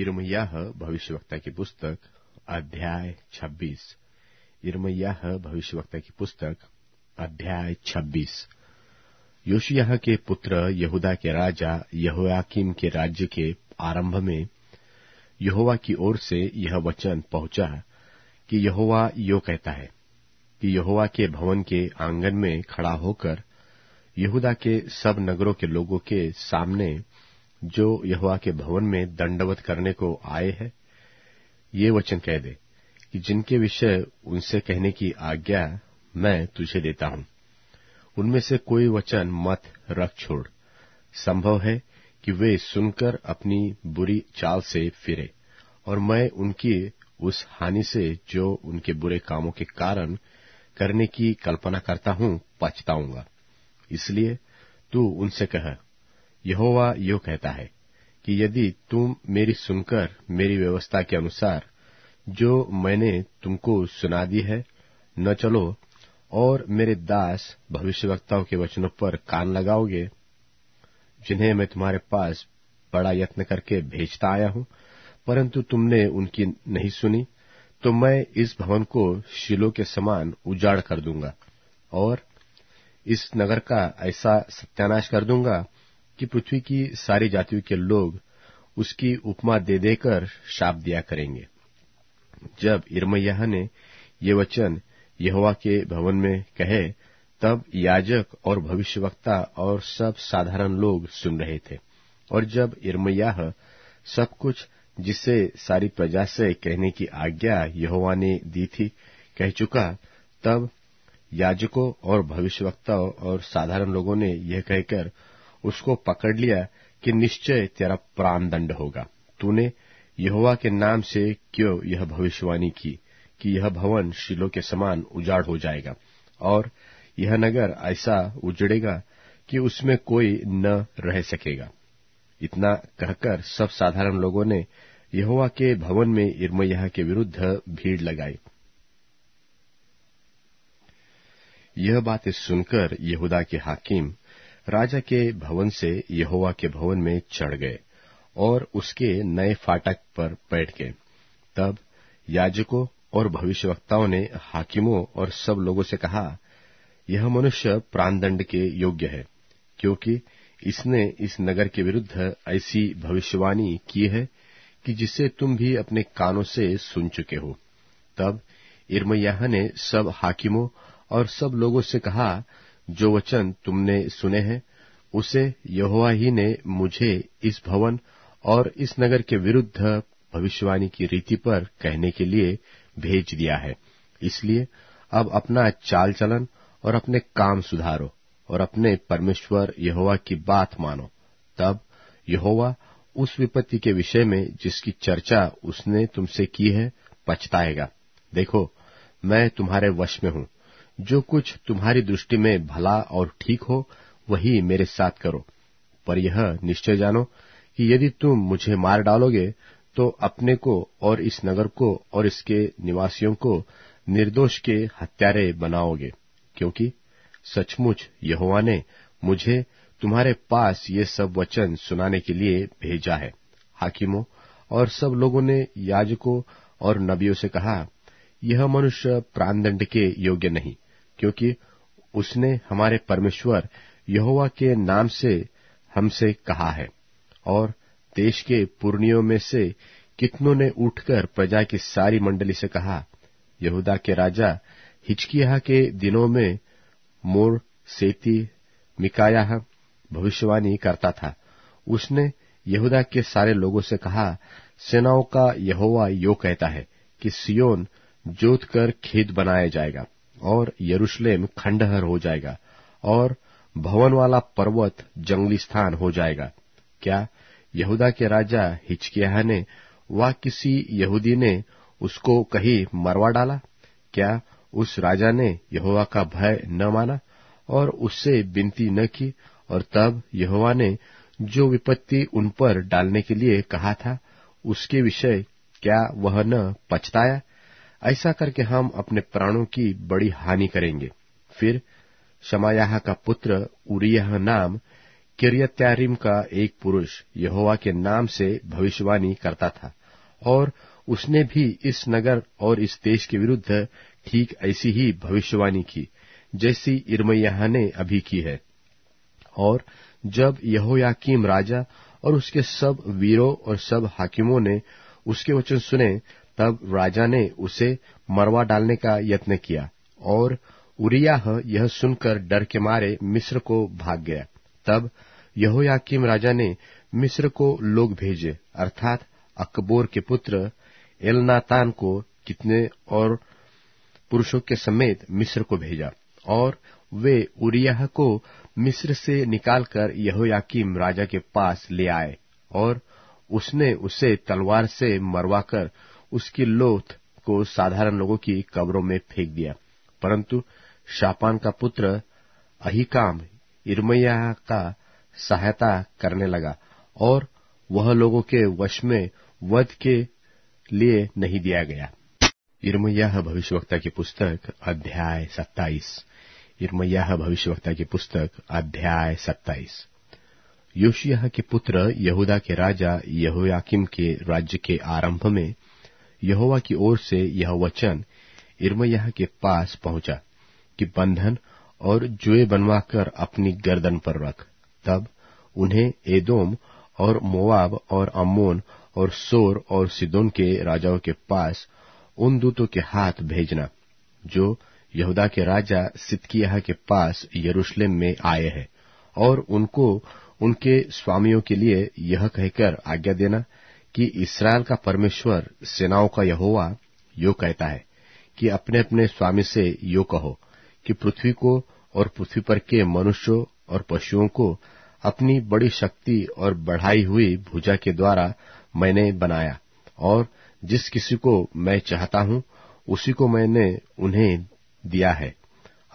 इरमयाह भविष्यवक्ता की पुस्तक अध्याय 26 इरमयाह भविष्यवक्ता की पुस्तक अध्याय 26 योशिया के पुत्र यहूदा के राजा यहोयाकिम के राज्य के आरंभ में यहोवा की ओर से यह वचन पहुंचा कि यहोवा यो कहता है कि यहोवा के भवन के आंगन में खड़ा होकर यहूदा के सब नगरों के लोगों के सामने जो यहवा के भवन में दंडवत करने को आए हैं ये वचन कह दे कि जिनके विषय उनसे कहने की आज्ञा मैं तुझे देता हूं उनमें से कोई वचन मत रख छोड़ संभव है कि वे सुनकर अपनी बुरी चाल से फिरे और मैं उनकी उस हानि से जो उनके बुरे कामों के कारण करने की कल्पना करता हूं पछताऊंगा इसलिए तू उनसे कह यहोवा यो कहता है कि यदि तुम मेरी सुनकर मेरी व्यवस्था के अनुसार जो मैंने तुमको सुना दी है न चलो और मेरे दास भविष्यवक्ताओं के वचनों पर कान लगाओगे जिन्हें मैं तुम्हारे पास बड़ा यत्न करके भेजता आया हूं परंतु तुमने उनकी नहीं सुनी तो मैं इस भवन को शिलो के समान उजाड़ कर दूंगा और इस नगर का ऐसा सत्यानाश कर दूंगा कि पृथ्वी की सारी जातियों के लोग उसकी उपमा दे देकर शाप दिया करेंगे जब इरमैया ने ये वचन यहोवा के भवन में कहे तब याजक और भविष्यवक्ता और सब साधारण लोग सुन रहे थे और जब इरमैया सब कुछ जिसे सारी प्रजा से कहने की आज्ञा यहोवा ने दी थी कह चुका तब याजकों और भविष्यवक्ताओं और साधारण लोगों ने यह कहकर उसको पकड़ लिया कि निश्चय तेरा प्राणदंड होगा तूने यहोवा के नाम से क्यों यह भविष्यवाणी की कि यह भवन शिलो के समान उजाड़ हो जाएगा और यह नगर ऐसा उजड़ेगा कि उसमें कोई न रह सकेगा इतना कहकर सब साधारण लोगों ने यहोवा के भवन में इरमैया के विरुद्ध भीड़ लगाई यह बातें सुनकर यहूदा के हाकिम राजा के भवन से यहोवा के भवन में चढ़ गए और उसके नए फाटक पर बैठ गए तब याजकों और भविष्यवक्ताओं ने हाकिमों और सब लोगों से कहा यह मनुष्य प्राणदंड के योग्य है क्योंकि इसने इस नगर के विरुद्ध ऐसी भविष्यवाणी की है कि जिसे तुम भी अपने कानों से सुन चुके हो तब इरमैया ने सब हाकिमों और सब लोगों से कहा जो वचन तुमने सुने हैं उसे यहोवा ही ने मुझे इस भवन और इस नगर के विरुद्ध भविष्यवाणी की रीति पर कहने के लिए भेज दिया है इसलिए अब अपना चाल चलन और अपने काम सुधारो और अपने परमेश्वर यहोवा की बात मानो तब यहोवा उस विपत्ति के विषय में जिसकी चर्चा उसने तुमसे की है पछताएगा देखो मैं तुम्हारे वश में हूं जो कुछ तुम्हारी दृष्टि में भला और ठीक हो वही मेरे साथ करो पर यह निश्चय जानो कि यदि तुम मुझे मार डालोगे तो अपने को और इस नगर को और इसके निवासियों को निर्दोष के हत्यारे बनाओगे क्योंकि सचमुच यहुआ ने मुझे तुम्हारे पास ये सब वचन सुनाने के लिए भेजा है हाकिमों और सब लोगों ने याजकों और नबियों से कहा यह मनुष्य प्राणदंड के योग्य नहीं क्योंकि उसने हमारे परमेश्वर यहोवा के नाम से हमसे कहा है और देश के पुर्णियों में से कितनों ने उठकर प्रजा की सारी मंडली से कहा यहूदा के राजा हिचकिया के दिनों में मोर सेती मिकाया भविष्यवाणी करता था उसने यहूदा के सारे लोगों से कहा सेनाओं का यहोवा यो कहता है कि सियोन जोत कर खेत बनाया जाएगा और यरूशलेम खंडहर हो जाएगा और भवन वाला पर्वत जंगली स्थान हो जाएगा क्या यहूदा के राजा हिचकिया ने व किसी यहूदी ने उसको कहीं मरवा डाला क्या उस राजा ने यहोवा का भय न माना और उससे विनती न की और तब यहोवा ने जो विपत्ति उन पर डालने के लिए कहा था उसके विषय क्या वह न पछताया ऐसा करके हम अपने प्राणों की बड़ी हानि करेंगे फिर शमायाह का पुत्र उरियह नाम किरियत्यारिम का एक पुरुष यहोवा के नाम से भविष्यवाणी करता था और उसने भी इस नगर और इस देश के विरुद्ध ठीक ऐसी ही भविष्यवाणी की जैसी इरमैया ने अभी की है और जब यहोयाकीम राजा और उसके सब वीरों और सब हाकिमों ने उसके वचन सुने तब राजा ने उसे मरवा डालने का यत्न किया और उरियाह यह सुनकर डर के मारे मिस्र को भाग गया तब यहोयाकीम राजा ने मिस्र को लोग भेजे अर्थात अकबोर के पुत्र एलनातान को कितने और पुरुषों के समेत मिस्र को भेजा और वे उरियाह को मिस्र से निकालकर यहोयाकीम राजा के पास ले आए और उसने उसे तलवार से मरवाकर उसकी लोथ को साधारण लोगों की कब्रों में फेंक दिया परंतु शापान का पुत्र अहिकाम इरमैया का सहायता करने लगा और वह लोगों के वश में वध के लिए नहीं दिया गया इरमैया भविष्यवक्ता की पुस्तक अध्याय सत्ताईस इरमैया भविष्यवक्ता की पुस्तक अध्याय सत्ताईस योशिया के पुत्र यहूदा के राजा यहोयाकिम के राज्य के आरंभ में यहोवा की ओर से यह वचन इरमयाह के पास पहुंचा कि बंधन और जुए बनवाकर अपनी गर्दन पर रख तब उन्हें एदोम और मोआब और अमोन और सोर और सिदोन के राजाओं के पास उन दूतों के हाथ भेजना जो यहूदा के राजा सिदकियाह के पास यरूशलेम में आए हैं और उनको उनके स्वामियों के लिए यह कहकर आज्ञा देना कि इसराइल का परमेश्वर सेनाओं का यहोवा यो कहता है कि अपने अपने स्वामी से यो कहो कि पृथ्वी को और पृथ्वी पर के मनुष्यों और पशुओं को अपनी बड़ी शक्ति और बढ़ाई हुई भुजा के द्वारा मैंने बनाया और जिस किसी को मैं चाहता हूं उसी को मैंने उन्हें दिया है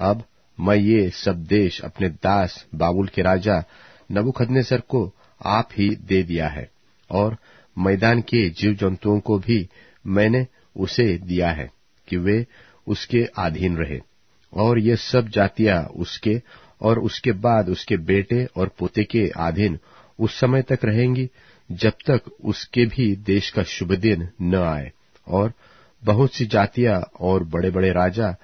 अब मैं ये सब देश अपने दास बाबुल के राजा नबुखदनेसर को आप ही दे दिया है और मैदान के जीव जंतुओं को भी मैंने उसे दिया है कि वे उसके अधीन रहे और ये सब जातियां उसके और उसके बाद उसके बेटे और पोते के अधीन उस समय तक रहेंगी जब तक उसके भी देश का शुभ दिन न आए और बहुत सी जातियां और बड़े बड़े राजा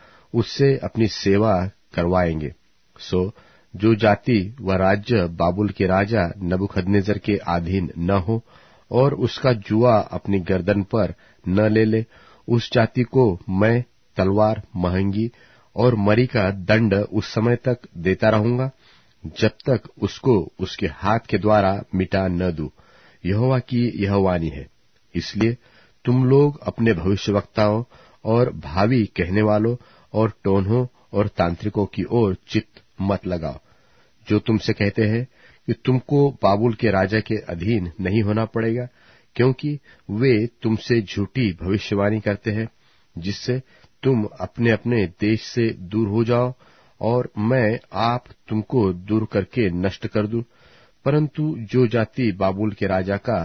उससे अपनी सेवा करवाएंगे सो जो जाति व राज्य बाबुल के राजा नबुखदनेजर के अधीन न हो और उसका जुआ अपनी गर्दन पर न ले ले उस जाति को मैं तलवार महंगी और मरी का दंड उस समय तक देता रहूंगा जब तक उसको उसके हाथ के द्वारा मिटा न दू यहोवा की यह वाणी है इसलिए तुम लोग अपने भविष्यवक्ताओं और भावी कहने वालों और टोनों और तांत्रिकों की ओर चित्त मत लगाओ जो तुमसे कहते हैं कि तुमको बाबुल के राजा के अधीन नहीं होना पड़ेगा क्योंकि वे तुमसे झूठी भविष्यवाणी करते हैं जिससे तुम अपने अपने देश से दूर हो जाओ और मैं आप तुमको दूर करके नष्ट कर दूं परंतु जो जाति बाबुल के राजा का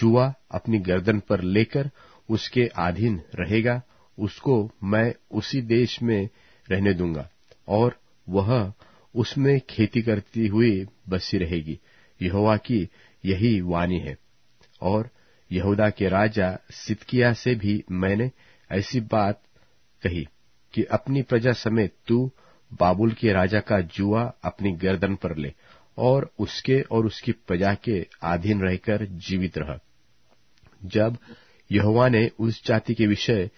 जुआ अपनी गर्दन पर लेकर उसके अधीन रहेगा उसको मैं उसी देश में रहने दूंगा और वह उसमें खेती करती हुई बसी रहेगी यहोवा की यही वाणी है और यहूदा के राजा सितकिया से भी मैंने ऐसी बात कही कि अपनी प्रजा समेत तू बाबुल के राजा का जुआ अपनी गर्दन पर ले और उसके और उसकी प्रजा के अधीन रहकर जीवित रह जब यहोवा ने उस जाति के विषय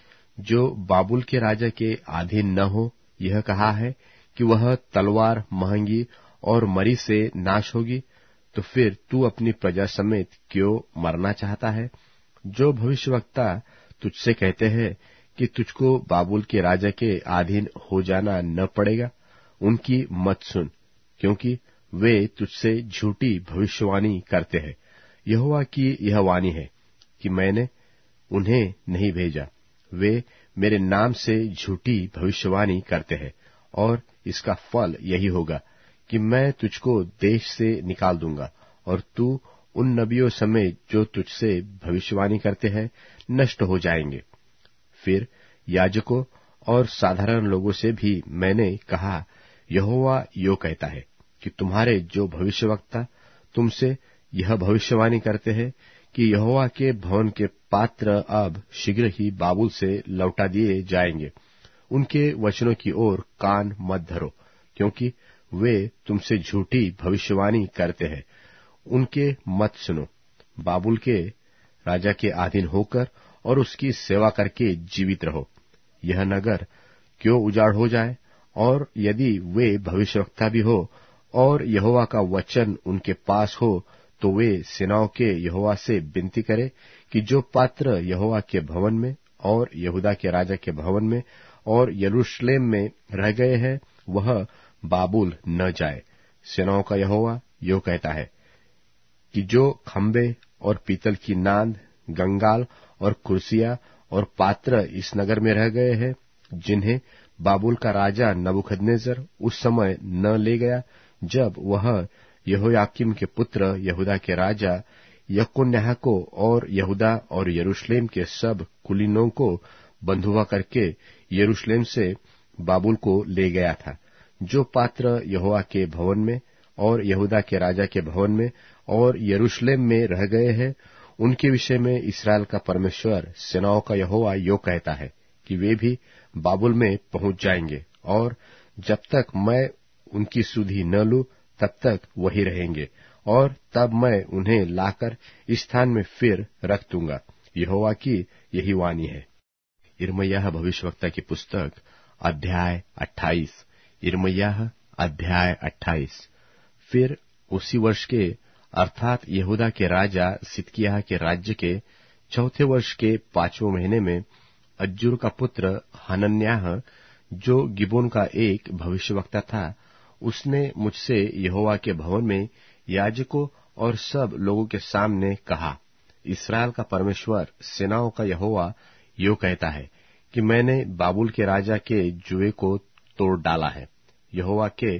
जो बाबुल के राजा के अधीन न हो यह कहा है कि वह तलवार महंगी और मरी से नाश होगी तो फिर तू अपनी प्रजा समेत क्यों मरना चाहता है जो भविष्यवक्ता तुझसे कहते हैं कि तुझको बाबुल के राजा के अधीन हो जाना न पड़ेगा उनकी मत सुन क्योंकि वे तुझसे झूठी भविष्यवाणी करते हैं यहोवा की यह वाणी है कि मैंने उन्हें नहीं भेजा वे मेरे नाम से झूठी भविष्यवाणी करते हैं और इसका फल यही होगा कि मैं तुझको देश से निकाल दूंगा और तू उन नबियों समेत जो तुझसे भविष्यवाणी करते हैं नष्ट हो जाएंगे फिर याजकों और साधारण लोगों से भी मैंने कहा यहोवा यो कहता है कि तुम्हारे जो भविष्यवक्ता तुमसे यह भविष्यवाणी करते हैं कि यहोवा के भवन के पात्र अब शीघ्र ही बाबुल से लौटा दिए जाएंगे उनके वचनों की ओर कान मत धरो क्योंकि वे तुमसे झूठी भविष्यवाणी करते हैं उनके मत सुनो बाबुल के राजा के अधीन होकर और उसकी सेवा करके जीवित रहो यह नगर क्यों उजाड़ हो जाए और यदि वे भविष्यवक्ता भी हो और यहोवा का वचन उनके पास हो तो वे सेनाओं के यहोवा से विनती करें कि जो पात्र यहोवा के भवन में और यहूदा के राजा के भवन में और यरूशलेम में रह गए हैं वह बाबुल न जाए सेनाओं का यहोवा यो कहता है कि जो खम्बे और पीतल की नांद गंगाल और कुर्सियां और पात्र इस नगर में रह गए हैं जिन्हें बाबुल का राजा नबुखदनेजर उस समय न ले गया जब वह यहोयाकिम के पुत्र यहूदा के राजा यकुन्याह को और यहूदा और यरूशलेम के सब कुलीनों को बंधुआ करके यरूशलेम से बाबुल को ले गया था जो पात्र यहोवा के भवन में और यहूदा के राजा के भवन में और यरूशलेम में रह गए हैं उनके विषय में इसराइल का परमेश्वर सेनाओं का यहोवा यो कहता है कि वे भी बाबुल में पहुंच जाएंगे और जब तक मैं उनकी सुधि न लू तब तक वही रहेंगे और तब मैं उन्हें लाकर स्थान में फिर रख दूंगा यहोवा की यही वाणी है इरमयाह भविष्यवक्ता की पुस्तक अध्याय 28 इरमैया अध्याय 28 फिर उसी वर्ष के अर्थात यहूदा के राजा सितकिया के राज्य के चौथे वर्ष के पांचवें महीने में अज्जूर का पुत्र हनन्याह जो गिबोन का एक भविष्यवक्ता था उसने मुझसे यहोवा के भवन में याजकों और सब लोगों के सामने कहा इसराइल का परमेश्वर सेनाओं का यहोवा यो कहता है कि मैंने बाबुल के राजा के जुए को तोड़ डाला है यहोवा के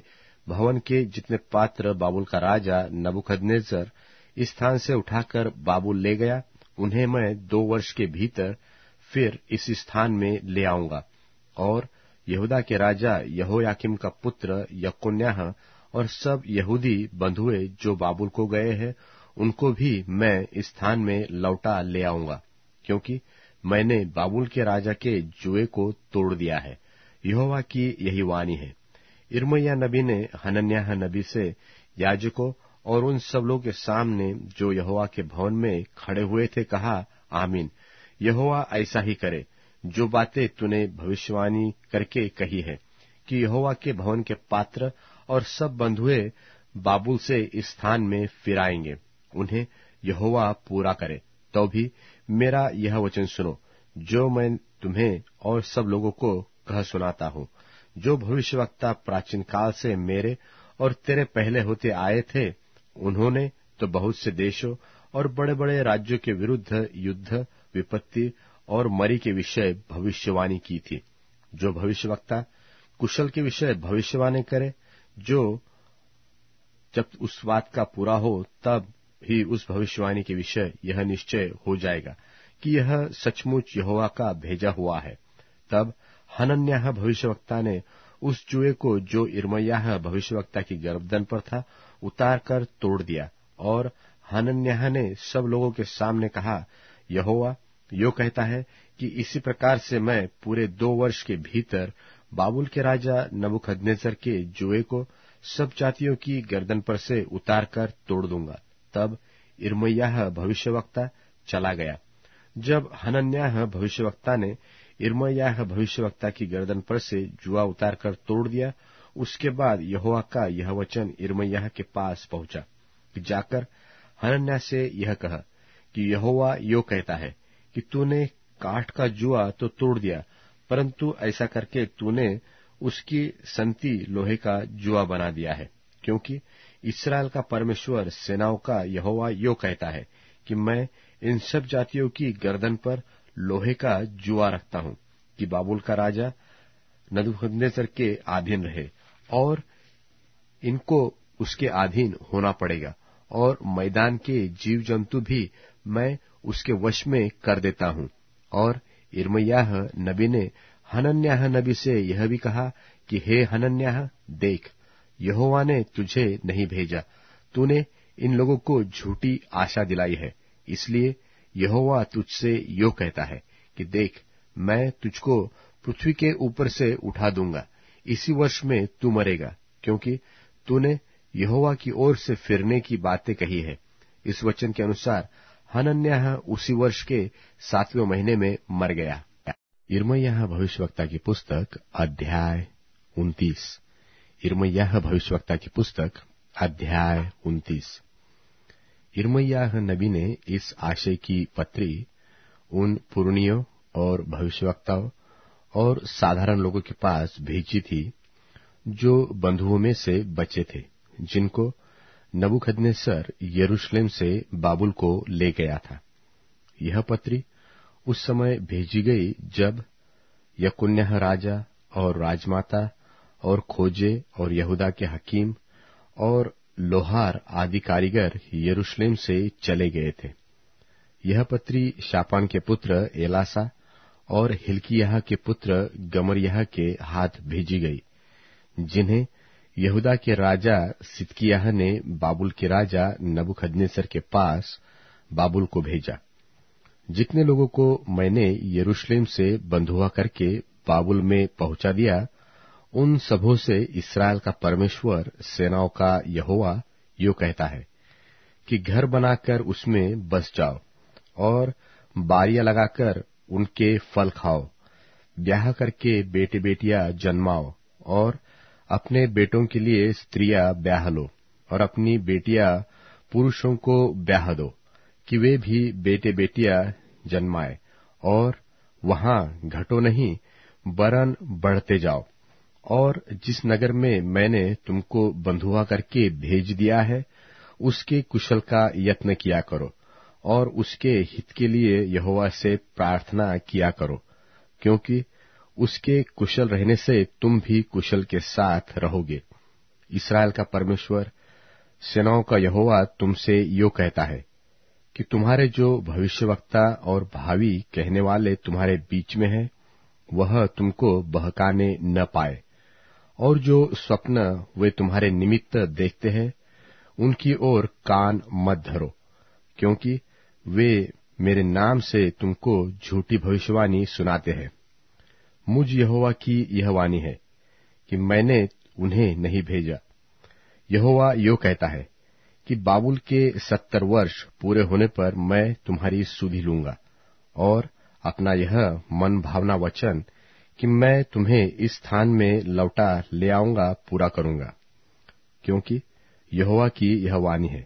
भवन के जितने पात्र बाबुल का राजा नबुखदनेजर इस स्थान से उठाकर बाबुल ले गया उन्हें मैं दो वर्ष के भीतर फिर इस स्थान में ले आऊंगा और यहूदा के राजा यहोयाकिम का पुत्र यकोन्याह और सब यहूदी बंधुए जो बाबुल को गए हैं उनको भी मैं इस स्थान में लौटा ले आऊंगा क्योंकि मैंने बाबुल के राजा के जुए को तोड़ दिया है यहोवा की यही वाणी है इरमैया नबी ने हनन्याह नबी से याजकों और उन सब लोगों के सामने जो यहोवा के भवन में खड़े हुए थे कहा आमीन यहोवा ऐसा ही करे जो बातें तूने भविष्यवाणी करके कही है कि यहोवा के भवन के पात्र और सब बंधुए बाबुल से इस स्थान में फिर आएंगे उन्हें यहोवा पूरा करे तो भी मेरा यह वचन सुनो जो मैं तुम्हें और सब लोगों को कह सुनाता हूं जो भविष्यवक्ता प्राचीन काल से मेरे और तेरे पहले होते आए थे उन्होंने तो बहुत से देशों और बड़े बड़े राज्यों के विरुद्ध युद्ध विपत्ति और मरी के विषय भविष्यवाणी की थी जो भविष्यवक्ता कुशल के विषय भविष्यवाणी करे जो जब उस बात का पूरा हो तब ही उस भविष्यवाणी के विषय यह निश्चय हो जाएगा कि यह सचमुच यहोवा का भेजा हुआ है तब हनन्याह भविष्यवक्ता ने उस जुए को जो इरमयाह भविष्यवक्ता की गर्भधन पर था उतार कर तोड़ दिया और हनन्याह ने सब लोगों के सामने कहा यहोवा यो कहता है कि इसी प्रकार से मैं पूरे दो वर्ष के भीतर बाबुल के राजा नबुखदनेसर के जुए को सब जातियों की गर्दन पर से उतारकर तोड़ दूंगा तब इरमैया भविष्यवक्ता चला गया जब हनन्याह भविष्यवक्ता ने इरमैया भविष्यवक्ता की गर्दन पर से जुआ उतारकर तोड़ दिया उसके बाद यहोवा का यह वचन इरमैयाह के पास पहुंचा जाकर हनन्या से यह कहा कि यहोवा यो कहता है कि तूने काठ का जुआ तो तोड़ दिया परंतु ऐसा करके तूने उसकी संति लोहे का जुआ बना दिया है क्योंकि इसराइल का परमेश्वर सेनाओं का यहोवा यो कहता है कि मैं इन सब जातियों की गर्दन पर लोहे का जुआ रखता हूं कि बाबुल का राजा नदुखनेसर के अधीन रहे और इनको उसके अधीन होना पड़ेगा और मैदान के जीव जंतु भी मैं उसके वश में कर देता हूं और इरमयाह नबी ने हनन्याह नबी से यह भी कहा कि हे हनन्याह देख यहोवा ने तुझे नहीं भेजा तूने इन लोगों को झूठी आशा दिलाई है इसलिए यहोवा तुझसे यो कहता है कि देख मैं तुझको पृथ्वी के ऊपर से उठा दूंगा इसी वर्ष में तू मरेगा क्योंकि तूने यहोवा की ओर से फिरने की बातें कही है इस वचन के अनुसार हनन्या उसी वर्ष के सातवें महीने में मर गया इरमैया भविष्यवक्ता की पुस्तक अध्याय उन्तीस इरमैयाह भविष्यवक्ता की पुस्तक अध्याय उन्तीस इरमैयाह नबी ने इस आशय की पत्री उन पुर्णियों और भविष्यवक्ताओं और साधारण लोगों के पास भेजी थी जो बंधुओं में से बचे थे जिनको नबुखदनेसर यरूशलेम से बाबुल को ले गया था यह पत्री उस समय भेजी गई जब यकुन्या राजा और राजमाता और खोजे और यहूदा के हकीम और लोहार आदि कारीगर यरूशलेम से चले गए थे यह पत्री शापान के पुत्र एलासा और हिलकियाह के पुत्र गमरियाह के हाथ भेजी गई जिन्हें यहूदा के राजा सिदकियाह ने बाबुल के राजा नबुखदनेसर के पास बाबुल को भेजा जितने लोगों को मैंने यरूशलेम से बंधुआ करके बाबुल में पहुंचा दिया उन सबों से इसराइल का परमेश्वर सेनाओं का यहोवा यो कहता है कि घर बनाकर उसमें बस जाओ और बारियां लगाकर उनके फल खाओ ब्याह करके बेटे बेटियां जन्माओ और अपने बेटों के लिए स्त्रियां ब्याह लो और अपनी बेटियां पुरुषों को ब्याह दो कि वे भी बेटे बेटियां जन्माए और वहां घटो नहीं बरन बढ़ते जाओ और जिस नगर में मैंने तुमको बंधुआ करके भेज दिया है उसके कुशल का यत्न किया करो और उसके हित के लिए यहोवा से प्रार्थना किया करो क्योंकि उसके कुशल रहने से तुम भी कुशल के साथ रहोगे इसराइल का परमेश्वर सेनाओं का यहोवा तुमसे यो कहता है कि तुम्हारे जो भविष्यवक्ता और भावी कहने वाले तुम्हारे बीच में हैं वह तुमको बहकाने न पाए और जो स्वप्न वे तुम्हारे निमित्त देखते हैं उनकी ओर कान मत धरो क्योंकि वे मेरे नाम से तुमको झूठी भविष्यवाणी सुनाते हैं मुझ यहोवा की यह वाणी है कि मैंने उन्हें नहीं भेजा यहोवा यो कहता है कि बाबुल के सत्तर वर्ष पूरे होने पर मैं तुम्हारी सुधी लूंगा और अपना यह मन भावना वचन कि मैं तुम्हें इस स्थान में लौटा ले आऊंगा पूरा करूंगा क्योंकि यहोवा की यह वाणी है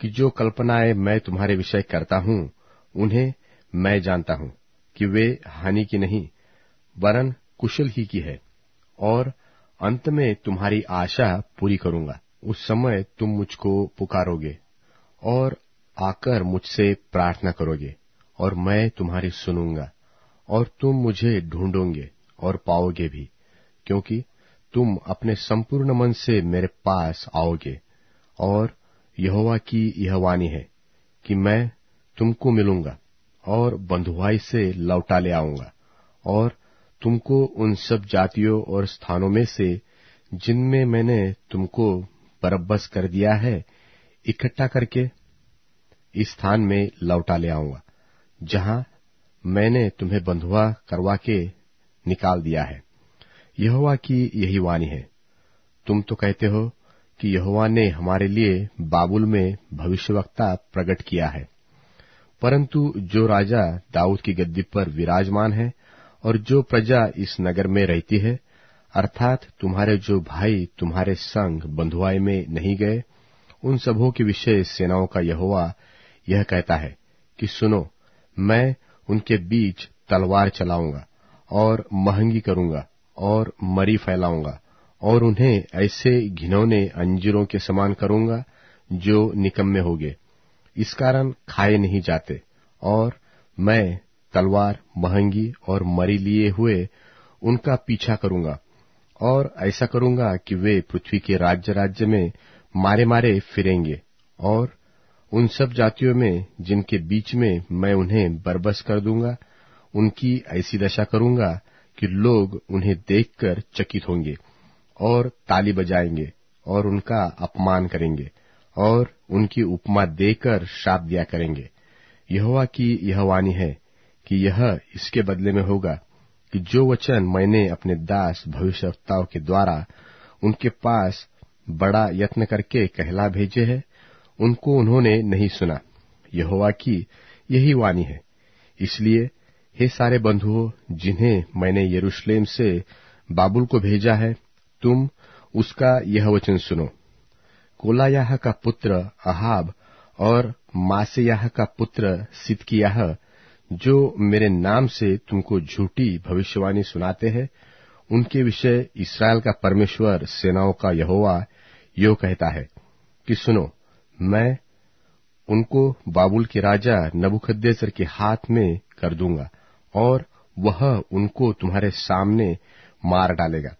कि जो कल्पनाएं मैं तुम्हारे विषय करता हूं उन्हें मैं जानता हूं कि वे हानि की नहीं वरन कुशल ही की है और अंत में तुम्हारी आशा पूरी करूंगा उस समय तुम मुझको पुकारोगे और आकर मुझसे प्रार्थना करोगे और मैं तुम्हारी सुनूंगा और तुम मुझे ढूंढोगे और पाओगे भी क्योंकि तुम अपने संपूर्ण मन से मेरे पास आओगे और यहोवा की यह वाणी है कि मैं तुमको मिलूंगा और बंधुआई से लौटा ले आऊंगा और तुमको उन सब जातियों और स्थानों में से जिनमें मैंने तुमको बरबस कर दिया है इकट्ठा करके इस स्थान में लौटा ले आऊंगा जहां मैंने तुम्हें बंधुआ करवा के निकाल दिया है यहोवा की यही वाणी है तुम तो कहते हो कि यहोवा ने हमारे लिए बाबुल में भविष्यवक्ता प्रकट किया है परंतु जो राजा दाऊद की गद्दी पर विराजमान है और जो प्रजा इस नगर में रहती है अर्थात तुम्हारे जो भाई तुम्हारे संग बंधुआई में नहीं गए उन सबों के विषय सेनाओं का यहोवा यह कहता है कि सुनो मैं उनके बीच तलवार चलाऊंगा और महंगी करूंगा और मरी फैलाऊंगा और उन्हें ऐसे घिनौने अंजीरों के समान करूंगा जो निकम्मे होंगे इस कारण खाए नहीं जाते और मैं तलवार महंगी और मरी लिए हुए उनका पीछा करूंगा और ऐसा करूंगा कि वे पृथ्वी के राज्य राज्य में मारे मारे फिरेंगे और उन सब जातियों में जिनके बीच में मैं उन्हें बरबस कर दूंगा उनकी ऐसी दशा करूंगा कि लोग उन्हें देखकर चकित होंगे और ताली बजाएंगे और उनका अपमान करेंगे और उनकी उपमा देकर श्राप दिया करेंगे यहोवा की यह वाणी है कि यह इसके बदले में होगा कि जो वचन मैंने अपने दास भविष्यताओं के द्वारा उनके पास बड़ा यत्न करके कहला भेजे है उनको उन्होंने नहीं सुना यहोवा की यही वाणी है इसलिए हे सारे बंधुओं जिन्हें मैंने यरूशलेम से बाबुल को भेजा है तुम उसका यह वचन सुनो कोलायाह का पुत्र अहाब और मासेयाह का पुत्र सिदकियाह जो मेरे नाम से तुमको झूठी भविष्यवाणी सुनाते हैं उनके विषय इसराइल का परमेश्वर सेनाओं का यहोवा यो कहता है कि सुनो मैं उनको बाबुल के राजा नबुखद्देसर के हाथ में कर दूंगा और वह उनको तुम्हारे सामने मार डालेगा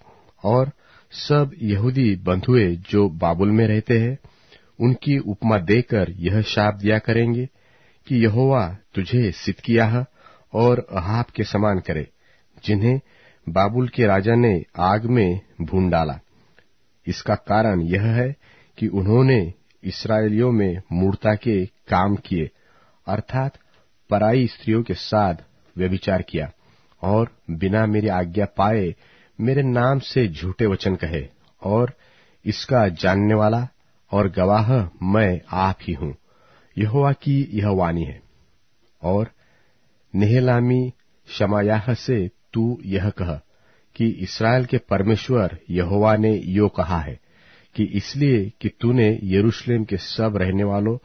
और सब यहूदी बंधुए जो बाबुल में रहते हैं उनकी उपमा देकर यह शाप दिया करेंगे कि यहोवा तुझे सिदकियाह और अहाब के समान करे जिन्हें बाबुल के राजा ने आग में भून डाला इसका कारण यह है कि उन्होंने इसराइलियों में मूर्ता के काम किए अर्थात पराई स्त्रियों के साथ व्यभिचार किया और बिना मेरी आज्ञा पाए मेरे नाम से झूठे वचन कहे और इसका जानने वाला और गवाह मैं आप ही हूं यहोवा की यह वाणी है और नेहलामी शमायाह से तू यह कह कि इसराइल के परमेश्वर यहोवा ने यो कहा है कि इसलिए कि तूने यरूशलेम के सब रहने वालों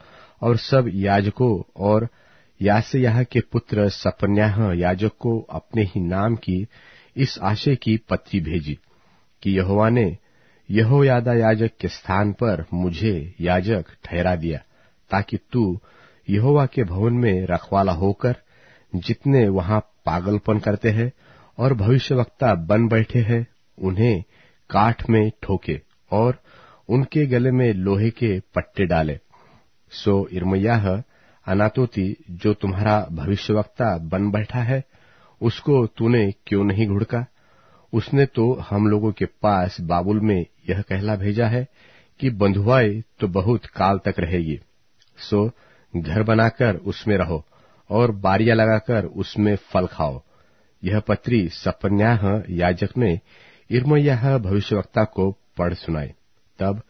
और सब याजकों और यासयाह के पुत्र सपन्याह याजक को अपने ही नाम की इस आशय की पत्री भेजी कि यहोवा ने यहोयादा याजक के स्थान पर मुझे याजक ठहरा दिया ताकि तू यहोवा के भवन में रखवाला होकर जितने वहां पागलपन करते हैं और भविष्यवक्ता बन बैठे हैं उन्हें काठ में ठोके और उनके गले में लोहे के पट्टे डाले सो इरमयाह अनातोती जो तुम्हारा भविष्यवक्ता बन बैठा है उसको तूने क्यों नहीं घुड़का उसने तो हम लोगों के पास बाबुल में यह कहला भेजा है कि बंधुआई तो बहुत काल तक रहेगी सो घर बनाकर उसमें रहो और बारियां लगाकर उसमें फल खाओ यह पत्री सपन्याह याजक ने इर्मयाह भविष्यवक्ता को पढ़ सुनाई तब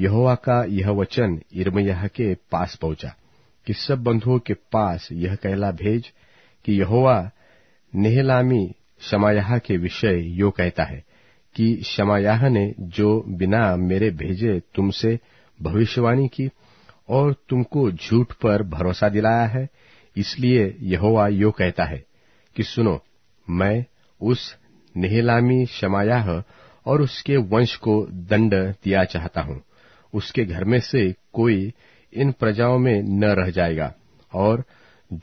यहोवा का यह वचन इर्मयाह के पास पहुंचा कि सब बंधुओं के पास यह कहला भेज कि यहोवा नेहलामी शमायाह के विषय यो कहता है कि शमायाह ने जो बिना मेरे भेजे तुमसे भविष्यवाणी की और तुमको झूठ पर भरोसा दिलाया है इसलिए यहोवा यो कहता है कि सुनो मैं उस नेहलामी शमायाह और उसके वंश को दंड दिया चाहता हूं उसके घर में से कोई इन प्रजाओं में न रह जाएगा और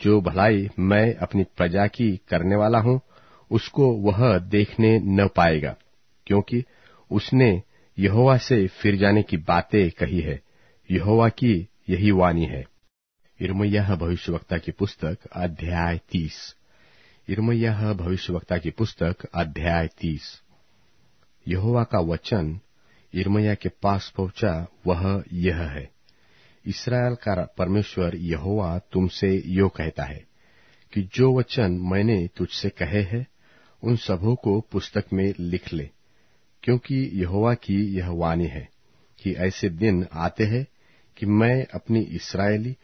जो भलाई मैं अपनी प्रजा की करने वाला हूं उसको वह देखने न पाएगा क्योंकि उसने यहोवा से फिर जाने की बातें कही है यहोवा की यही वाणी है इरमैया भविष्यवक्ता की पुस्तक अध्याय तीस इरमैया भविष्यवक्ता की पुस्तक अध्याय तीस यहोवा का वचन इरमैया के पास पहुंचा वह यह है इसराइल का परमेश्वर यहोवा तुमसे यो कहता है कि जो वचन मैंने तुझसे कहे हैं उन सबों को पुस्तक में लिख ले क्योंकि यहोवा की यह वाणी है कि ऐसे दिन आते हैं कि मैं अपनी इसराइली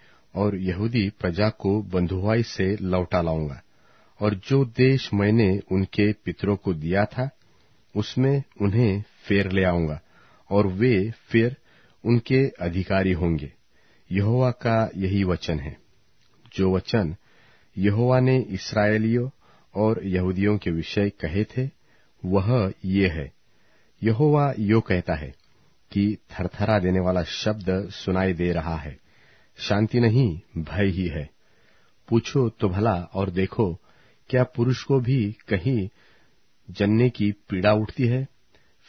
और यहूदी प्रजा को बंधुआई से लौटा लाऊंगा और जो देश मैंने उनके पितरों को दिया था उसमें उन्हें फेर ले आऊंगा और वे फिर उनके अधिकारी होंगे यहोवा का यही वचन है जो वचन यहोवा ने इसराइलियों और यहूदियों के विषय कहे थे वह ये है यहोवा यो कहता है कि थरथरा देने वाला शब्द सुनाई दे रहा है शांति नहीं भय ही है पूछो तो भला और देखो क्या पुरुष को भी कहीं जन्ने की पीड़ा उठती है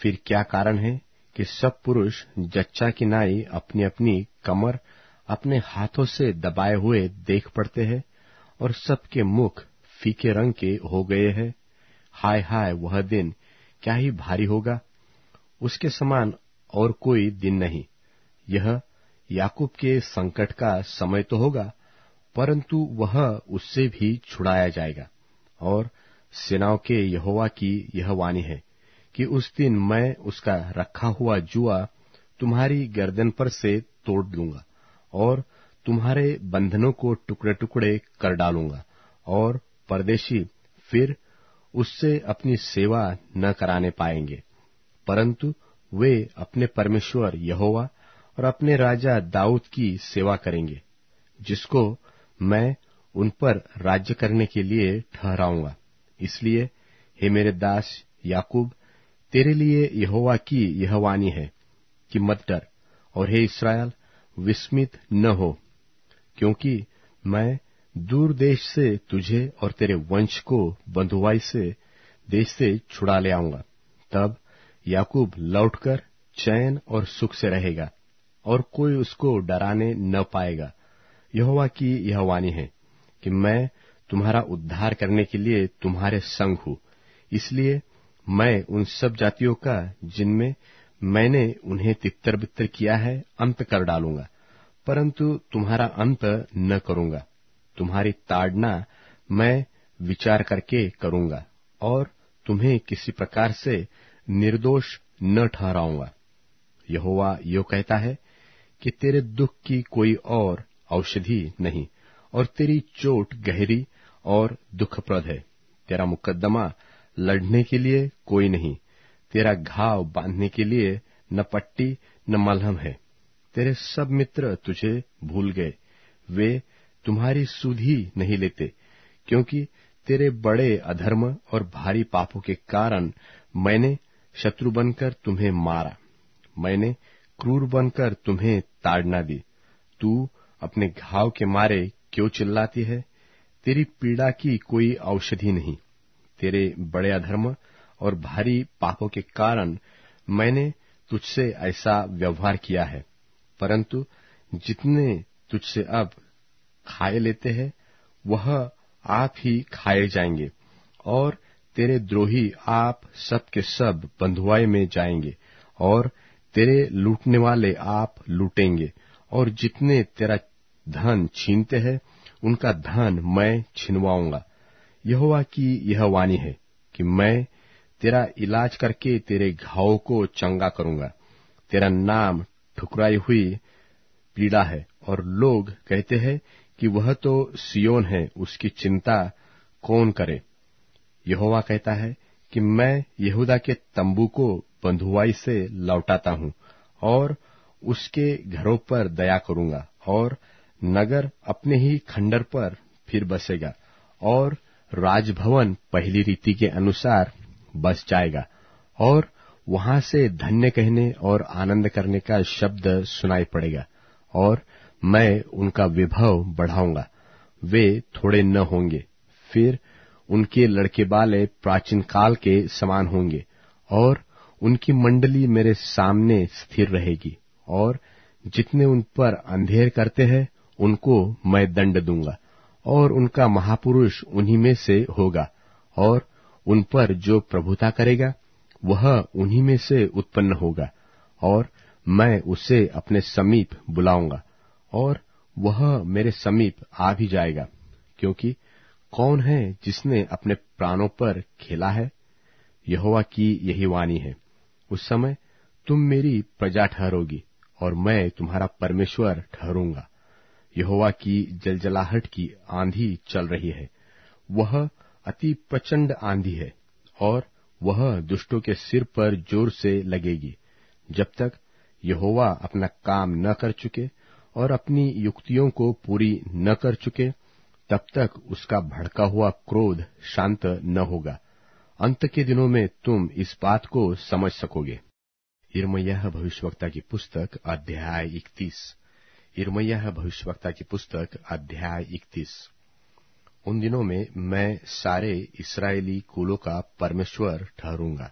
फिर क्या कारण है कि सब पुरुष जच्चा की नाई अपनी अपनी कमर अपने हाथों से दबाए हुए देख पड़ते हैं और सबके मुख फीके रंग के हो गए हैं हाय हाय वह दिन क्या ही भारी होगा उसके समान और कोई दिन नहीं यह याकूब के संकट का समय तो होगा परंतु वह उससे भी छुड़ाया जाएगा और सेनाओं के यहोवा की यह वाणी है कि उस दिन मैं उसका रखा हुआ जुआ तुम्हारी गर्दन पर से तोड़ दूंगा और तुम्हारे बंधनों को टुकड़े टुकड़े कर डालूंगा और परदेशी फिर उससे अपनी सेवा न कराने पाएंगे परंतु वे अपने परमेश्वर यहोवा और अपने राजा दाऊद की सेवा करेंगे जिसको मैं उन पर राज्य करने के लिए ठहराऊंगा इसलिए हे मेरे दास याकूब तेरे लिए यहोवा की यह वाणी है कि मत डर और हे इसराइल विस्मित न हो क्योंकि मैं दूर देश से तुझे और तेरे वंश को बंधुआई से देश से छुड़ा ले आऊंगा तब याकूब लौटकर चैन और सुख से रहेगा और कोई उसको डराने न पाएगा यहोवा की यह वाणी है कि मैं तुम्हारा उद्धार करने के लिए तुम्हारे संग हूं इसलिए मैं उन सब जातियों का जिनमें मैंने उन्हें तितर बितर किया है अंत कर डालूंगा परंतु तुम्हारा अंत न करूंगा तुम्हारी ताड़ना मैं विचार करके करूंगा और तुम्हें किसी प्रकार से निर्दोष न ठहराऊंगा यहोवा यो कहता है कि तेरे दुख की कोई और औषधि नहीं और तेरी चोट गहरी और दुखप्रद है तेरा मुकदमा लड़ने के लिए कोई नहीं तेरा घाव बांधने के लिए न पट्टी न मलहम है तेरे सब मित्र तुझे भूल गए वे तुम्हारी सुधी नहीं लेते क्योंकि तेरे बड़े अधर्म और भारी पापों के कारण मैंने शत्रु बनकर तुम्हें मारा मैंने क्रूर बनकर तुम्हें ताड़ना दी तू अपने घाव के मारे क्यों चिल्लाती है तेरी पीड़ा की कोई औषधि नहीं तेरे बड़े अधर्म और भारी पापों के कारण मैंने तुझसे ऐसा व्यवहार किया है परंतु जितने तुझसे अब खाए लेते हैं वह आप ही खाए जाएंगे और तेरे द्रोही आप सब के सब बंधुआई में जाएंगे और तेरे लूटने वाले आप लूटेंगे और जितने तेरा धन छीनते हैं उनका धन मैं छिनवाऊंगा यहोवा की यह वाणी है कि मैं तेरा इलाज करके तेरे घाव को चंगा करूंगा तेरा नाम ठुकराई हुई पीड़ा है और लोग कहते हैं कि वह तो सियोन है उसकी चिंता कौन करे यहोवा कहता है कि मैं यहूदा के तंबू को बंधुआई से लौटाता हूं और उसके घरों पर दया करूंगा और नगर अपने ही खंडर पर फिर बसेगा और राजभवन पहली रीति के अनुसार बस जाएगा और वहां से धन्य कहने और आनंद करने का शब्द सुनाई पड़ेगा और मैं उनका विभव बढ़ाऊंगा वे थोड़े न होंगे फिर उनके लड़के बाले प्राचीन काल के समान होंगे और उनकी मंडली मेरे सामने स्थिर रहेगी और जितने उन पर अंधेर करते हैं उनको मैं दंड दूंगा और उनका महापुरुष उन्हीं में से होगा और उन पर जो प्रभुता करेगा वह उन्हीं में से उत्पन्न होगा और मैं उसे अपने समीप बुलाऊंगा और वह मेरे समीप आ भी जाएगा क्योंकि कौन है जिसने अपने प्राणों पर खेला है यहोवा की यही वाणी है उस समय तुम मेरी प्रजा ठहरोगी और मैं तुम्हारा परमेश्वर ठहरूंगा यहोवा की जलजलाहट की आंधी चल रही है वह अति प्रचंड आंधी है और वह दुष्टों के सिर पर जोर से लगेगी जब तक यहोवा अपना काम न कर चुके और अपनी युक्तियों को पूरी न कर चुके तब तक उसका भड़का हुआ क्रोध शांत न होगा अंत के दिनों में तुम इस बात को समझ सकोगे इरमैया भविष्यवक्ता की पुस्तक अध्याय इकतीस इरमैया भविष्यवक्ता की पुस्तक अध्याय इकतीस उन दिनों में मैं सारे इसराइली कुलों का परमेश्वर ठहरूंगा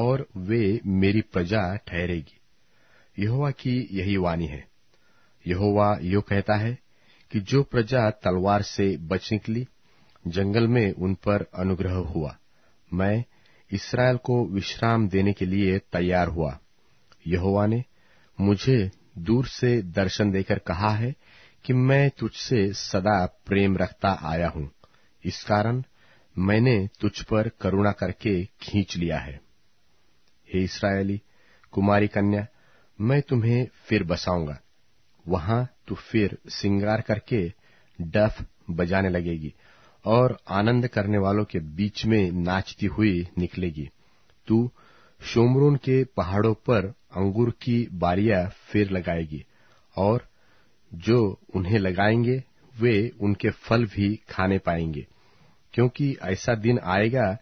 और वे मेरी प्रजा ठहरेगी यहोवा की यही वाणी है यहोवा यो कहता है कि जो प्रजा तलवार से बच निकली जंगल में उन पर अनुग्रह हुआ मैं इसराइल को विश्राम देने के लिए तैयार हुआ यहोवा ने मुझे दूर से दर्शन देकर कहा है कि मैं तुझसे सदा प्रेम रखता आया हूं इस कारण मैंने तुझ पर करुणा करके खींच लिया है हे इसराइली कुमारी कन्या मैं तुम्हें फिर बसाऊंगा वहां तू फिर सिंगार करके डफ बजाने लगेगी और आनंद करने वालों के बीच में नाचती हुई निकलेगी तू शोमरून के पहाड़ों पर अंगूर की बारियां फिर लगाएगी और जो उन्हें लगाएंगे वे उनके फल भी खाने पाएंगे क्योंकि ऐसा दिन आएगा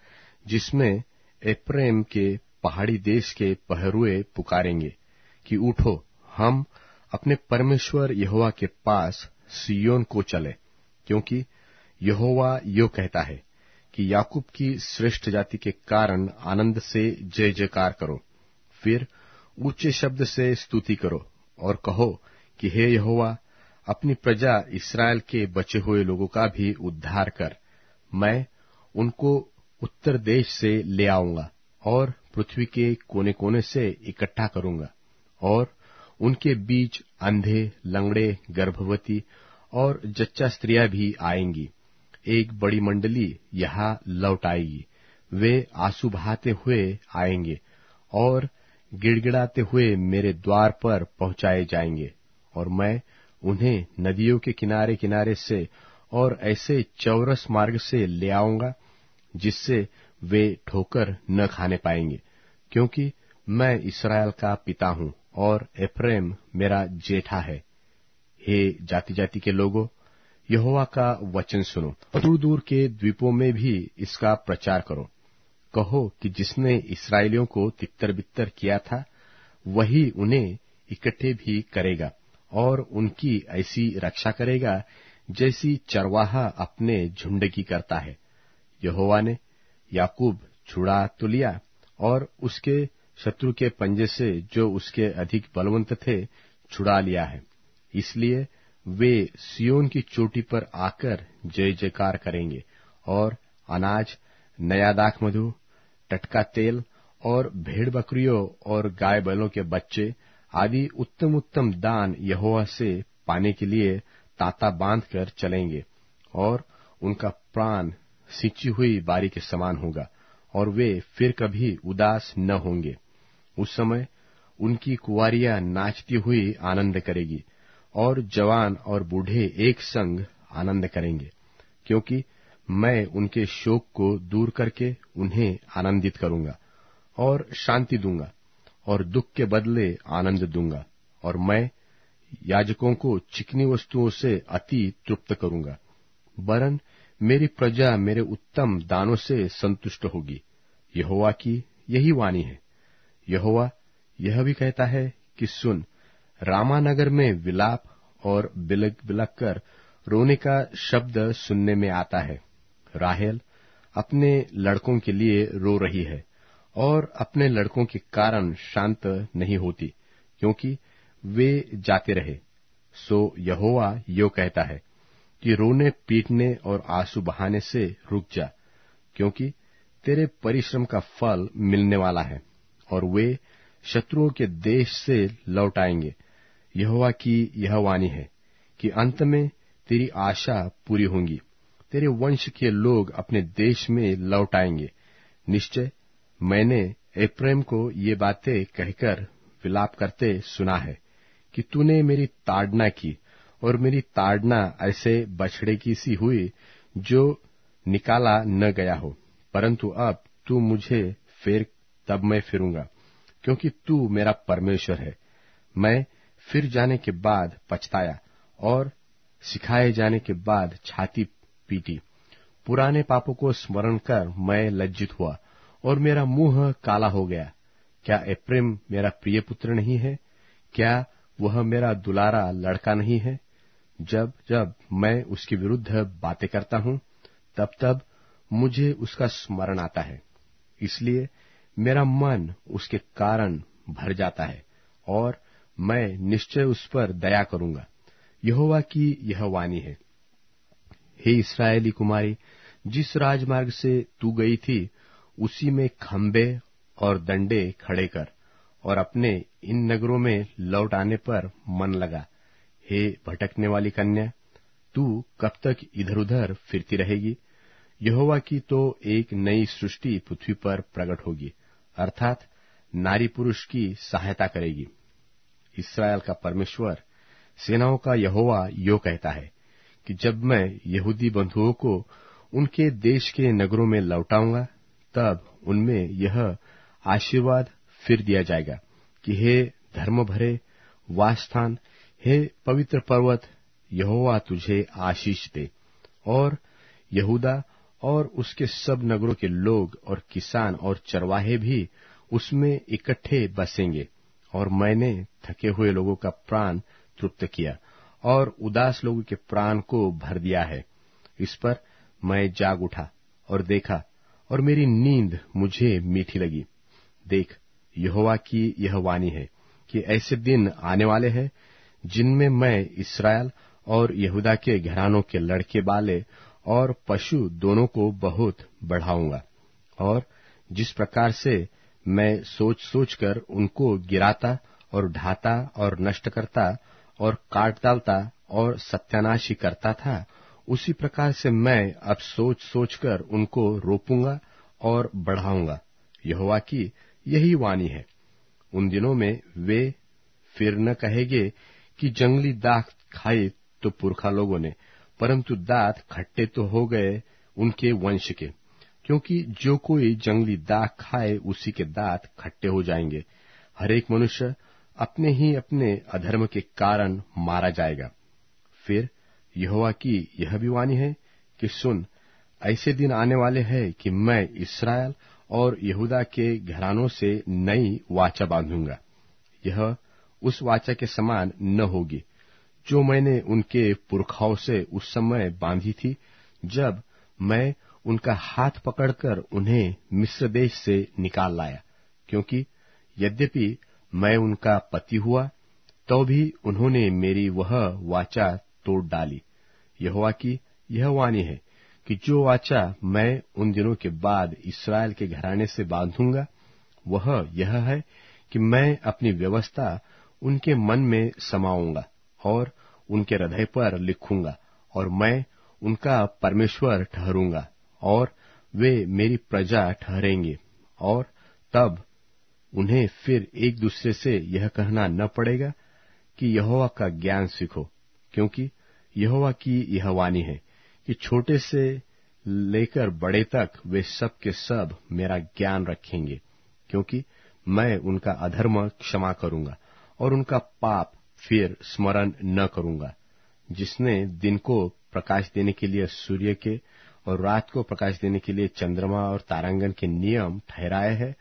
जिसमें एप्रेम के पहाड़ी देश के पहरुए पुकारेंगे कि उठो हम अपने परमेश्वर यहोवा के पास सियोन को चले क्योंकि यहोवा यो कहता है कि याकूब की श्रेष्ठ जाति के कारण आनंद से जय जयकार करो फिर ऊंचे शब्द से स्तुति करो और कहो कि हे यहोवा अपनी प्रजा इसराइल के बचे हुए लोगों का भी उद्धार कर मैं उनको उत्तर देश से ले आऊंगा और पृथ्वी के कोने कोने से इकट्ठा करूंगा और उनके बीच अंधे लंगड़े गर्भवती और जच्चा स्त्रियां भी आएंगी एक बड़ी मंडली यहां लौट आएगी वे आंसू बहाते हुए आएंगे और गिड़गिड़ाते हुए मेरे द्वार पर पहुंचाए जाएंगे और मैं उन्हें नदियों के किनारे किनारे से और ऐसे चौरस मार्ग से ले आऊंगा जिससे वे ठोकर न खाने पाएंगे क्योंकि मैं इसराइल का पिता हूं और एफ्रेम मेरा जेठा है हे जाति जाति के लोगों यहोवा का वचन सुनो दूर दूर के द्वीपों में भी इसका प्रचार करो कहो कि जिसने इसराइलियों को तितर बितर किया था वही उन्हें इकट्ठे भी करेगा और उनकी ऐसी रक्षा करेगा जैसी चरवाहा अपने झुंड की करता है यहोवा ने याकूब छुड़ा तो लिया और उसके शत्रु के पंजे से जो उसके अधिक बलवंत थे छुड़ा लिया है इसलिए वे सियोन की चोटी पर आकर जय जयकार करेंगे और अनाज नया दाख मधु टटका तेल और भेड़ बकरियों और गाय बैलों के बच्चे आदि उत्तम उत्तम दान यहोवा से पाने के लिए ताता बांधकर चलेंगे और उनका प्राण सिंची हुई बारी के समान होगा और वे फिर कभी उदास न होंगे उस समय उनकी कुआरियां नाचती हुई आनंद करेगी और जवान और बूढ़े एक संग आनंद करेंगे क्योंकि मैं उनके शोक को दूर करके उन्हें आनंदित करूंगा और शांति दूंगा और दुख के बदले आनंद दूंगा और मैं याजकों को चिकनी वस्तुओं से अति तृप्त करूंगा वरन मेरी प्रजा मेरे उत्तम दानों से संतुष्ट होगी यहोवा की यही वाणी है यहोवा यह भी कहता है कि सुन रामानगर में विलाप और बिलक बिलक कर रोने का शब्द सुनने में आता है राहेल अपने लड़कों के लिए रो रही है और अपने लड़कों के कारण शांत नहीं होती क्योंकि वे जाते रहे सो यहोवा यो कहता है कि रोने पीटने और आंसू बहाने से रुक जा क्योंकि तेरे परिश्रम का फल मिलने वाला है और वे शत्रुओं के देश से लौट आएंगे यहोवा की यह वाणी है कि अंत में तेरी आशा पूरी होंगी तेरे वंश के लोग अपने देश में लौट आएंगे निश्चय मैंने एप्रेम को ये बातें कहकर विलाप करते सुना है कि तूने मेरी ताड़ना की और मेरी ताड़ना ऐसे बछड़े की सी हुई जो निकाला न गया हो परंतु अब तू मुझे फिर तब मैं फिरूंगा क्योंकि तू मेरा परमेश्वर है मैं फिर जाने के बाद पछताया और सिखाए जाने के बाद छाती पीटी पुराने पापों को स्मरण कर मैं लज्जित हुआ और मेरा मुंह काला हो गया क्या एप्रेम मेरा प्रिय पुत्र नहीं है क्या वह मेरा दुलारा लड़का नहीं है जब जब मैं उसके विरुद्ध बातें करता हूं तब तब मुझे उसका स्मरण आता है इसलिए मेरा मन उसके कारण भर जाता है और मैं निश्चय उस पर दया करूंगा यहोवा की यह वाणी है हे इसराइली कुमारी जिस राजमार्ग से तू गई थी उसी में खंबे और दंडे खड़े कर और अपने इन नगरों में लौट आने पर मन लगा हे भटकने वाली कन्या तू कब तक इधर उधर फिरती रहेगी यहोवा की तो एक नई सृष्टि पृथ्वी पर प्रकट होगी अर्थात नारी पुरुष की सहायता करेगी इसराइल का परमेश्वर सेनाओं का यहोवा यो कहता है कि जब मैं यहूदी बंधुओं को उनके देश के नगरों में लौटाऊंगा तब उनमें यह आशीर्वाद फिर दिया जाएगा कि हे धर्म भरे वास्थान हे पवित्र पर्वत यहोवा तुझे आशीष दे और यहूदा और उसके सब नगरों के लोग और किसान और चरवाहे भी उसमें इकट्ठे बसेंगे और मैंने थके हुए लोगों का प्राण तृप्त किया और उदास लोगों के प्राण को भर दिया है इस पर मैं जाग उठा और देखा और मेरी नींद मुझे मीठी लगी देख यहोवा की यह वाणी है कि ऐसे दिन आने वाले हैं जिनमें मैं इसराइल और यहूदा के घरानों के लड़के बाले और पशु दोनों को बहुत बढ़ाऊंगा और जिस प्रकार से मैं सोच सोचकर उनको गिराता और ढाता और नष्ट करता और काट डालता और सत्यानाशी करता था उसी प्रकार से मैं अब सोच सोचकर उनको रोपूंगा और बढ़ाऊंगा यहोवा की यही वाणी है उन दिनों में वे फिर न कहेंगे कि जंगली दाख खाए तो पुरखा लोगों ने परंतु दांत खट्टे तो हो गए उनके वंश के क्योंकि जो कोई जंगली दाख खाए उसी के दांत खट्टे हो जाएंगे हरेक मनुष्य अपने ही अपने अधर्म के कारण मारा जाएगा फिर यहोवा की यह भी वाणी है कि सुन ऐसे दिन आने वाले हैं कि मैं इसराइल और यहूदा के घरानों से नई वाचा बांधूंगा यह उस वाचा के समान न होगी जो मैंने उनके पुरखाओं से उस समय बांधी थी जब मैं उनका हाथ पकड़कर उन्हें मिस्र देश से निकाल लाया क्योंकि यद्यपि मैं उनका पति हुआ तो भी उन्होंने मेरी वह वाचा तोड़ डाली यहोवा की यह वाणी है कि जो वाचा मैं उन दिनों के बाद इसराइल के घराने से बांधूंगा वह यह है कि मैं अपनी व्यवस्था उनके मन में समाऊंगा और उनके हृदय पर लिखूंगा और मैं उनका परमेश्वर ठहरूंगा और वे मेरी प्रजा ठहरेंगे और तब उन्हें फिर एक दूसरे से यह कहना न पड़ेगा कि यहोवा का ज्ञान सीखो क्योंकि यहोवा की यह वाणी है कि छोटे से लेकर बड़े तक वे सब के सब मेरा ज्ञान रखेंगे क्योंकि मैं उनका अधर्म क्षमा करूंगा और उनका पाप फिर स्मरण न करूंगा जिसने दिन को प्रकाश देने के लिए सूर्य के और रात को प्रकाश देने के लिए चंद्रमा और तारांगन के नियम ठहराए हैं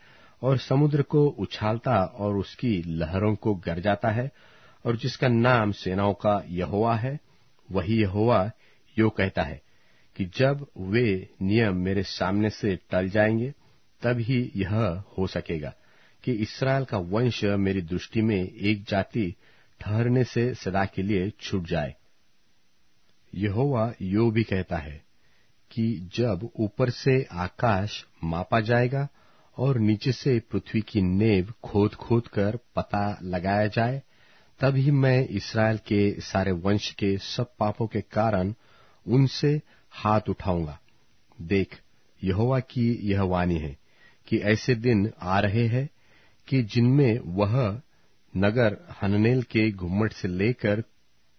और समुद्र को उछालता और उसकी लहरों को गरजाता है और जिसका नाम सेनाओं का यहोवा है वही यहोवा यो कहता है कि जब वे नियम मेरे सामने से टल जाएंगे तब ही यह हो सकेगा कि इसराइल का वंश मेरी दृष्टि में एक जाति ठहरने से सदा के लिए छूट जाए यहोवा यो भी कहता है कि जब ऊपर से आकाश मापा जाएगा और नीचे से पृथ्वी की नेव खोद खोद कर पता लगाया जाए तब ही मैं इसराइल के सारे वंश के सब पापों के कारण उनसे हाथ उठाऊंगा देख यहोवा की यह वाणी है कि ऐसे दिन आ रहे हैं कि जिनमें वह नगर हननेल के घुम्मट से लेकर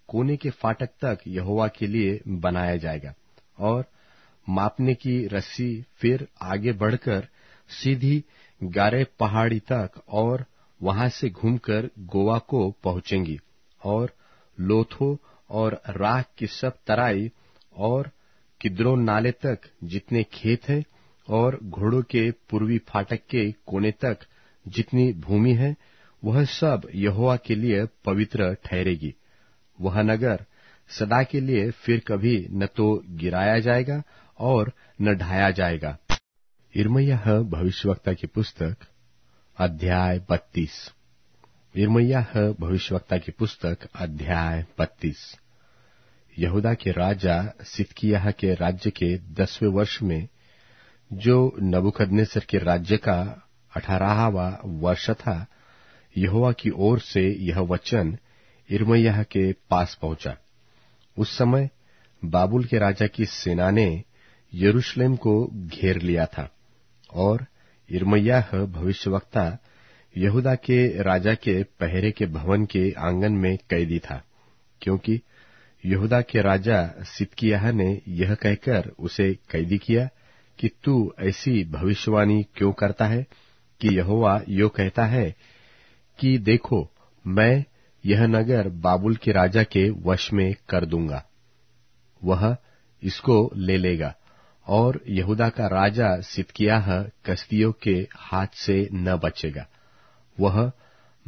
कोने के फाटक तक यहोवा के लिए बनाया जाएगा और मापने की रस्सी फिर आगे बढ़कर सीधी गारे पहाड़ी तक और वहां से घूमकर गोवा को पहुंचेंगी और लोथो और राख की सब तराई और किद्रो नाले तक जितने खेत हैं और घोड़ों के पूर्वी फाटक के कोने तक जितनी भूमि है वह सब यहोवा के लिए पवित्र ठहरेगी वह नगर सदा के लिए फिर कभी न तो गिराया जाएगा और न ढाया जाएगा इर्मयह भविष्यवक्ता की पुस्तक अध्याय बत्तीस इरमैया है भविष्यवक्ता की पुस्तक अध्याय बत्तीस यहूदा के राजा सिदकियाह के राज्य के दसवें वर्ष में जो नबुकदनेसर के राज्य का अठारहवा वर्ष था यहोवा की ओर से यह वचन इरमैया के पास पहुंचा उस समय बाबुल के राजा की सेना ने यरूशलेम को घेर लिया था और इरमैयाह भविष्यवक्ता यहूदा के राजा के पहरे के भवन के आंगन में कैदी था क्योंकि यहूदा के राजा सिदकियाह ने यह कहकर उसे कैदी किया कि तू ऐसी भविष्यवाणी क्यों करता है कि यहोवा यो कहता है कि देखो मैं यह नगर बाबुल के राजा के वश में कर दूंगा वह इसको ले लेगा और यहूदा का राजा सितकिया कस्तियों के हाथ से न बचेगा वह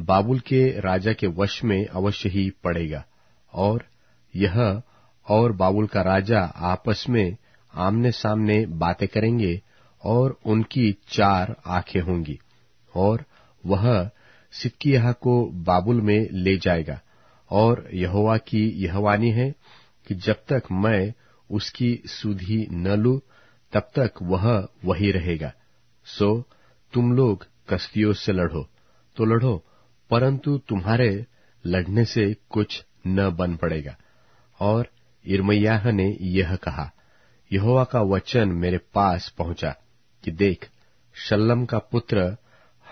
बाबुल के राजा के वश में अवश्य ही पड़ेगा और यह और बाबुल का राजा आपस में आमने सामने बातें करेंगे और उनकी चार आंखें होंगी और वह सिदकियाह को बाबुल में ले जाएगा और यहोवा की यह वानी है कि जब तक मैं उसकी सुधी न लू तब तक वह वही रहेगा सो तुम लोग कस्तियों से लड़ो तो लड़ो परंतु तुम्हारे लड़ने से कुछ न बन पड़ेगा और इरमैयाह ने यह कहा यहोवा का वचन मेरे पास पहुंचा कि देख शल्लम का पुत्र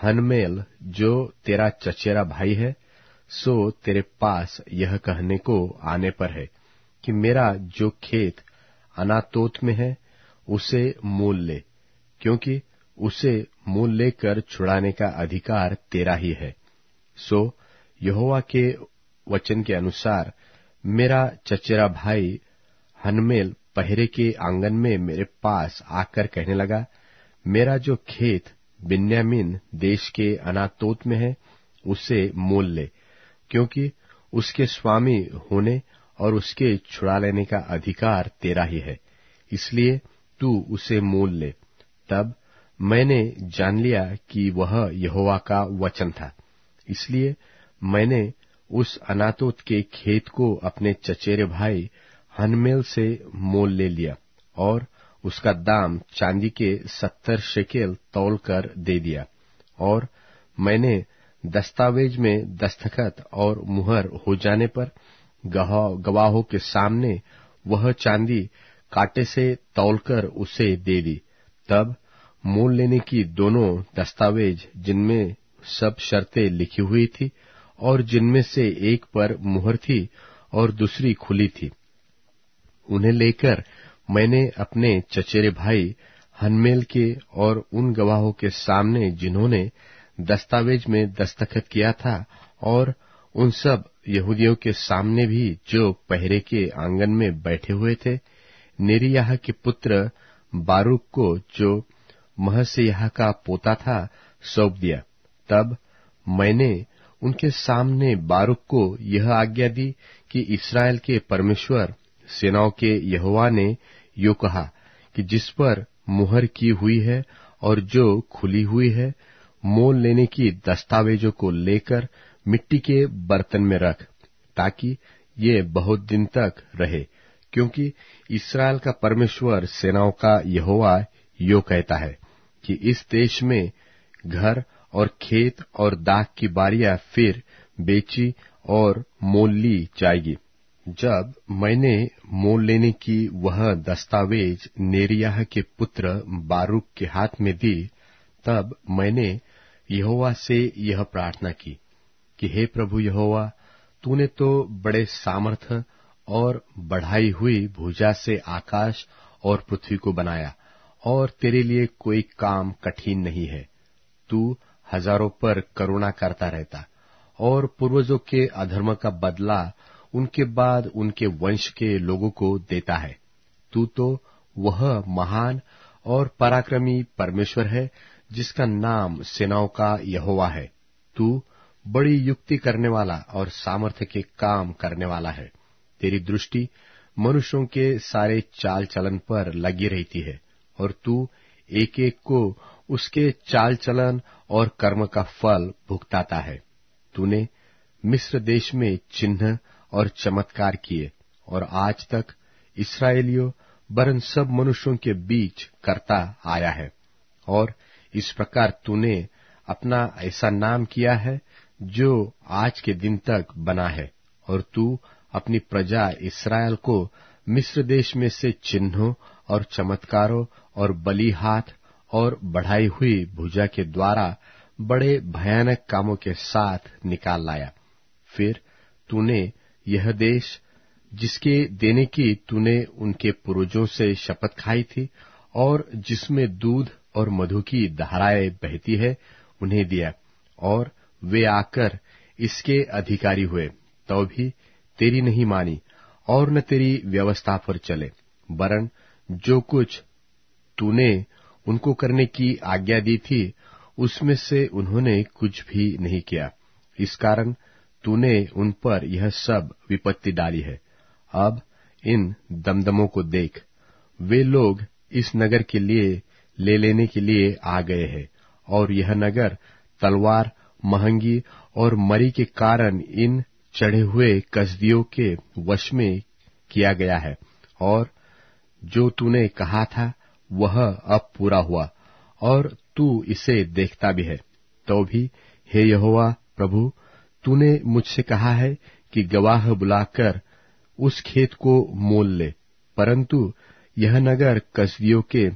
हनमेल जो तेरा चचेरा भाई है सो तेरे पास यह कहने को आने पर है कि मेरा जो खेत अनातोत में है उसे मोल ले क्योंकि उसे मोल लेकर छुड़ाने का अधिकार तेरा ही है सो यहोवा के वचन के अनुसार मेरा चचेरा भाई हनमेल पहरे के आंगन में मेरे पास आकर कहने लगा मेरा जो खेत बिन्यामिन देश के अनातोत में है उसे मोल ले क्योंकि उसके स्वामी होने और उसके छुड़ा लेने का अधिकार तेरा ही है इसलिए तू उसे मोल ले तब मैंने जान लिया कि वह यहोवा का वचन था इसलिए मैंने उस अनातोत के खेत को अपने चचेरे भाई हनमेल से मोल ले लिया और उसका दाम चांदी के सत्तर शेकेल तोल कर दे दिया और मैंने दस्तावेज में दस्तखत और मुहर हो जाने पर गवाहों के सामने वह चांदी कांटे से तौलकर उसे दे दी तब मोल लेने की दोनों दस्तावेज जिनमें सब शर्तें लिखी हुई थी और जिनमें से एक पर मुहर थी और दूसरी खुली थी उन्हें लेकर मैंने अपने चचेरे भाई हनमेल के और उन गवाहों के सामने जिन्होंने दस्तावेज में दस्तखत किया था और उन सब यहूदियों के सामने भी जो पहरे के आंगन में बैठे हुए थे नेरियाह के पुत्र बारूक को जो महसेयाह का पोता था सौंप दिया तब मैंने उनके सामने बारूक को यह आज्ञा दी कि इसराइल के परमेश्वर सेनाओं के यहुआ ने यो कहा कि जिस पर मुहर की हुई है और जो खुली हुई है मोल लेने की दस्तावेजों को लेकर मिट्टी के बर्तन में रख ताकि ये बहुत दिन तक रहे क्योंकि इसराइल का परमेश्वर सेनाओं का यहोवा यो कहता है कि इस देश में घर और खेत और दाग की बारियां फिर बेची और मोल ली जाएगी जब मैंने मोल लेने की वह दस्तावेज नेरियाह के पुत्र बारूक के हाथ में दी तब मैंने यहोवा से यह प्रार्थना की कि हे प्रभु यहोवा तूने तो बड़े सामर्थ्य और बढ़ाई हुई भुजा से आकाश और पृथ्वी को बनाया और तेरे लिए कोई काम कठिन नहीं है तू हजारों पर करुणा करता रहता और पूर्वजों के अधर्म का बदला उनके बाद उनके वंश के लोगों को देता है तू तो वह महान और पराक्रमी परमेश्वर है जिसका नाम सेनाओं का यहोवा है तू बड़ी युक्ति करने वाला और सामर्थ्य के काम करने वाला है तेरी दृष्टि मनुष्यों के सारे चाल चलन पर लगी रहती है और तू एक एक को उसके चाल चलन और कर्म का फल भुगताता है तूने मिस्र देश में चिन्ह और चमत्कार किए और आज तक इसराइलियों बरन सब मनुष्यों के बीच करता आया है और इस प्रकार तूने अपना ऐसा नाम किया है जो आज के दिन तक बना है और तू अपनी प्रजा इसराइल को मिस्र देश में से चिन्हों और चमत्कारों और बली हाथ और बढ़ाई हुई भुजा के द्वारा बड़े भयानक कामों के साथ निकाल लाया फिर तूने यह देश जिसके देने की तूने उनके पूर्वजों से शपथ खाई थी और जिसमें दूध और मधु की धाराएं बहती है उन्हें दिया और वे आकर इसके अधिकारी हुए तो भी तेरी नहीं मानी और न तेरी व्यवस्था पर चले वरन जो कुछ तूने उनको करने की आज्ञा दी थी उसमें से उन्होंने कुछ भी नहीं किया इस कारण तूने उन पर यह सब विपत्ति डाली है अब इन दमदमों को देख वे लोग इस नगर के लिए ले लेने के लिए आ गए हैं और यह नगर तलवार महंगी और मरी के कारण इन चढ़े हुए कसदियों के वश में किया गया है और जो तूने कहा था वह अब पूरा हुआ और तू इसे देखता भी है तो भी हे यहोवा प्रभु तूने मुझसे कहा है कि गवाह बुलाकर उस खेत को मोल ले परंतु यह नगर कसदियों के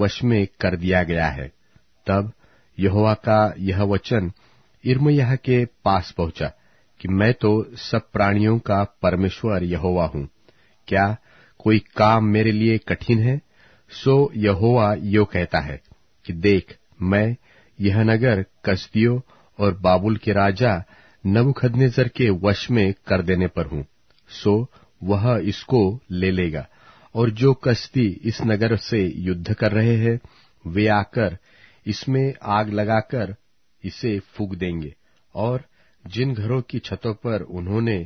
वश में कर दिया गया है तब यहोवा का यह वचन इर्मयाह के पास पहुंचा कि मैं तो सब प्राणियों का परमेश्वर यहोवा हूं क्या कोई काम मेरे लिए कठिन है सो यहोवा यो कहता है कि देख मैं यह नगर कस्तियों और बाबुल के राजा नबुखदनेजर के वश में कर देने पर हूं सो वह इसको ले लेगा और जो कश्ती इस नगर से युद्ध कर रहे हैं वे आकर इसमें आग लगाकर इसे फूक देंगे और जिन घरों की छतों पर उन्होंने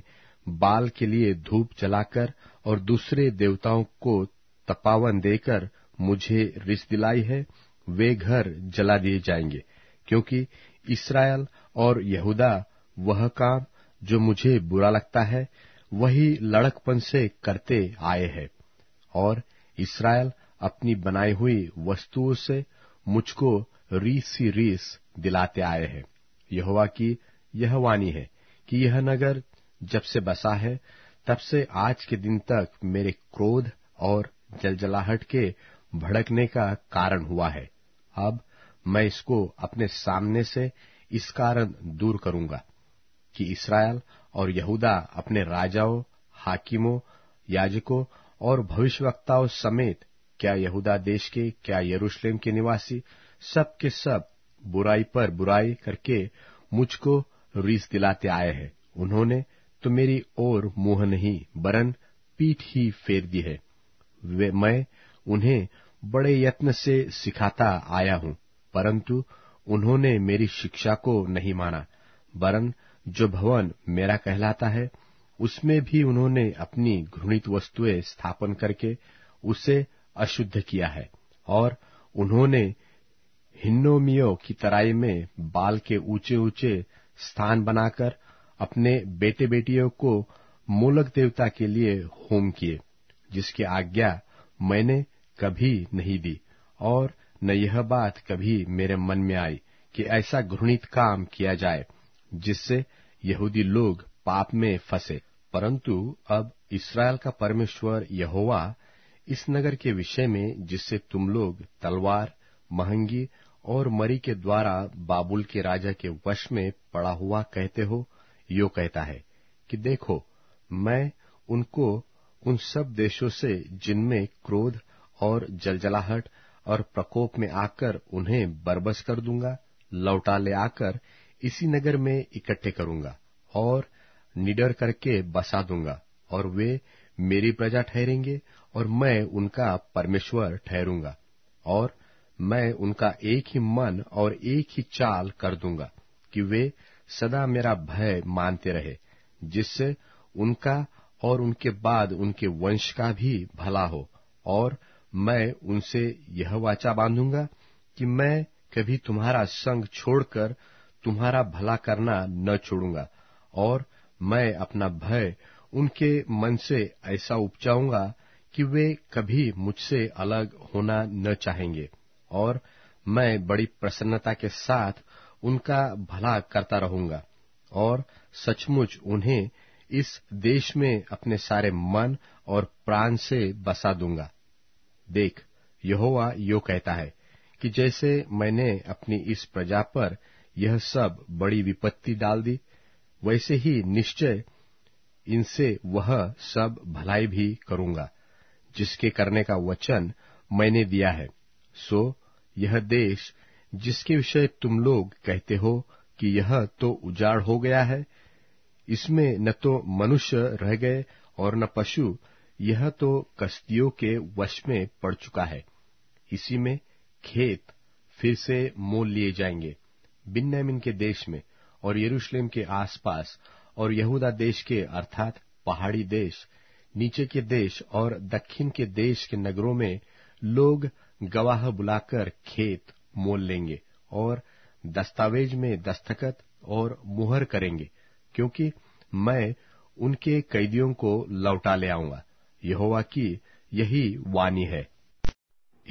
बाल के लिए धूप जलाकर और दूसरे देवताओं को तपावन देकर मुझे रिस दिलाई है वे घर जला दिए जाएंगे क्योंकि इसराइल और यहूदा वह काम जो मुझे बुरा लगता है वही लड़कपन से करते आए हैं और इसराइल अपनी बनाई हुई वस्तुओं से मुझको रीस रीस दिलाते आए हैं यहोवा की यह वाणी है कि यह नगर जब से बसा है तब से आज के दिन तक मेरे क्रोध और जलजलाहट के भड़कने का कारण हुआ है अब मैं इसको अपने सामने से इस कारण दूर करूंगा कि इसराइल और यहूदा अपने राजाओं हाकिमों याजकों और भविष्यवक्ताओं समेत क्या यहूदा देश के क्या यरूशलेम के निवासी सब के सब बुराई पर बुराई करके मुझको रीस दिलाते आए हैं उन्होंने तो मेरी ओर मुंह नहीं बरन पीठ ही फेर दी है वे मैं उन्हें बड़े यत्न से सिखाता आया हूं परंतु उन्होंने मेरी शिक्षा को नहीं माना बरन जो भवन मेरा कहलाता है उसमें भी उन्होंने अपनी घृणित वस्तुएं स्थापन करके उसे अशुद्ध किया है और उन्होंने हिन्नोमियो की तराई में बाल के ऊंचे ऊंचे स्थान बनाकर अपने बेटे बेटियों को मूलक देवता के लिए होम किए जिसकी आज्ञा मैंने कभी नहीं दी और न यह बात कभी मेरे मन में आई कि ऐसा घृणित काम किया जाए जिससे यहूदी लोग पाप में फंसे परंतु अब इसराइल का परमेश्वर यहोवा इस नगर के विषय में जिससे तुम लोग तलवार महंगी और मरी के द्वारा बाबुल के राजा के वश में पड़ा हुआ कहते हो यो कहता है कि देखो मैं उनको उन सब देशों से जिनमें क्रोध और जलजलाहट और प्रकोप में आकर उन्हें बरबस कर दूंगा लौटा ले आकर इसी नगर में इकट्ठे करूंगा और निडर करके बसा दूंगा और वे मेरी प्रजा ठहरेंगे और मैं उनका परमेश्वर ठहरूंगा और मैं उनका एक ही मन और एक ही चाल कर दूंगा कि वे सदा मेरा भय मानते रहे जिससे उनका और उनके बाद उनके वंश का भी भला हो और मैं उनसे यह वाचा बांधूंगा कि मैं कभी तुम्हारा संग छोड़कर तुम्हारा भला करना न छोड़ूंगा और मैं अपना भय उनके मन से ऐसा उपजाऊंगा कि वे कभी मुझसे अलग होना न चाहेंगे और मैं बड़ी प्रसन्नता के साथ उनका भला करता रहूंगा और सचमुच उन्हें इस देश में अपने सारे मन और प्राण से बसा दूंगा देख यहोवा यो कहता है कि जैसे मैंने अपनी इस प्रजा पर यह सब बड़ी विपत्ति डाल दी वैसे ही निश्चय इनसे वह सब भलाई भी करूंगा जिसके करने का वचन मैंने दिया है सो यह देश जिसके विषय तुम लोग कहते हो कि यह तो उजाड़ हो गया है इसमें न तो मनुष्य रह गए और न पशु यह तो कश्तियों के वश में पड़ चुका है इसी में खेत फिर से मोल लिए जाएंगे बिन्यामिन के देश में और यरूशलेम के आसपास और यहूदा देश के अर्थात पहाड़ी देश नीचे के देश और दक्षिण के देश के नगरों में लोग गवाह बुलाकर खेत मोल लेंगे और दस्तावेज में दस्तखत और मुहर करेंगे क्योंकि मैं उनके कैदियों को लौटा ले आऊंगा यहोवा की यही वाणी है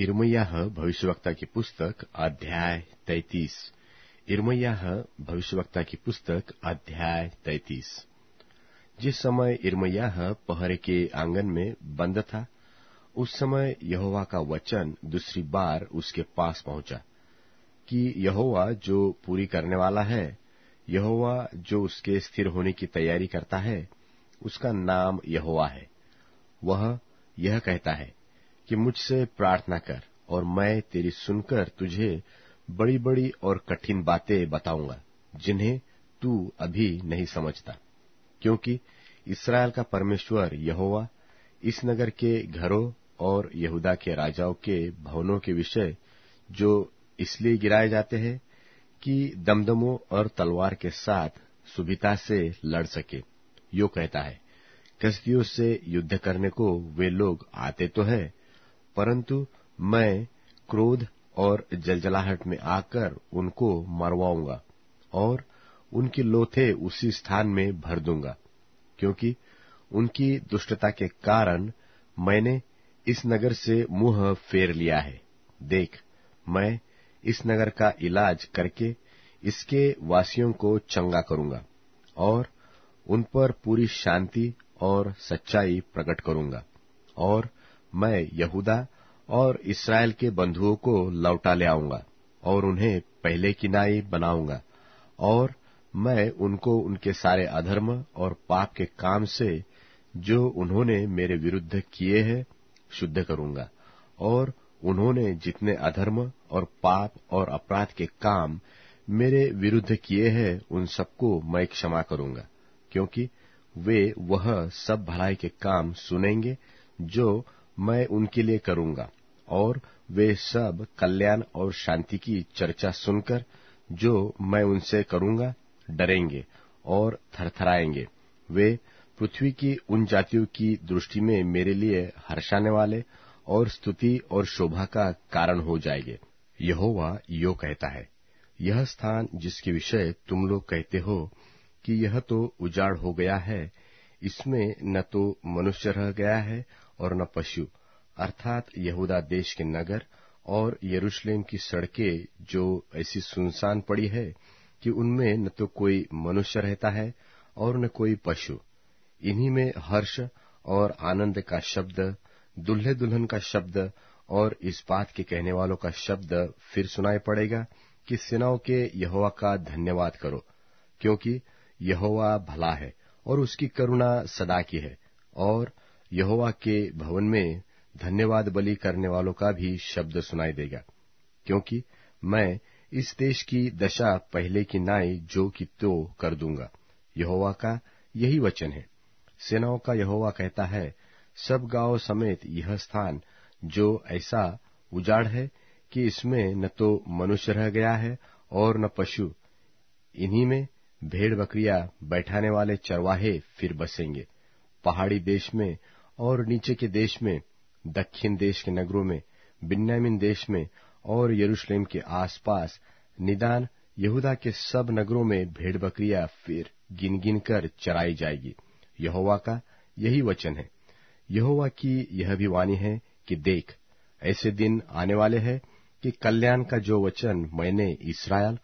इरमैया भविष्यवक्ता की पुस्तक अध्याय तैतीस इरमैया भविष्यवक्ता की पुस्तक अध्याय तैतीस जिस समय इरमैया पहरे के आंगन में बंद था उस समय यहोवा का वचन दूसरी बार उसके पास पहुंचा कि यहोवा जो पूरी करने वाला है यहोवा जो उसके स्थिर होने की तैयारी करता है उसका नाम यहोवा है वह यह कहता है कि मुझसे प्रार्थना कर और मैं तेरी सुनकर तुझे बड़ी बड़ी और कठिन बातें बताऊंगा जिन्हें तू अभी नहीं समझता क्योंकि इसराइल का परमेश्वर यहोवा इस नगर के घरों और यहूदा के राजाओं के भवनों के विषय जो इसलिए गिराए जाते हैं कि दमदमों और तलवार के साथ सुविधा से लड़ सके यो कहता है कस्तियों से युद्ध करने को वे लोग आते तो हैं परंतु मैं क्रोध और जलजलाहट में आकर उनको मरवाऊंगा और उनकी लोथे उसी स्थान में भर दूंगा क्योंकि उनकी दुष्टता के कारण मैंने इस नगर से मुंह फेर लिया है देख मैं इस नगर का इलाज करके इसके वासियों को चंगा करूंगा और उन पर पूरी शांति और सच्चाई प्रकट करूंगा और मैं यहूदा और इसराइल के बंधुओं को लौटा ले आऊंगा और उन्हें पहले किनाई बनाऊंगा और मैं उनको उनके सारे अधर्म और पाप के काम से जो उन्होंने मेरे विरुद्ध किए हैं शुद्ध करूंगा और उन्होंने जितने अधर्म और पाप और अपराध के काम मेरे विरुद्ध किए हैं उन सबको मैं क्षमा करूंगा क्योंकि वे वह सब भलाई के काम सुनेंगे जो मैं उनके लिए करूंगा और वे सब कल्याण और शांति की चर्चा सुनकर जो मैं उनसे करूंगा डरेंगे और थरथराएंगे वे पृथ्वी की उन जातियों की दृष्टि में मेरे लिए हर्षाने वाले और स्तुति और शोभा का कारण हो जाएंगे यहोवा यो कहता है यह स्थान जिसके विषय तुम लोग कहते हो कि यह तो उजाड़ हो गया है इसमें न तो मनुष्य रह गया है और न पशु अर्थात यहूदा देश के नगर और यरूशलेम की सड़कें जो ऐसी सुनसान पड़ी है कि उनमें न तो कोई मनुष्य रहता है और न कोई पशु इन्हीं में हर्ष और आनंद का शब्द दुल्हे दुल्हन का शब्द और इस बात के कहने वालों का शब्द फिर सुनाई पड़ेगा कि सेनाओं के यहोवा का धन्यवाद करो क्योंकि यहोवा भला है और उसकी करुणा सदा की है और यहोवा के भवन में धन्यवाद बलि करने वालों का भी शब्द सुनाई देगा क्योंकि मैं इस देश की दशा पहले की नाई जो कि तो कर दूंगा यहोवा का यही वचन है सेनाओं का यहोवा कहता है सब गांव समेत यह स्थान जो ऐसा उजाड़ है कि इसमें न तो मनुष्य रह गया है और न पशु इन्हीं में भेड़ बकरियां बैठाने वाले चरवाहे फिर बसेंगे पहाड़ी देश में और नीचे के देश में दक्षिण देश के नगरों में बिन्यामिन देश में और यरूशलेम के आसपास निदान यहूदा के सब नगरों में भेड़ बकरियां फिर गिन गिन कर चराई जाएगी यहोवा का यही वचन है यहोवा की यह भी वाणी है कि देख ऐसे दिन आने वाले हैं कि कल्याण का जो वचन मैंने इसराइल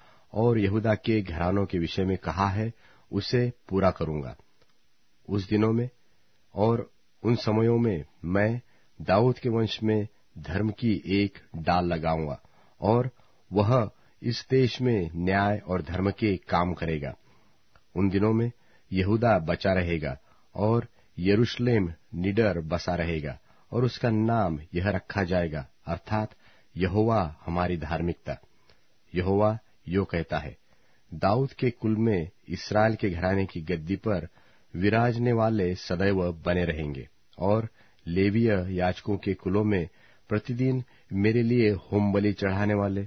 और यहूदा के घरानों के विषय में कहा है उसे पूरा करूंगा उस दिनों में और उन समयों में मैं दाऊद के वंश में धर्म की एक डाल लगाऊंगा और वह इस देश में न्याय और धर्म के काम करेगा उन दिनों में यहूदा बचा रहेगा और यरूशलेम निडर बसा रहेगा और उसका नाम यह रखा जाएगा अर्थात यहोवा हमारी धार्मिकता यहोवा यो कहता है दाऊद के कुल में इसराइल के घराने की गद्दी पर विराजने वाले सदैव बने रहेंगे और लेवीय याचकों के कुलों में प्रतिदिन मेरे लिए होम बलि चढ़ाने वाले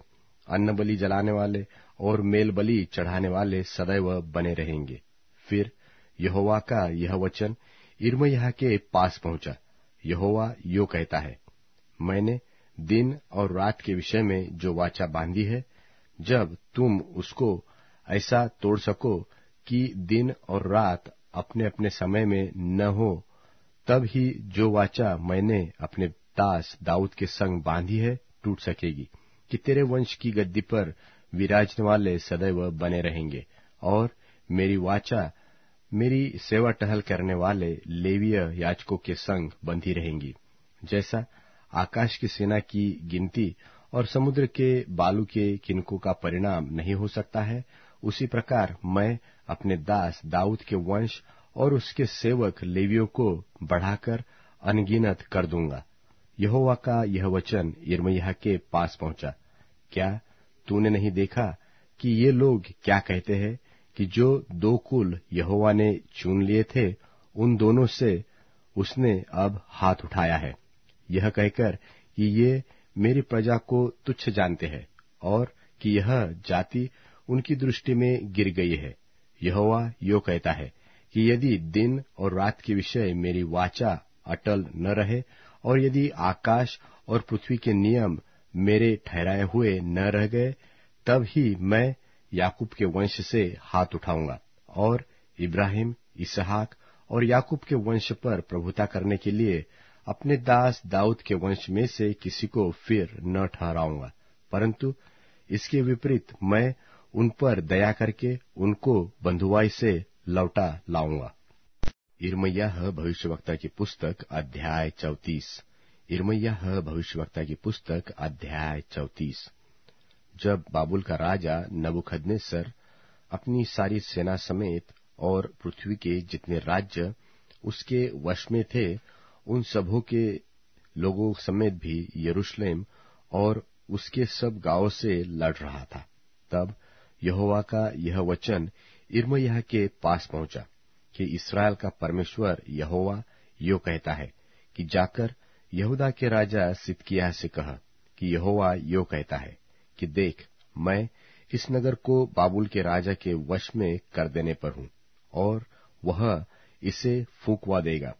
अन्न बलि जलाने वाले और मेल बलि चढ़ाने वाले सदैव बने रहेंगे फिर यहोवा का यह वचन इर्मया के पास पहुंचा यहोवा यो कहता है मैंने दिन और रात के विषय में जो वाचा बांधी है जब तुम उसको ऐसा तोड़ सको कि दिन और रात अपने अपने समय में न हो तब ही जो वाचा मैंने अपने दास दाऊद के संग बांधी है टूट सकेगी कि तेरे वंश की गद्दी पर विराजने वाले सदैव बने रहेंगे और मेरी वाचा मेरी सेवा टहल करने वाले लेवीय याचकों के संग बंधी रहेंगी जैसा आकाश की सेना की गिनती और समुद्र के बालू के किनकों का परिणाम नहीं हो सकता है उसी प्रकार मैं अपने दास दाऊद के वंश और उसके सेवक लेवियों को बढ़ाकर अनगिनत कर दूंगा यहोवा का यह वचन यरमैया के पास पहुंचा क्या तूने नहीं देखा कि ये लोग क्या कहते हैं कि जो दो कुल यहोवा ने चुन लिए थे उन दोनों से उसने अब हाथ उठाया है यह कहकर कि ये मेरी प्रजा को तुच्छ जानते हैं और कि यह जाति उनकी दृष्टि में गिर गई है यहोवा यो कहता है कि यदि दिन और रात के विषय मेरी वाचा अटल न रहे और यदि आकाश और पृथ्वी के नियम मेरे ठहराए हुए न रह गए तब ही मैं याकूब के वंश से हाथ उठाऊंगा और इब्राहिम इसहाक और याकूब के वंश पर प्रभुता करने के लिए अपने दास दाऊद के वंश में से किसी को फिर न ठहराऊंगा परंतु इसके विपरीत मैं उन पर दया करके उनको बंधुआई से लौटा लाऊंगा इरमैया भविष्यवक्ता की पुस्तक अध्याय चौतीस इरमैया भविष्यवक्ता की पुस्तक अध्याय चौतीस जब बाबुल का राजा नबुखदनेसर अपनी सारी सेना समेत और पृथ्वी के जितने राज्य उसके वश में थे उन सबों के लोगों समेत भी यरूशलेम और उसके सब गांवों से लड़ रहा था तब यहोवा का यह वचन इर्मयाह के पास पहुंचा कि इसराइल का परमेश्वर यहोवा यो कहता है कि जाकर यहूदा के राजा सिदकिया से कह कि यहोवा यो कहता है कि देख मैं इस नगर को बाबुल के राजा के वश में कर देने पर हूं और वह इसे फूकवा देगा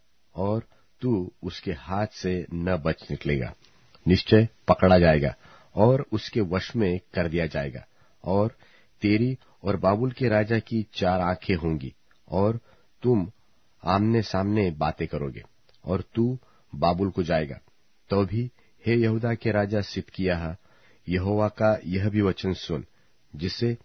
और तू उसके हाथ से न बच निकलेगा निश्चय पकड़ा जाएगा और उसके वश में कर दिया जाएगा और तेरी और बाबुल के राजा की चार आंखें होंगी और तुम आमने सामने बातें करोगे और तू बाबुल को जाएगा तो भी हे यहूदा के राजा है यहोवा का यह भी वचन सुन जिसे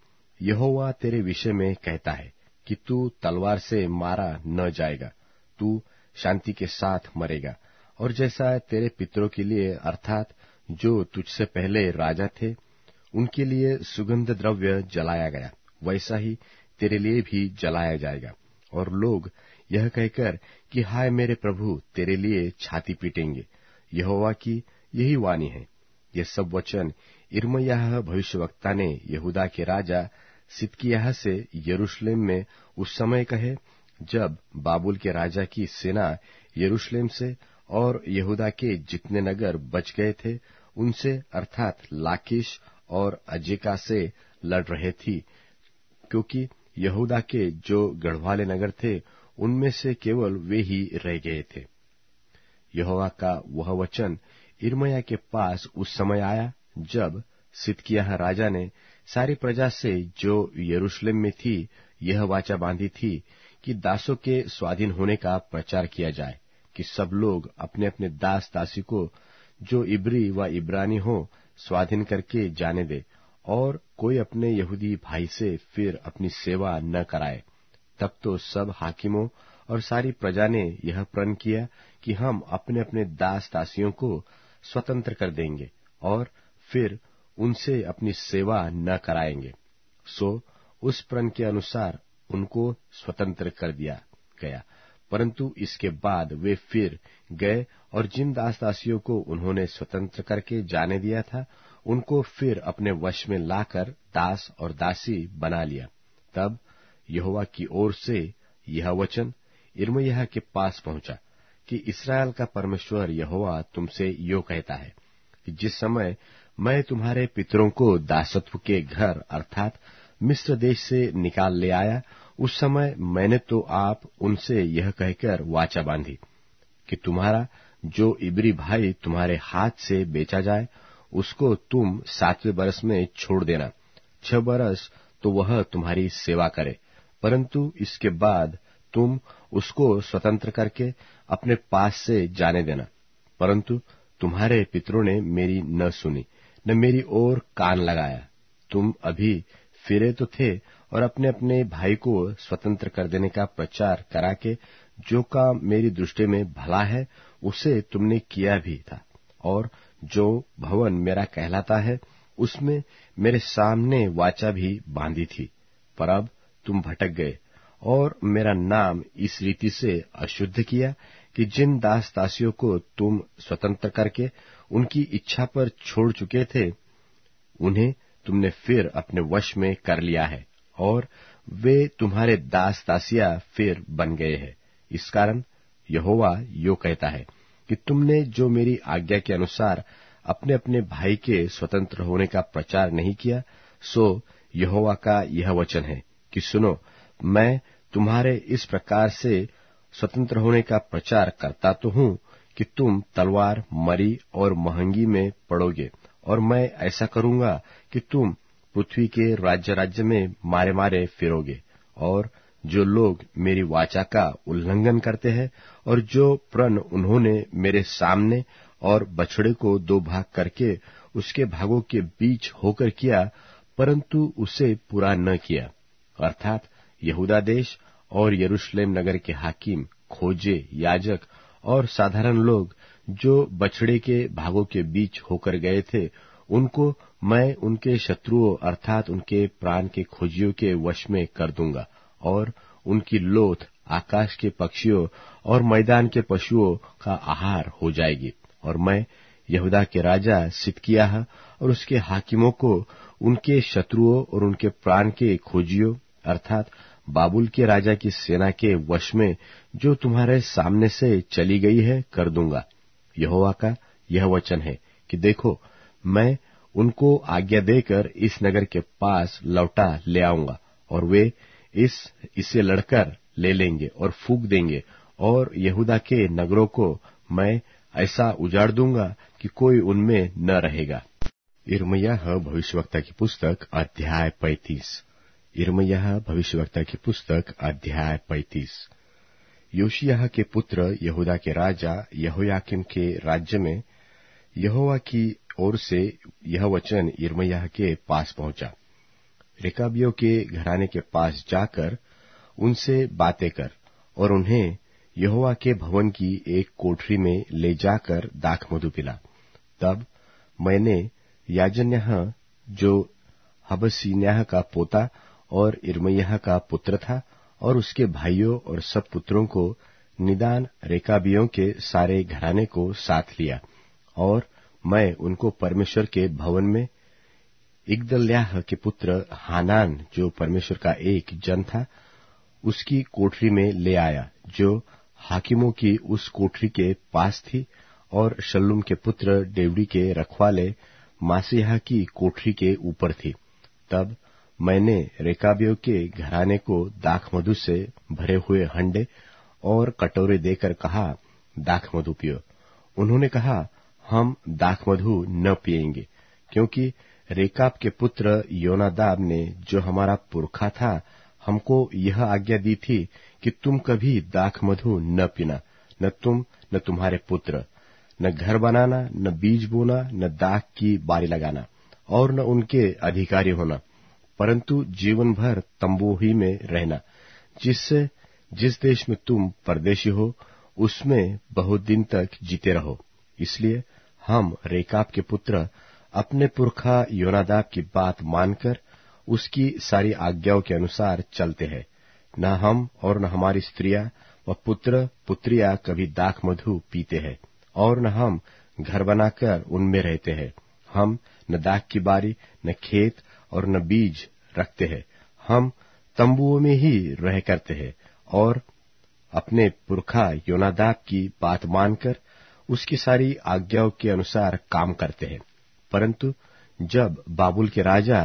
यहोवा तेरे विषय में कहता है कि तू तलवार से मारा न जाएगा तू शांति के साथ मरेगा और जैसा तेरे पितरों के लिए अर्थात जो तुझसे पहले राजा थे उनके लिए सुगंध द्रव्य जलाया गया वैसा ही तेरे लिए भी जलाया जाएगा और लोग यह कहकर कि हाय मेरे प्रभु तेरे लिए छाती पीटेंगे यहोवा की यही वाणी है ये सब वचन इर्मयाह भविष्यवक्ता ने यहूदा के राजा सितकिया से यरूशलेम में उस समय कहे जब बाबुल के राजा की सेना यरूशलेम से और यहूदा के जितने नगर बच गए थे उनसे अर्थात लाकिश और अजिका से लड़ रहे थी क्योंकि यहूदा के जो गढ़वाले नगर थे उनमें से केवल वे ही रह गए थे यहोवा का वह वचन इरमया के पास उस समय आया जब सिदकिया राजा ने सारी प्रजा से जो यरूशलेम में थी यह वाचा बांधी थी कि दासों के स्वाधीन होने का प्रचार किया जाए कि सब लोग अपने अपने दास दासी को जो इब्री व इब्रानी हो स्वाधीन करके जाने दे और कोई अपने यहूदी भाई से फिर अपनी सेवा न कराए तब तो सब हाकिमों और सारी प्रजा ने यह प्रण किया कि हम अपने अपने दास दासियों को स्वतंत्र कर देंगे और फिर उनसे अपनी सेवा न कराएंगे सो उस प्रण के अनुसार उनको स्वतंत्र कर दिया गया परंतु इसके बाद वे फिर गए और जिन दास दासियों को उन्होंने स्वतंत्र करके जाने दिया था उनको फिर अपने वश में लाकर दास और दासी बना लिया तब यहोवा की ओर से यह वचन इर्मयह के पास पहुंचा कि इसराइल का परमेश्वर यहोवा तुमसे यो कहता है कि जिस समय मैं तुम्हारे पितरों को दासत्व के घर अर्थात मिस्र देश से निकाल ले आया उस समय मैंने तो आप उनसे यह कहकर वाचा बांधी कि तुम्हारा जो इबरी भाई तुम्हारे हाथ से बेचा जाए उसको तुम सातवें बरस में छोड़ देना छह बरस तो वह तुम्हारी सेवा करे परंतु इसके बाद तुम उसको स्वतंत्र करके अपने पास से जाने देना परंतु तुम्हारे पितरों ने मेरी न सुनी न मेरी ओर कान लगाया तुम अभी फिरे तो थे और अपने अपने भाई को स्वतंत्र कर देने का प्रचार करा के जो काम मेरी दृष्टि में भला है उसे तुमने किया भी था और जो भवन मेरा कहलाता है उसमें मेरे सामने वाचा भी बांधी थी पर अब तुम भटक गए और मेरा नाम इस रीति से अशुद्ध किया कि जिन दास दासियों को तुम स्वतंत्र करके उनकी इच्छा पर छोड़ चुके थे उन्हें तुमने फिर अपने वश में कर लिया है और वे तुम्हारे दास दासिया फिर बन गए हैं इस कारण यहोवा यो कहता है कि तुमने जो मेरी आज्ञा के अनुसार अपने अपने भाई के स्वतंत्र होने का प्रचार नहीं किया सो यहोवा का यह वचन है कि सुनो मैं तुम्हारे इस प्रकार से स्वतंत्र होने का प्रचार करता तो हूं कि तुम तलवार मरी और महंगी में पड़ोगे और मैं ऐसा करूंगा कि तुम पृथ्वी के राज्य राज्य में मारे मारे फिरोगे और जो लोग मेरी वाचा का उल्लंघन करते हैं और जो प्रण उन्होंने मेरे सामने और बछड़े को दो भाग करके उसके भागों के बीच होकर किया परंतु उसे पूरा न किया अर्थात यहूदा देश और यरूशलेम नगर के हाकिम खोजे याजक और साधारण लोग जो बछड़े के भागों के बीच होकर गए थे उनको मैं उनके शत्रुओं अर्थात उनके प्राण के खोजियों के वश में कर दूंगा और उनकी लोथ आकाश के पक्षियों और मैदान के पशुओं का आहार हो जाएगी और मैं यहूदा के राजा सिदकिया और उसके हाकिमों को उनके शत्रुओं और उनके प्राण के खोजियों अर्थात बाबुल के राजा की सेना के वश में जो तुम्हारे सामने से चली गई है कर दूंगा यहोवा का यह वचन है कि देखो मैं उनको आज्ञा देकर इस नगर के पास लौटा ले आऊंगा और वे इस इसे लड़कर ले लेंगे और फूक देंगे और यहूदा के नगरों को मैं ऐसा उजाड़ दूंगा कि कोई उनमें न रहेगा इरमैया भविष्यवक्ता की पुस्तक अध्याय पैंतीस इरमयह भविष्यवक्ता की पुस्तक अध्याय पैंतीस योशियाह के पुत्र यहूदा के राजा यहोयाकिम के राज्य में यहोवा की ओर से यह वचन इरमयाह के पास पहुंचा रिकाबियों के घराने के पास जाकर उनसे बातें कर और उन्हें यहोवा के भवन की एक कोठरी में ले जाकर मधु पिला तब मैंने याजन्याह जो हबसीन्याह का पोता और इरमैया का पुत्र था और उसके भाइयों और सब पुत्रों को निदान रेकाबियों के सारे घराने को साथ लिया और मैं उनको परमेश्वर के भवन में इगदल्याह के पुत्र हानान जो परमेश्वर का एक जन था उसकी कोठरी में ले आया जो हाकिमों की उस कोठरी के पास थी और शल्लुम के पुत्र डेवडी के रखवाले मासीहा की कोठरी के ऊपर थी तब मैंने रेकाबियो के घराने को दाख मधु से भरे हुए हंडे और कटोरे देकर कहा दाख मधु पियो उन्होंने कहा हम दाखमधु मधु न पिएंगे क्योंकि रेकाब के पुत्र योनादाब ने जो हमारा पुरखा था हमको यह आज्ञा दी थी कि तुम कभी दाखमधु मधु न पीना न तुम न तुम्हारे पुत्र न घर बनाना न बीज बोना न दाख की बारी लगाना और न उनके अधिकारी होना परंतु जीवन भर तंबू ही में रहना जिससे जिस देश में तुम परदेशी हो उसमें बहुत दिन तक जीते रहो इसलिए हम रेकाब के पुत्र अपने पुरखा योनादाब की बात मानकर उसकी सारी आज्ञाओं के अनुसार चलते हैं न हम और न हमारी स्त्रियां व पुत्र पुत्रिया कभी दाख मधु पीते हैं और न हम घर बनाकर उनमें रहते हैं हम न दाख की बारी न खेत और न बीज रखते हैं हम तंबुओं में ही रह करते हैं और अपने पुरखा योनादाब की बात मानकर उसकी सारी आज्ञाओं के अनुसार काम करते हैं परंतु जब बाबुल के राजा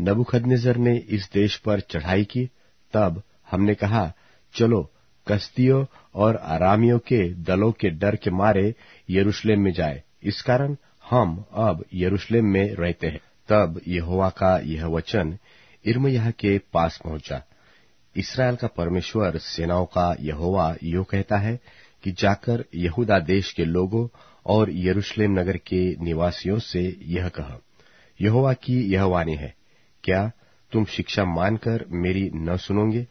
नबुखदनेजर ने इस देश पर चढ़ाई की तब हमने कहा चलो कस्तियों और आरामियों के दलों के डर के मारे यरूशलेम में जाए इस कारण हम अब यरूशलेम में रहते हैं तब यहोवा का यह वचन इर्मयाह के पास पहुंचा इसराइल का परमेश्वर सेनाओं का यहोवा यो कहता है कि जाकर यहूदा देश के लोगों और यरूशलेम नगर के निवासियों से यह कह यहोवा की यह वाणी है क्या तुम शिक्षा मानकर मेरी न सुनोगे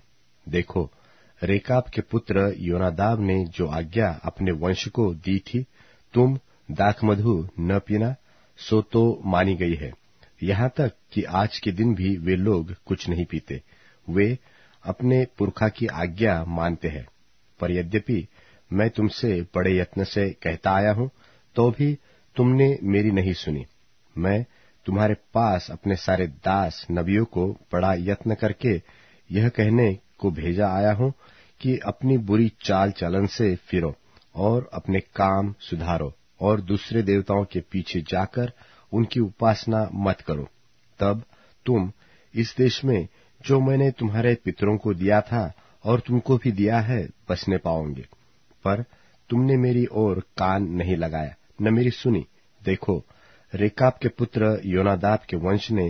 देखो रेकाब के पुत्र योनादाब ने जो आज्ञा अपने वंश को दी थी तुम दाखमधु न पीना सो तो मानी गई है यहां तक कि आज के दिन भी वे लोग कुछ नहीं पीते वे अपने पुरखा की आज्ञा मानते हैं पर यद्यपि मैं तुमसे बड़े यत्न से कहता आया हूं तो भी तुमने मेरी नहीं सुनी मैं तुम्हारे पास अपने सारे दास नबियों को बड़ा यत्न करके यह कहने को भेजा आया हूं कि अपनी बुरी चाल चलन से फिरो और अपने काम सुधारो और दूसरे देवताओं के पीछे जाकर उनकी उपासना मत करो तब तुम इस देश में जो मैंने तुम्हारे पितरों को दिया था और तुमको भी दिया है बसने पाओगे पर तुमने मेरी ओर कान नहीं लगाया न मेरी सुनी देखो रेकाब के पुत्र योनादाब के वंश ने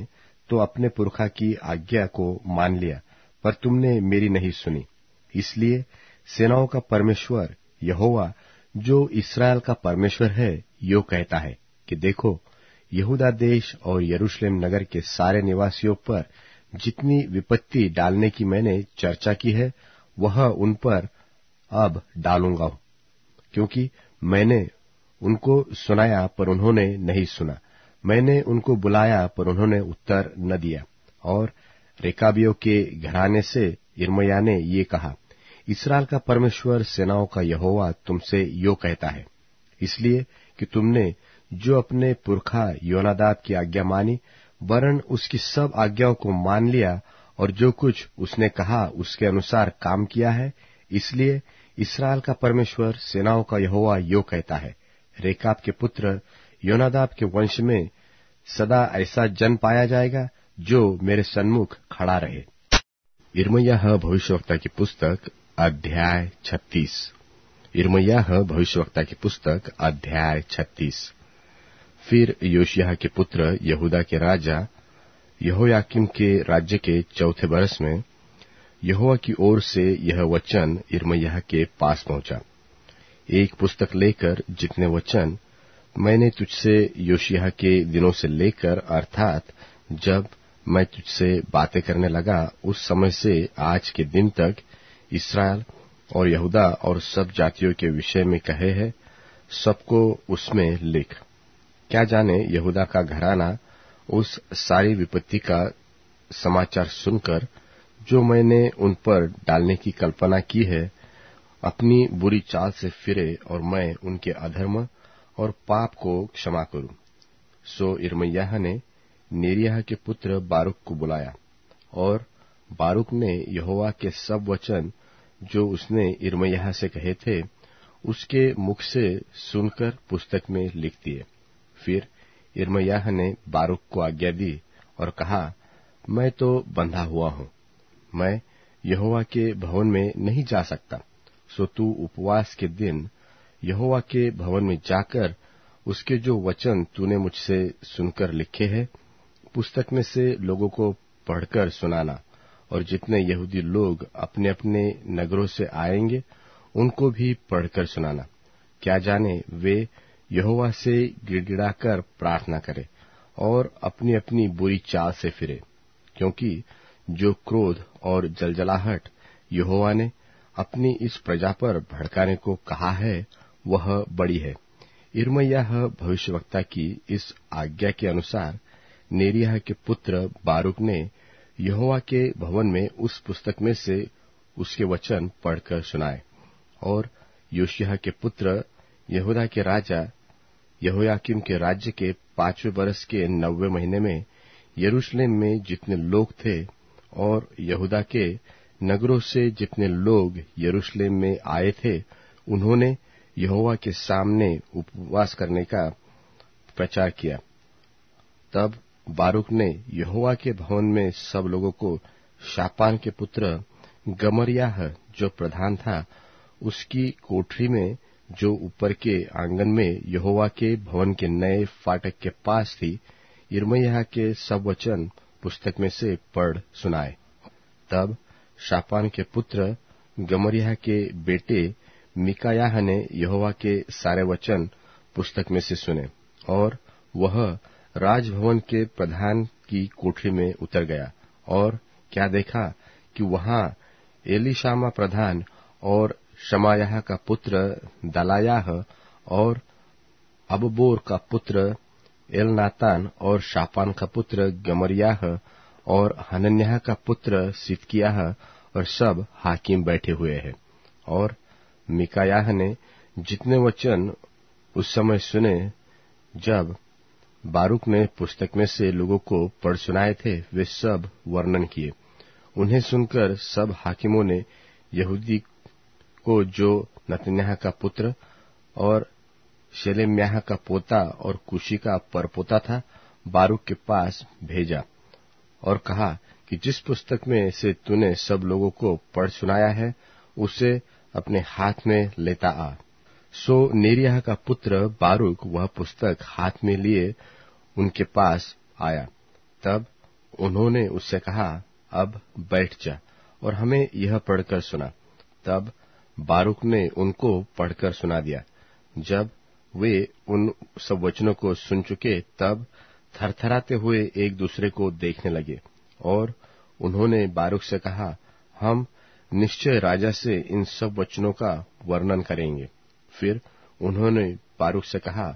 तो अपने पुरखा की आज्ञा को मान लिया पर तुमने मेरी नहीं सुनी इसलिए सेनाओं का परमेश्वर यहोवा जो इसराइल का परमेश्वर है यो कहता है कि देखो यहूदा देश और यरूशलेम नगर के सारे निवासियों पर जितनी विपत्ति डालने की मैंने चर्चा की है वह उन पर अब डालूंगा क्योंकि मैंने उनको सुनाया पर उन्होंने नहीं सुना मैंने उनको बुलाया पर उन्होंने उत्तर न दिया और रेकाबियों के घराने से इरमया ने ये कहा इसराइल का परमेश्वर सेनाओं का यहोवा तुमसे यो कहता है इसलिए कि तुमने जो अपने पुरखा योनादाब की आज्ञा मानी वरन उसकी सब आज्ञाओं को मान लिया और जो कुछ उसने कहा उसके अनुसार काम किया है इसलिए इसराइल का परमेश्वर सेनाओं का यहोवा यो कहता है रेकाब के पुत्र योनादाब के वंश में सदा ऐसा जन पाया जाएगा जो मेरे सन्मुख खड़ा रहे इर्मयाह भविष्यवक्ता की पुस्तक अध्याय छत्तीस इर्मयाह भविष्यवक्ता की पुस्तक अध्याय छत्तीस फिर योशिया के पुत्र यहूदा के राजा यहोयाकिम के राज्य के चौथे बरस में यहोवा की ओर से यह वचन इरमैया के पास पहुंचा एक पुस्तक लेकर जितने वचन मैंने तुझसे योशिया के दिनों से लेकर अर्थात जब मैं तुझसे बातें करने लगा उस समय से आज के दिन तक इसराइल और यहूदा और सब जातियों के विषय में कहे हैं सबको उसमें लिख क्या जाने यहूदा का घराना उस सारी विपत्ति का समाचार सुनकर जो मैंने उन पर डालने की कल्पना की है अपनी बुरी चाल से फिरे और मैं उनके अधर्म और पाप को क्षमा करूं सो इरमैया ने नेरिया के पुत्र बारुक को बुलाया और बारुक ने यहोवा के सब वचन जो उसने इरमैया से कहे थे उसके मुख से सुनकर पुस्तक में लिख दिया फिर इरमयाह ने बारूक को आज्ञा दी और कहा मैं तो बंधा हुआ हूं मैं यहोवा के भवन में नहीं जा सकता सो तू उपवास के दिन यहोवा के भवन में जाकर उसके जो वचन तूने मुझसे सुनकर लिखे हैं पुस्तक में से लोगों को पढ़कर सुनाना और जितने यहूदी लोग अपने अपने नगरों से आएंगे उनको भी पढ़कर सुनाना क्या जाने वे यहोवा से गिड़गिड़ाकर प्रार्थना करे और अपनी अपनी बुरी चाल से फिरे क्योंकि जो क्रोध और जलजलाहट यहोवा ने अपनी इस प्रजा पर भड़काने को कहा है वह बड़ी है इरमैया भविष्यवक्ता की इस आज्ञा के अनुसार नेरिया के पुत्र बारूक ने यहोवा के भवन में उस पुस्तक में से उसके वचन पढ़कर सुनाए और योशिया के पुत्र यहूदा के राजा यहोयाकिम के राज्य के पांचवें बरस के नब्बे महीने में यरूशलेम में जितने लोग थे और यहूदा के नगरों से जितने लोग यरूशलेम में आए थे उन्होंने यहोवा के सामने उपवास करने का प्रचार किया तब बारूक ने यहोवा के भवन में सब लोगों को शापान के पुत्र गमरियाह जो प्रधान था उसकी कोठरी में जो ऊपर के आंगन में यहोवा के भवन के नए फाटक के पास थी इरमैया के सब वचन पुस्तक में से पढ़ सुनाए तब शापान के पुत्र गमरिया के बेटे मिकायाह ने यहोवा के सारे वचन पुस्तक में से सुने और वह राजभवन के प्रधान की कोठरी में उतर गया और क्या देखा कि वहां एलिशामा प्रधान और शमायाह का पुत्र दलायाह और अबबोर का पुत्र एलनातान और शापान का पुत्र गमरियाह और हनन्याह का पुत्र सितकियाह और सब हाकिम बैठे हुए हैं और मिकायाह ने जितने वचन उस समय सुने जब बारूक ने पुस्तक में से लोगों को पढ़ सुनाए थे वे सब वर्णन किए उन्हें सुनकर सब हाकिमों ने यहूदी को जो नतन्याह का पुत्र और शलेम्याह का पोता और कुशी का परपोता था बारूक के पास भेजा और कहा कि जिस पुस्तक में से तूने सब लोगों को पढ़ सुनाया है उसे अपने हाथ में लेता आ सो नेरिया का पुत्र बारूक वह पुस्तक हाथ में लिए उनके पास आया तब उन्होंने उससे कहा अब बैठ जा और हमें यह पढ़कर सुना तब बारूक ने उनको पढ़कर सुना दिया जब वे उन सब वचनों को सुन चुके तब थरथराते हुए एक दूसरे को देखने लगे और उन्होंने बारूक से कहा हम निश्चय राजा से इन सब वचनों का वर्णन करेंगे फिर उन्होंने बारूक से कहा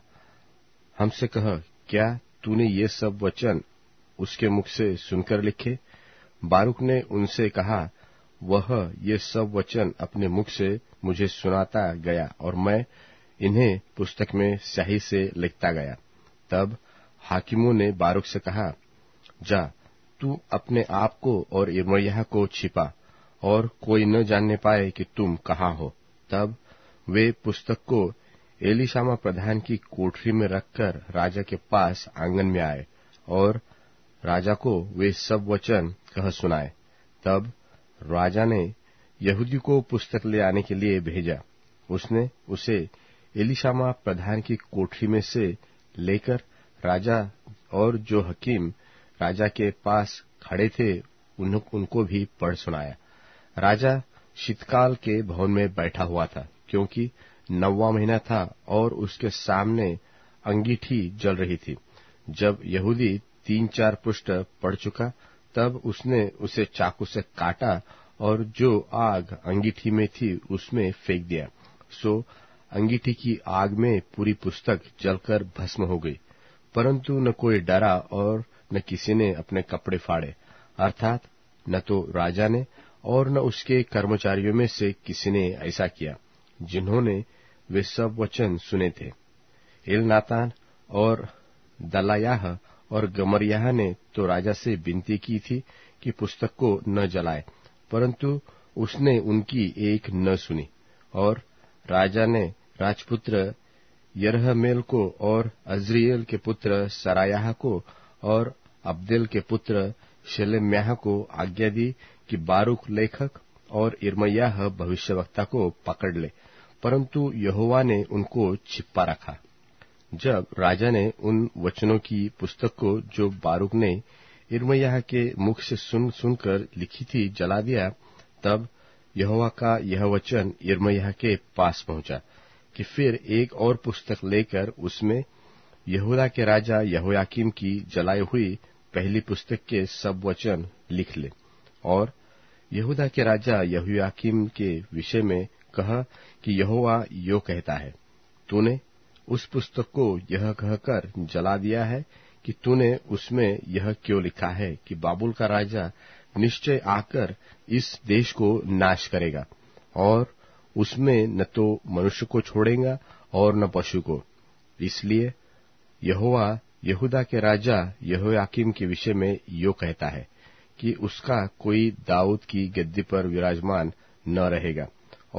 हमसे कह क्या तूने ये सब वचन उसके मुख से सुनकर लिखे बारूक ने उनसे कहा वह ये सब वचन अपने मुख से मुझे सुनाता गया और मैं इन्हें पुस्तक में स्याही से लिखता गया तब हाकिमों ने बारूक से कहा जा तू अपने आप को और इमैया को छिपा और कोई न जानने पाए कि तुम कहा हो तब वे पुस्तक को एलिशामा प्रधान की कोठरी में रखकर राजा के पास आंगन में आए और राजा को वे सब वचन कह सुनाए तब राजा ने यहूदी को पुस्तक ले आने के लिए भेजा उसने उसे एलिशामा प्रधान की कोठरी में से लेकर राजा और जो हकीम राजा के पास खड़े थे उनको भी पढ़ सुनाया राजा शीतकाल के भवन में बैठा हुआ था क्योंकि नवा महीना था और उसके सामने अंगीठी जल रही थी जब यहूदी तीन चार पुष्ट पढ़ चुका तब उसने उसे चाकू से काटा और जो आग अंगीठी में थी उसमें फेंक दिया सो अंगीठी की आग में पूरी पुस्तक जलकर भस्म हो गई परंतु न कोई डरा और न किसी ने अपने कपड़े फाड़े अर्थात न तो राजा ने और न उसके कर्मचारियों में से किसी ने ऐसा किया जिन्होंने वे सब वचन सुने थे इलनातान और दलायाह और गमरिया ने तो राजा से विनती की थी कि पुस्तक को न जलाए परंतु उसने उनकी एक न सुनी और राजा ने राजपुत्र यरहमेल को और अजरियल के पुत्र सरायाह को और अब्देल के पुत्र शलेम्याह को आज्ञा दी कि बारूक लेखक और इरमयाह भविष्यवक्ता को पकड़ ले परंतु यहोवा ने उनको छिपा रखा जब राजा ने उन वचनों की पुस्तक को जो बारूक ने इर्मयाह के मुख से सुन सुनकर लिखी थी जला दिया तब यहोवा का यह वचन इर्मयाह के पास पहुंचा कि फिर एक और पुस्तक लेकर उसमें यहूदा के राजा यहोयाकिम की जलाई हुई पहली पुस्तक के सब वचन लिख ले और यहूदा के राजा यहुयाकिम के विषय में कहा कि यहोवा यो कहता है तूने उस पुस्तक को यह कहकर जला दिया है कि तूने उसमें यह क्यों लिखा है कि बाबुल का राजा निश्चय आकर इस देश को नाश करेगा और उसमें न तो मनुष्य को छोड़ेगा और न पशु को इसलिए यहोवा यहूदा के राजा यहोयाकिम के विषय में यो कहता है कि उसका कोई दाऊद की गद्दी पर विराजमान न रहेगा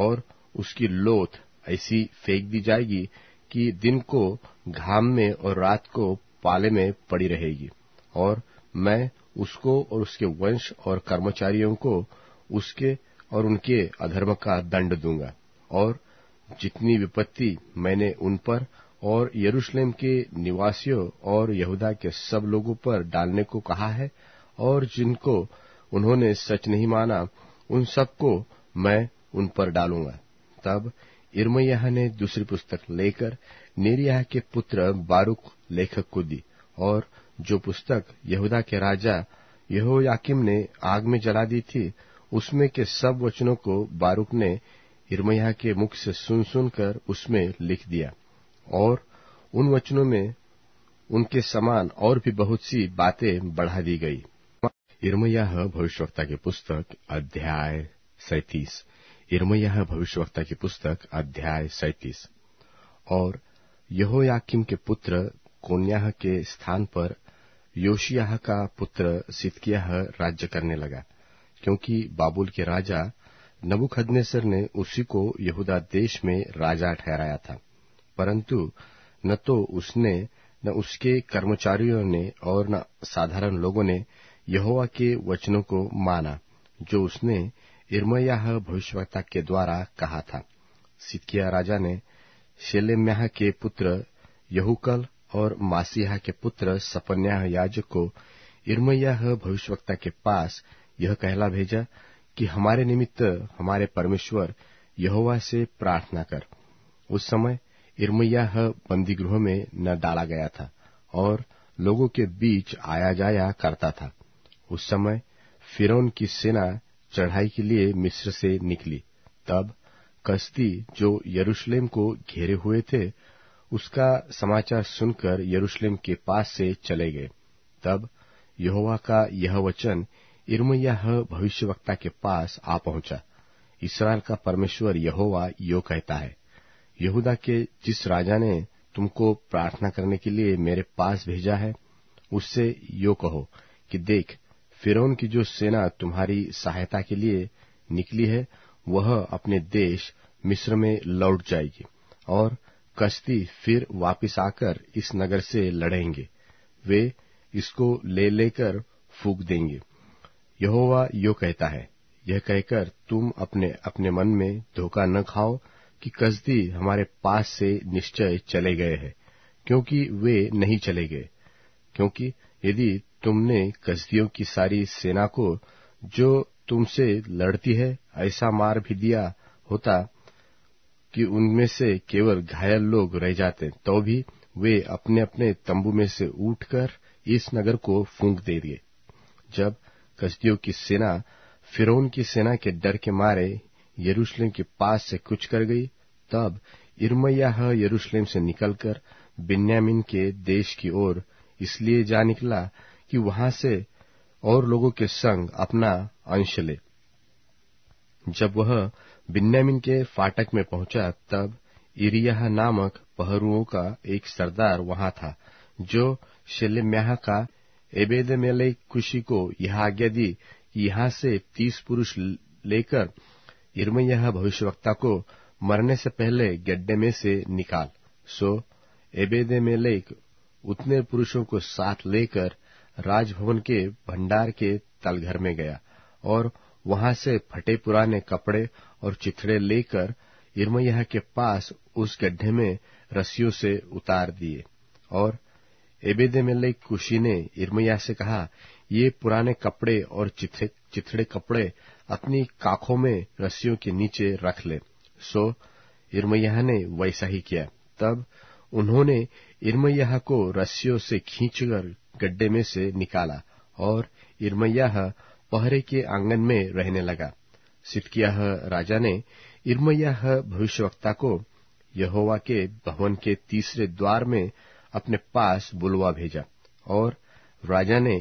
और उसकी लोथ ऐसी फेंक दी जाएगी कि दिन को घाम में और रात को पाले में पड़ी रहेगी और मैं उसको और उसके वंश और कर्मचारियों को उसके और उनके अधर्म का दंड दूंगा और जितनी विपत्ति मैंने उन पर और यरूशलेम के निवासियों और यहूदा के सब लोगों पर डालने को कहा है और जिनको उन्होंने सच नहीं माना उन सबको मैं उन पर डालूंगा तब इरमैया ने दूसरी पुस्तक लेकर नेरियाह के पुत्र बारूक लेखक को दी और जो पुस्तक यहूदा के राजा यहोयाकिम ने आग में जला दी थी उसमें के सब वचनों को बारूक ने इरमैया के मुख से सुन सुनकर उसमें लिख दिया और उन वचनों में उनके समान और भी बहुत सी बातें बढ़ा दी गई इरमैया भविष्यवक्ता के पुस्तक अध्याय सैतीस इरमैया भविष्यवक्ता की पुस्तक अध्याय सैतीस और यहोयाकिम के पुत्र कोन्याह के स्थान पर योशियाह का पुत्र सितकियाह राज्य करने लगा क्योंकि बाबुल के राजा नबुखदनेसर ने उसी को यहूदा देश में राजा ठहराया था परंतु न तो उसने न उसके कर्मचारियों ने और न साधारण लोगों ने यहोवा के वचनों को माना जो उसने इरमैयाह भविष्यवक्ता के द्वारा कहा था सिदकिया राजा ने शेलेम्याह के पुत्र यहूकल और मासीहा के पुत्र सपन्याह याजक को इरमयाह भविष्यवक्ता के पास यह कहला भेजा कि हमारे निमित्त हमारे परमेश्वर यहोवा से प्रार्थना कर उस समय इरमयाह बंदीगृह में न डाला गया था और लोगों के बीच आया जाया करता था उस समय फिरौन की सेना चढ़ाई के लिए मिस्र से निकली तब कस्ती जो यरूशलेम को घेरे हुए थे उसका समाचार सुनकर यरूशलेम के पास से चले गए तब यहोवा का यह वचन इर्मयाह भविष्यवक्ता के पास आ पहुंचा इसराइल का परमेश्वर यहोवा यो कहता है यहूदा के जिस राजा ने तुमको प्रार्थना करने के लिए मेरे पास भेजा है उससे यो कहो कि देख फिरौन की जो सेना तुम्हारी सहायता के लिए निकली है वह अपने देश मिस्र में लौट जाएगी और कश्ती फिर वापस आकर इस नगर से लड़ेंगे वे इसको ले लेकर फूक देंगे यहोवा यो कहता है यह कहकर तुम अपने अपने मन में धोखा न खाओ कि कश्ती हमारे पास से निश्चय चले गए हैं क्योंकि वे नहीं चले गए क्योंकि यदि तुमने कसदियों की सारी सेना को जो तुमसे लड़ती है ऐसा मार भी दिया होता कि उनमें से केवल घायल लोग रह जाते तो भी वे अपने अपने तंबू में से उठकर इस नगर को फूंक दे दिए जब कसदियों की सेना फिरोन की सेना के डर के मारे यरूशलेम के पास से कुछ कर गई तब इरमैयाह यरूशलेम से निकलकर बिन्यामिन के देश की ओर इसलिए जा निकला कि वहां से और लोगों के संग अपना अंश ले जब वह बिन्यामिन के फाटक में पहुंचा तब इरिया नामक पहरुओं का एक सरदार वहां था जो शेलेम्याह का एबेद मेले खुशी को यह आज्ञा दी कि यहां से तीस पुरुष लेकर इरमयह भविष्यवक्ता को मरने से पहले गड्ढे में से निकाल सो एबेद मेलेक उतने पुरुषों को साथ लेकर राजभवन के भंडार के तलघर में गया और वहां से फटे पुराने कपड़े और चिथड़े लेकर इरमैया के पास उस गड्ढे में रस्सियों से उतार दिए और ले कुशी ने इरमैया से कहा ये पुराने कपड़े और चिथड़े, चिथड़े कपड़े अपनी काखों में रस्सियों के नीचे रख ले सो इरमैया ने वैसा ही किया तब उन्होंने इरमैया को रस्सियों से खींचकर गड्ढे में से निकाला और इरमैया पहरे के आंगन में रहने लगा सिटकिया राजा ने भविष्य भविष्यवक्ता को यहोवा के भवन के तीसरे द्वार में अपने पास बुलवा भेजा और राजा ने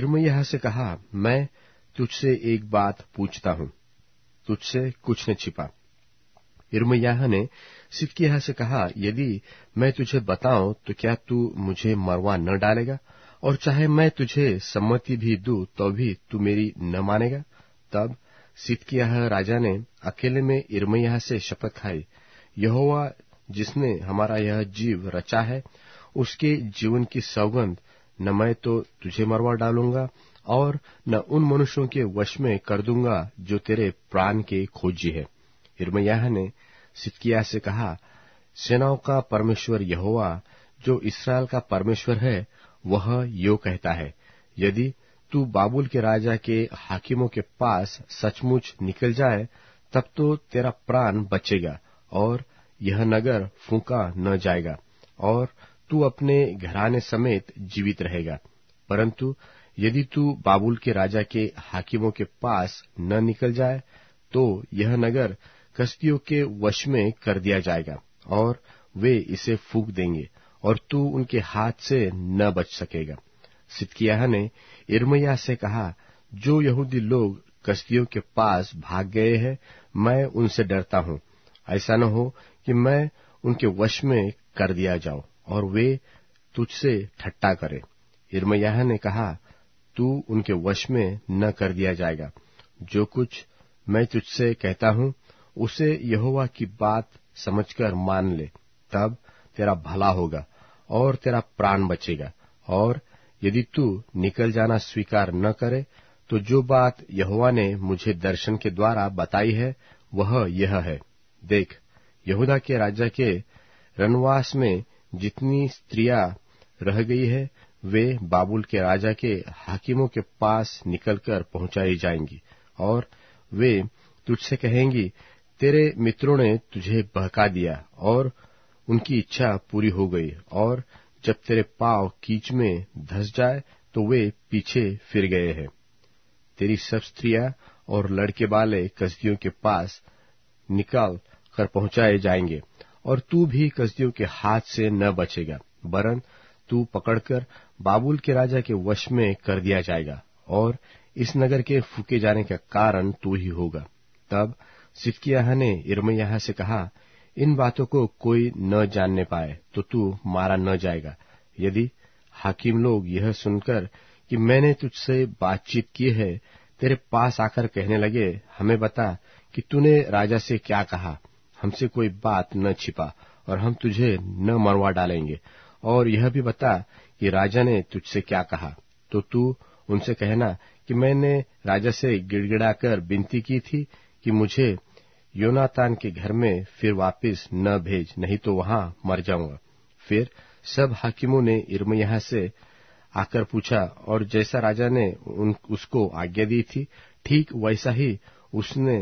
इरमैया से कहा मैं तुझसे एक बात पूछता हूं तुझसे कुछ न छिपा इरमैया ने सिटकिया से कहा यदि मैं तुझे बताऊं तो क्या तू मुझे मरवा न डालेगा और चाहे मैं तुझे सम्मति भी दू तो भी तू मेरी न मानेगा तब सितकिया राजा ने अकेले में इरमैया से शपथ खाई यहोवा जिसने हमारा यह जीव रचा है उसके जीवन की सौगंध न मैं तो तुझे मरवा डालूंगा और न उन मनुष्यों के वश में कर दूंगा जो तेरे प्राण के खोजी है इरमैया ने सितकिया से कहा सेनाओं का परमेश्वर यहोवा जो इसराइल का परमेश्वर है वह यो कहता है यदि तू बाबुल के राजा के हाकिमों के पास सचमुच निकल जाए तब तो तेरा प्राण बचेगा और यह नगर फूका न जाएगा और तू अपने घराने समेत जीवित रहेगा परंतु यदि तू बाबुल के राजा के हाकिमों के पास न निकल जाए तो यह नगर कश्तियों के वश में कर दिया जाएगा और वे इसे फूक देंगे और तू उनके हाथ से न बच सकेगा सिदकिया ने इरमया से कहा जो यहूदी लोग कश्तियों के पास भाग गए हैं मैं उनसे डरता हूं ऐसा न हो कि मैं उनके वश में कर दिया जाऊं और वे तुझसे ठट्टा करें इरमैया ने कहा तू उनके वश में न कर दिया जाएगा जो कुछ मैं तुझसे कहता हूं उसे यहोवा की बात समझकर मान ले तब तेरा भला होगा और तेरा प्राण बचेगा और यदि तू निकल जाना स्वीकार न करे तो जो बात यहुआ ने मुझे दर्शन के द्वारा बताई है वह यह है देख यहूदा के राजा के रनवास में जितनी स्त्रियां रह गई है वे बाबुल के राजा के हाकिमों के पास निकलकर पहुंचाई जाएंगी और वे तुझसे कहेंगी तेरे मित्रों ने तुझे बहका दिया और उनकी इच्छा पूरी हो गई और जब तेरे पाव कीच में धस जाए तो वे पीछे फिर गए हैं तेरी सब स्त्रियां और लड़के वाले कस्तियों के पास निकाल कर पहुंचाए जाएंगे और तू भी कस्तियों के हाथ से न बचेगा बरन तू पकड़कर बाबुल के राजा के वश में कर दिया जाएगा और इस नगर के फूके जाने का कारण तू ही होगा तब सिदकियाह ने इरमयाह से कहा इन बातों को कोई न जानने पाए तो तू मारा न जाएगा यदि हाकिम लोग यह सुनकर कि मैंने तुझसे बातचीत की है तेरे पास आकर कहने लगे हमें बता कि तूने राजा से क्या कहा हमसे कोई बात न छिपा और हम तुझे न मरवा डालेंगे और यह भी बता कि राजा ने तुझसे क्या कहा तो तू उनसे कहना कि मैंने राजा से गिड़गिड़ाकर विनती की थी कि मुझे योनातान के घर में फिर वापस न भेज नहीं तो वहां मर जाऊंगा फिर सब हाकिमों ने इर्मयाह से आकर पूछा और जैसा राजा ने उन, उसको आज्ञा दी थी ठीक वैसा ही उसने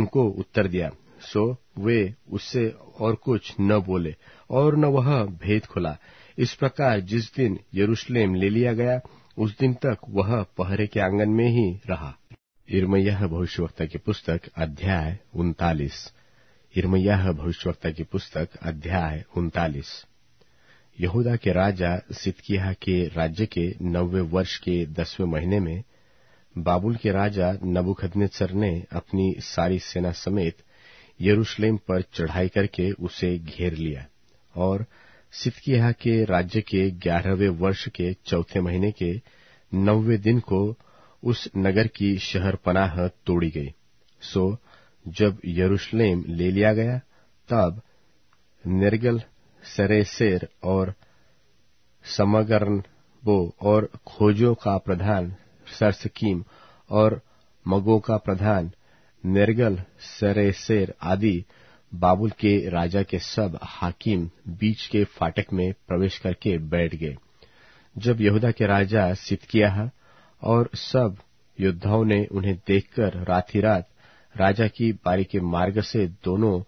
उनको उत्तर दिया सो वे उससे और कुछ न बोले और न वह भेद खुला इस प्रकार जिस दिन यरूशलेम ले लिया गया उस दिन तक वह पहरे के आंगन में ही रहा इरमैया भविष्यवक्ता की पुस्तक अध्याय उनतालीस इरमैया भविष्यवक्ता की पुस्तक अध्याय उनतालीस यहूदा के राजा सितकिया के राज्य के नब्बे वर्ष के दसवें महीने में बाबुल के राजा नबुखदनेसर ने अपनी सारी सेना समेत यरूशलेम पर चढ़ाई करके उसे घेर लिया और सितकिया के राज्य के ग्यारहवें वर्ष के चौथे महीने के नौवे दिन को उस नगर की शहर पनाह तोड़ी गई सो जब यरूशलेम ले लिया गया तब निर्गल सरेसेर और बो और खोजो का प्रधान सरसकीम और मगो का प्रधान निर्गल सरेसेर आदि बाबुल के राजा के सब हाकिम बीच के फाटक में प्रवेश करके बैठ गए जब यहूदा के राजा सितकिया और सब योद्धाओं ने उन्हें देखकर रात रात राजा की बारी के मार्ग से दोनों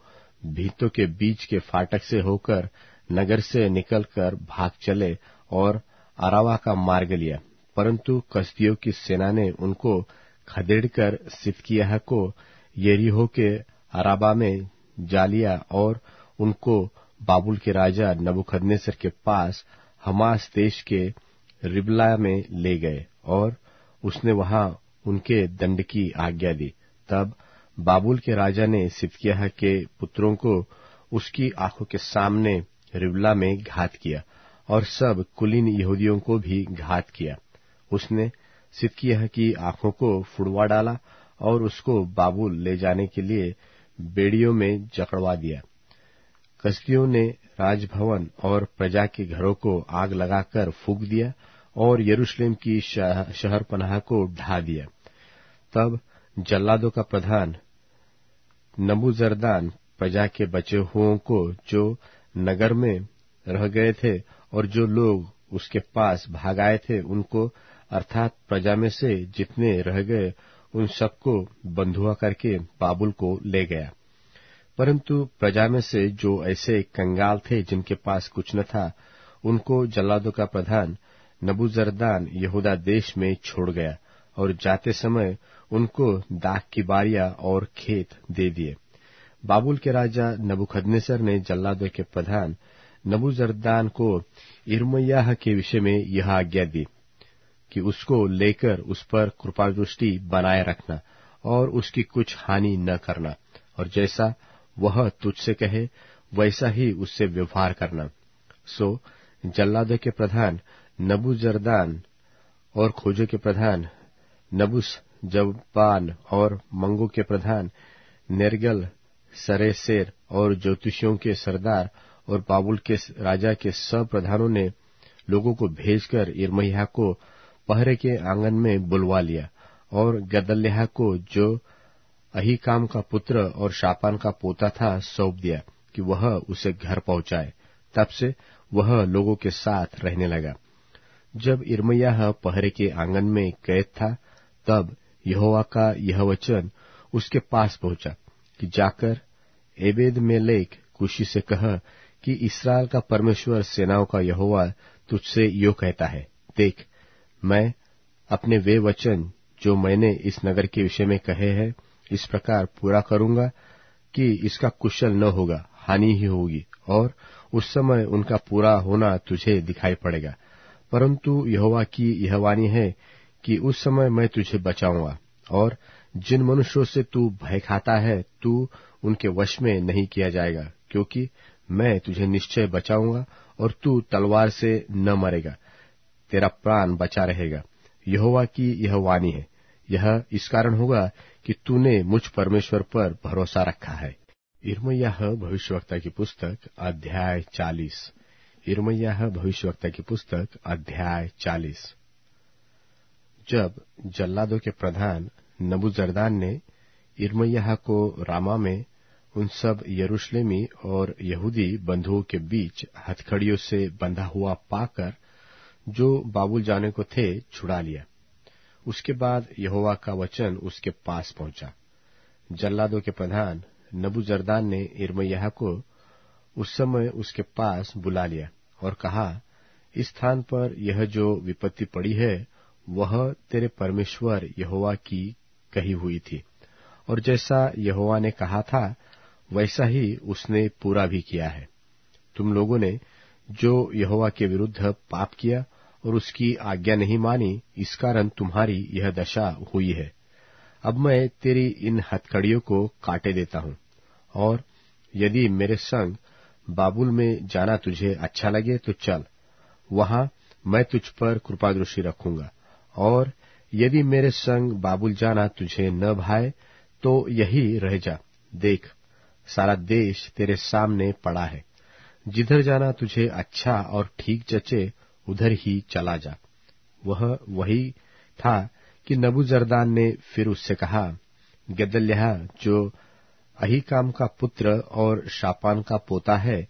भीतों के बीच के फाटक से होकर नगर से निकलकर भाग चले और अरावा का मार्ग लिया परंतु कस्तियों की सेना ने उनको खदेड़कर सिफकिया को येरिहो के अराबा में जा लिया और उनको बाबुल के राजा नबुखदनेसर के पास हमास देश के रिबला में ले गए और उसने वहां उनके दंड की आज्ञा दी तब बाबुल के राजा ने सिदकिया के पुत्रों को उसकी आंखों के सामने रिवला में घात किया और सब कुलीन यहूदियों को भी घात किया उसने सिदकिया की आंखों को फुड़वा डाला और उसको बाबुल ले जाने के लिए बेड़ियों में जकड़वा दिया कश्तियों ने राजभवन और प्रजा के घरों को आग लगाकर फूक दिया और यरूशलेम की शहर पनाह को ढा दिया तब जल्लादों का प्रधान नबूजरदान प्रजा के बचे हुओं को जो नगर में रह गए थे और जो लोग उसके पास भाग आए थे उनको अर्थात प्रजा में से जितने रह गए उन सबको बंधुआ करके बाबुल को ले गया परंतु प्रजा में से जो ऐसे कंगाल थे जिनके पास कुछ न था उनको जल्लादों का प्रधान नबूजरदान यहूदा देश में छोड़ गया और जाते समय उनको दाख की बारियां और खेत दे दिए बाबुल के राजा नबुखदनेसर ने जल्लादों के प्रधान नबूजरदान को इरमयाह के विषय में यह आज्ञा दी कि उसको लेकर उस पर कृपा दृष्टि बनाए रखना और उसकी कुछ हानि न करना और जैसा वह तुझसे कहे वैसा ही उससे व्यवहार करना सो जल्लादों के प्रधान नबूजरदान और खोजों के प्रधान नबुस जबान और मंगो के प्रधान नेरगल सरेसेर और ज्योतिषियों के सरदार और बाबुल के राजा के सब प्रधानों ने लोगों को भेजकर इरमैया को पहरे के आंगन में बुलवा लिया और गदल्याहा को जो अहिकाम का पुत्र और शापान का पोता था सौंप दिया कि वह उसे घर पहुंचाए तब से वह लोगों के साथ रहने लगा जब इरमैया पहरे के आंगन में कैद था तब यहोवा का यह वचन उसके पास पहुंचा कि जाकर एबेद में लेख खुशी से कह कि इसराइल का परमेश्वर सेनाओं का यहोवा तुझसे यो कहता है देख मैं अपने वे वचन जो मैंने इस नगर के विषय में कहे हैं इस प्रकार पूरा करूंगा कि इसका कुशल न होगा हानि ही होगी और उस समय उनका पूरा होना तुझे दिखाई पड़ेगा परंतु यहोवा की यह वाणी है कि उस समय मैं तुझे बचाऊंगा और जिन मनुष्यों से तू भय खाता है तू उनके वश में नहीं किया जाएगा क्योंकि मैं तुझे निश्चय बचाऊंगा और तू तलवार से न मरेगा तेरा प्राण बचा रहेगा यहोवा की यह वाणी है यह इस कारण होगा कि तूने मुझ परमेश्वर पर भरोसा रखा है इर्मयाह भविष्यवक्ता की पुस्तक अध्याय चालीस इरमैया भविष्यवक्ता की पुस्तक अध्याय चालीस जब जल्लादों के प्रधान नबुजरदान ने इरमैया को रामा में उन सब यरूशलेमी और यहूदी बंधुओं के बीच हथखड़ियों से बंधा हुआ पाकर जो बाबुल जाने को थे छुड़ा लिया उसके बाद यहोवा का वचन उसके पास पहुंचा जल्लादों के प्रधान नबुजरदान ने इरमैया को उस समय उसके पास बुला लिया और कहा इस स्थान पर यह जो विपत्ति पड़ी है वह तेरे परमेश्वर यहोवा की कही हुई थी और जैसा यहोवा ने कहा था वैसा ही उसने पूरा भी किया है तुम लोगों ने जो यहोवा के विरुद्ध पाप किया और उसकी आज्ञा नहीं मानी इस कारण तुम्हारी यह दशा हुई है अब मैं तेरी इन हथकड़ियों को काटे देता हूं और यदि मेरे संग बाबुल में जाना तुझे अच्छा लगे तो चल वहां मैं तुझ पर कृपादृष्टि रखूंगा और यदि मेरे संग बाबुल जाना तुझे न भाए तो यही रह जा देख सारा देश तेरे सामने पड़ा है जिधर जाना तुझे अच्छा और ठीक जचे उधर ही चला जा वह वही था कि जरदान ने फिर उससे कहा गदल्या जो अहिकाम का पुत्र और शापान का पोता है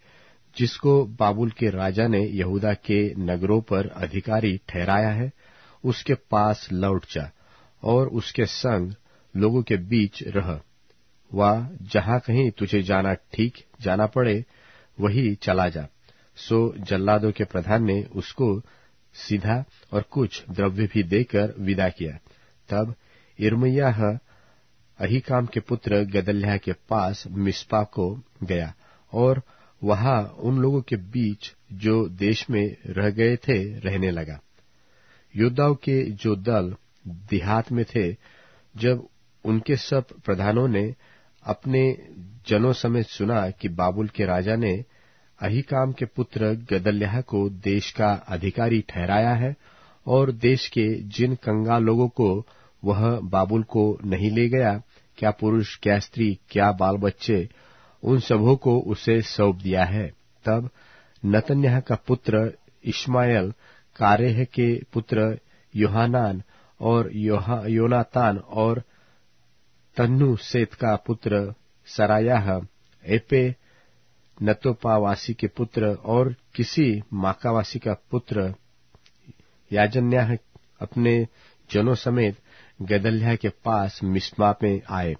जिसको बाबुल के राजा ने यहूदा के नगरों पर अधिकारी ठहराया है उसके पास लौट जा और उसके संग लोगों के बीच रह वह जहां कहीं तुझे जाना ठीक जाना पड़े वही चला जा सो जल्लादों के प्रधान ने उसको सीधा और कुछ द्रव्य भी देकर विदा किया तब इरमैया अहिकाम के पुत्र गदल्या के पास मिसपा को गया और वहां उन लोगों के बीच जो देश में रह गए थे रहने लगा योद्धाओं के जो दल देहात में थे जब उनके सब प्रधानों ने अपने जनों समेत सुना कि बाबुल के राजा ने अहिकाम के पुत्र गदल्याह को देश का अधिकारी ठहराया है और देश के जिन कंगाल लोगों को वह बाबुल को नहीं ले गया क्या पुरुष क्या स्त्री क्या बाल बच्चे उन सबों को उसे सौंप दिया है तब नतन्याह का पुत्र इस्माइल कारेह के पुत्र योहानान और योनातान और तन्नु सेत का पुत्र सरायाह एपे नतोपावासी के पुत्र और किसी माकावासी का पुत्र याजन्याह अपने जनों समेत गदल्या के पास मिस्मा में आए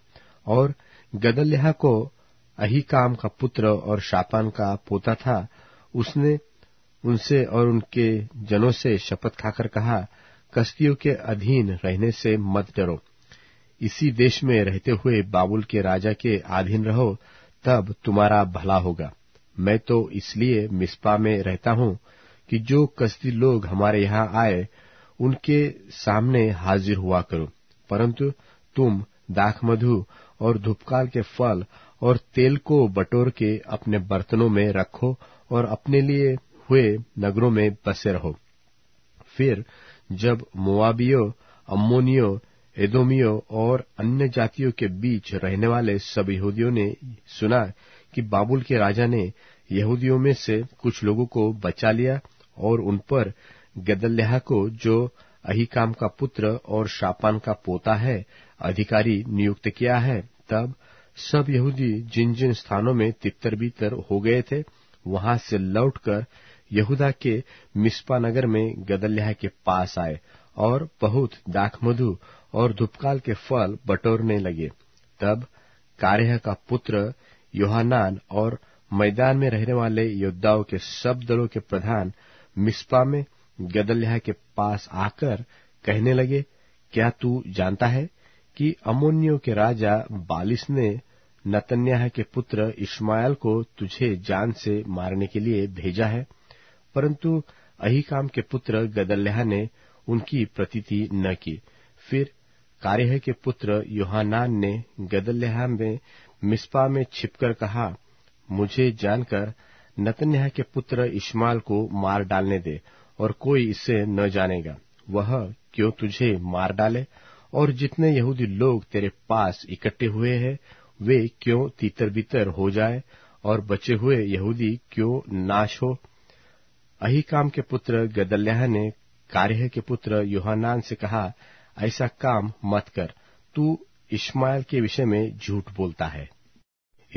और गदल्या को अहिकाम का पुत्र और शापान का पोता था उसने उनसे और उनके जनों से शपथ खाकर कहा कश्तियों के अधीन रहने से मत डरो इसी देश में रहते हुए बाबुल के राजा के अधीन रहो तब तुम्हारा भला होगा मैं तो इसलिए मिस्पा में रहता हूं कि जो कश्ती लोग हमारे यहां आए उनके सामने हाजिर हुआ करो परंतु तुम दाखमधु और धूपकाल के फल और तेल को बटोर के अपने बर्तनों में रखो और अपने लिए हुए नगरों में बसे रहो फिर जब मोआबियो अमोनियो एदोमियो और अन्य जातियों के बीच रहने वाले सब यहूदियों ने सुना कि बाबुल के राजा ने यहूदियों में से कुछ लोगों को बचा लिया और उन पर गदल्याह को जो अहिकाम का पुत्र और शापान का पोता है अधिकारी नियुक्त किया है तब सब यहूदी जिन जिन स्थानों में तितर बीतर हो गए थे वहां से लौटकर यहूदा के मिस्पा नगर में गदल्याह के पास आए और बहुत दाखमधु और धुपकाल के फल बटोरने लगे तब कार्य का पुत्र योहानान और मैदान में रहने वाले योद्धाओं के सब दलों के प्रधान मिस्पा में गदल्या के पास आकर कहने लगे क्या तू जानता है कि अमोनियो के राजा बालिस ने नतन्याह के पुत्र इश्मायल को तुझे जान से मारने के लिए भेजा है परंतु काम के पुत्र गदल्याह ने उनकी प्रतीति न की फिर कार्य के पुत्र योहानान ने गदल्या में मिस्पा में छिपकर कहा मुझे जानकर नतन्याह के पुत्र इस्माइल को मार डालने दे और कोई इसे न जानेगा वह क्यों तुझे मार डाले और जितने यहूदी लोग तेरे पास इकट्ठे हुए हैं वे क्यों तीतर बीतर हो जाए और बचे हुए यहूदी क्यों नाश हो अहिकाम के पुत्र गदल्याह ने कार्य के पुत्र युहानान से कहा ऐसा काम मत कर तू इस्माइल के विषय में झूठ बोलता है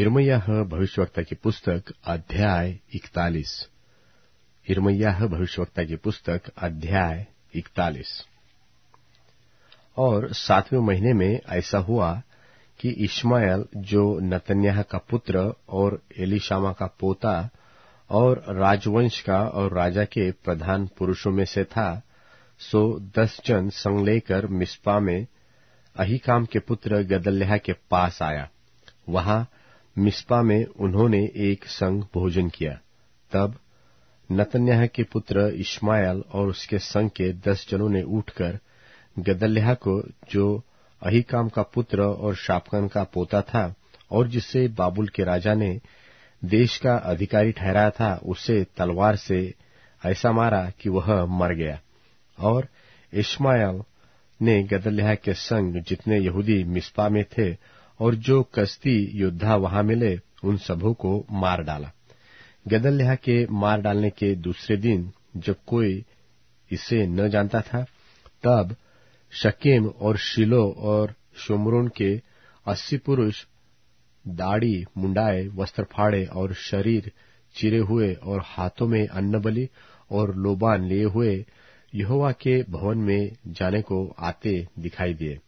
इरमयाह भविष्यवक्ता की पुस्तक अध्याय इकतालीस इरमैयाह भविष्यवक्ता की पुस्तक अध्याय इकतालीस और सातवें महीने में ऐसा हुआ कि इश्मायल जो नतन्याह का पुत्र और एलिशामा का पोता और राजवंश का और राजा के प्रधान पुरुषों में से था सो दस जन संग लेकर मिस्पा में अहिकाम के पुत्र गदल्याह के पास आया वहां मिस्पा में उन्होंने एक संग भोजन किया तब नतन्याह के पुत्र इस्माइल और उसके संघ के दस जनों ने उठकर गदल्याह को जो अहिकाम का पुत्र और शापकन का पोता था और जिसे बाबुल के राजा ने देश का अधिकारी ठहराया था उसे तलवार से ऐसा मारा कि वह मर गया और इश्माल ने गदल्याह के संग जितने यहूदी मिसपा में थे और जो कश्ती योद्धा वहां मिले उन सबों को मार डाला गदल्या के मार डालने के दूसरे दिन जब कोई इसे न जानता था तब शकेम और शिलो और शोमरोन के अस्सी पुरुष दाढ़ी मुंडाए वस्त्र फाड़े और शरीर चिरे हुए और हाथों में अन्न बलि और लोबान लिए हुए यहोवा के भवन में जाने को आते दिखाई दिए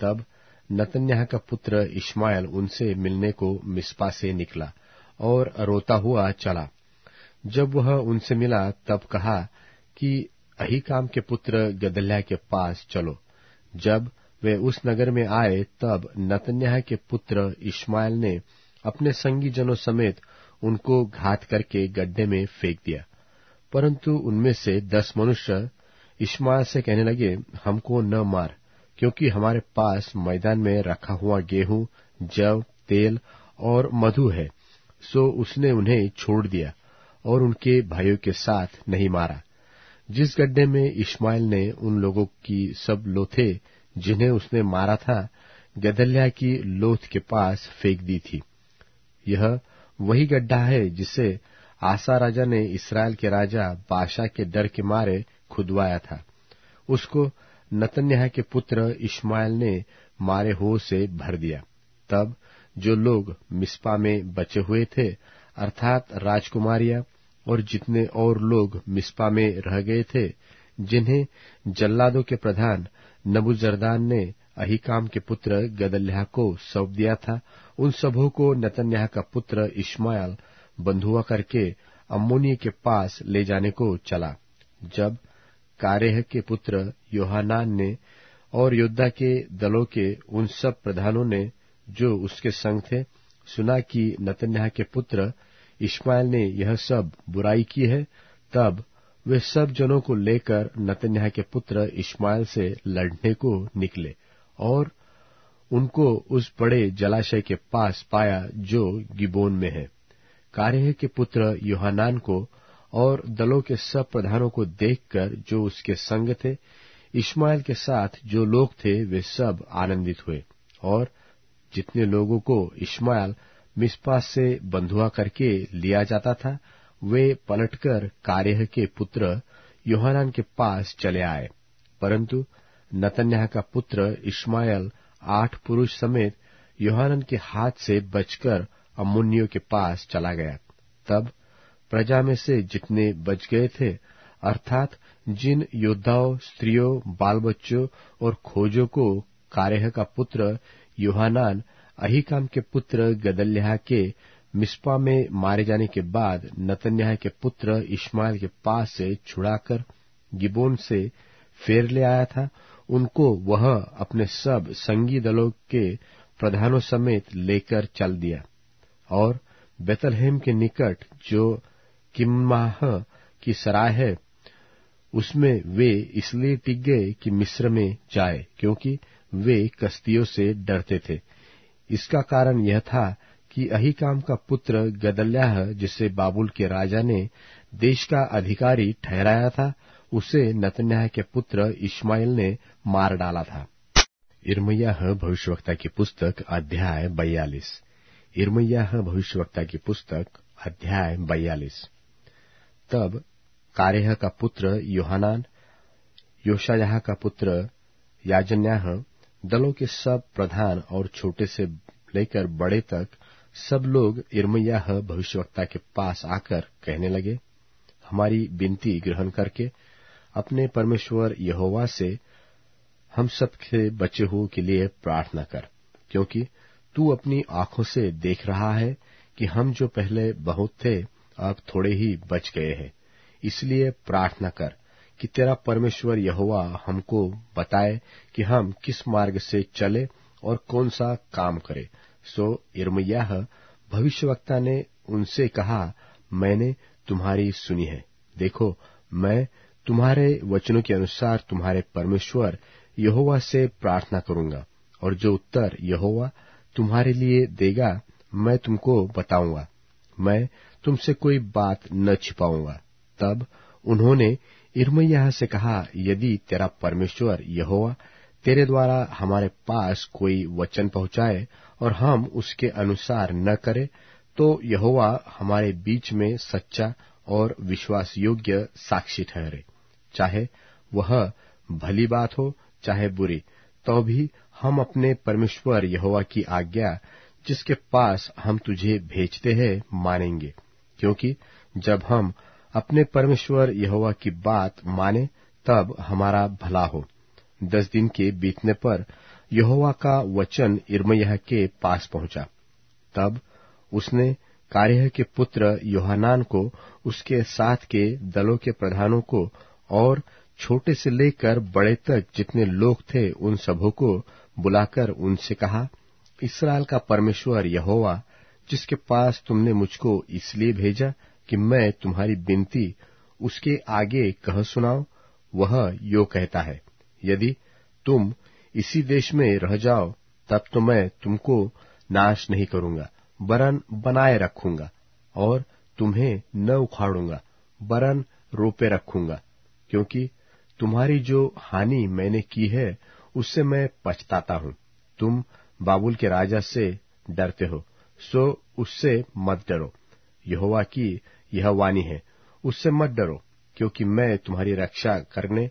तब नतन्याह का पुत्र इस्माइल उनसे मिलने को मिसपा से निकला और रोता हुआ चला जब वह उनसे मिला तब कहा कि काम के पुत्र गदल्या के पास चलो जब वे उस नगर में आए तब नतन्याह के पुत्र इस्माइल ने अपने संगी जनों समेत उनको घात करके गड्ढे में फेंक दिया परंतु उनमें से दस मनुष्य इस्माइल से कहने लगे हमको न मार क्योंकि हमारे पास मैदान में रखा हुआ गेहूं जव तेल और मधु है सो उसने उन्हें छोड़ दिया और उनके भाइयों के साथ नहीं मारा जिस गड्ढे में इस्माइल ने उन लोगों की सब लोथे जिन्हें उसने मारा था गदल्या की लोथ के पास फेंक दी थी यह वही गड्ढा है जिसे आसा राजा ने इसराइल के राजा बादशाह के डर के मारे खुदवाया था उसको नतन्याह के पुत्र इस्माइल ने मारे हो से भर दिया तब जो लोग मिसपा में बचे हुए थे अर्थात राजकुमारियां और जितने और लोग मिसपा में रह गए थे जिन्हें जल्लादों के प्रधान नबुजरदान ने अहिकाम के पुत्र गदल्याह को सौंप दिया था उन सबों को नतन्याह का पुत्र इश्मायल बंधुआ करके अमोनी के पास ले जाने को चला जब कारेह के पुत्र योहानान ने और योद्धा के दलों के उन सब प्रधानों ने जो उसके संग थे सुना कि नतन्याह के पुत्र इस्माइल ने यह सब बुराई की है तब वे सब जनों को लेकर नतन्या के पुत्र इश्माइल से लड़ने को निकले और उनको उस बड़े जलाशय के पास पाया जो गिबोन में है कार्य के पुत्र योहानान को और दलों के सब प्रधानों को देखकर जो उसके संग थे इश्माइल के साथ जो लोग थे वे सब आनंदित हुए और जितने लोगों को इश्माइल मिस्पा से बंधुआ करके लिया जाता था वे पलटकर कार्यह के पुत्र योहानान के पास चले आए परंतु नतन्याह का पुत्र इश्माइल आठ पुरुष समेत योहानन के हाथ से बचकर अमुन्नियों के पास चला गया तब प्रजा में से जितने बच गए थे अर्थात जिन योद्धाओं स्त्रियों बाल बच्चों और खोजों को कारेह का पुत्र युहानान अहिकाम के पुत्र गदल्याह के मिस्पा में मारे जाने के बाद नतन्याह के पुत्र इस्माइल के पास से छुड़ाकर गिबोन से फेर ले आया था उनको वह अपने सब संगी दलों के प्रधानों समेत लेकर चल दिया और बेतलहेम के निकट जो किम्माह की सराय है उसमें वे इसलिए टिक गए कि मिस्र में जाए क्योंकि वे कस्तियों से डरते थे इसका कारण यह था कि अहिकाम का पुत्र गदल्याह जिसे बाबुल के राजा ने देश का अधिकारी ठहराया था उसे नतन्याह के पुत्र इस्माइल ने मार डाला था इरमैयाह भविष्यवक्ता की पुस्तक अध्याय बयालीस इरमैयाह भविष्यवक्ता की पुस्तक अध्याय बयालीस तब कारेह का पुत्र योहानान योशाजहा का पुत्र याजन्याह दलों के सब प्रधान और छोटे से लेकर बड़े तक सब लोग इरमैया भविष्यवक्ता के पास आकर कहने लगे हमारी विनती ग्रहण करके अपने परमेश्वर यहोवा से हम सबके बचे हुओं के लिए प्रार्थना कर क्योंकि तू अपनी आंखों से देख रहा है कि हम जो पहले बहुत थे अब थोड़े ही बच गए हैं इसलिए प्रार्थना कर कि तेरा परमेश्वर यहोवा हमको बताए कि हम किस मार्ग से चले और कौन सा काम करें सो इरमयाह भविष्यवक्ता ने उनसे कहा मैंने तुम्हारी सुनी है देखो मैं तुम्हारे वचनों के अनुसार तुम्हारे परमेश्वर यहोवा से प्रार्थना करूंगा और जो उत्तर यहोवा तुम्हारे लिए देगा मैं तुमको बताऊंगा मैं तुमसे कोई बात न छिपाऊंगा तब उन्होंने इरमैया से कहा यदि तेरा परमेश्वर यहोवा तेरे द्वारा हमारे पास कोई वचन पहुंचाए और हम उसके अनुसार न करें तो यहोवा हमारे बीच में सच्चा और विश्वास योग्य साक्षी ठहरे चाहे वह भली बात हो चाहे बुरी तो भी हम अपने परमेश्वर यहोवा की आज्ञा जिसके पास हम तुझे भेजते हैं मानेंगे क्योंकि जब हम अपने परमेश्वर यहोवा की बात माने तब हमारा भला हो दस दिन के बीतने पर यहोवा का वचन इर्मयह के पास पहुंचा तब उसने कार्य के पुत्र योहानान को उसके साथ के दलों के प्रधानों को और छोटे से लेकर बड़े तक जितने लोग थे उन सबों को बुलाकर उनसे कहा इसराइल का परमेश्वर यहोवा जिसके पास तुमने मुझको इसलिए भेजा कि मैं तुम्हारी बिनती उसके आगे कह सुनाओ वह यो कहता है यदि तुम इसी देश में रह जाओ तब तो मैं तुमको नाश नहीं करूंगा बरन बनाए रखूंगा और तुम्हें न उखाड़ूंगा बरन रोपे रखूंगा क्योंकि तुम्हारी जो हानि मैंने की है उससे मैं पछताता हूं तुम बाबुल के राजा से डरते हो सो उससे मत डरो यहोवा की यह वाणी है उससे मत डरो क्योंकि मैं तुम्हारी रक्षा करने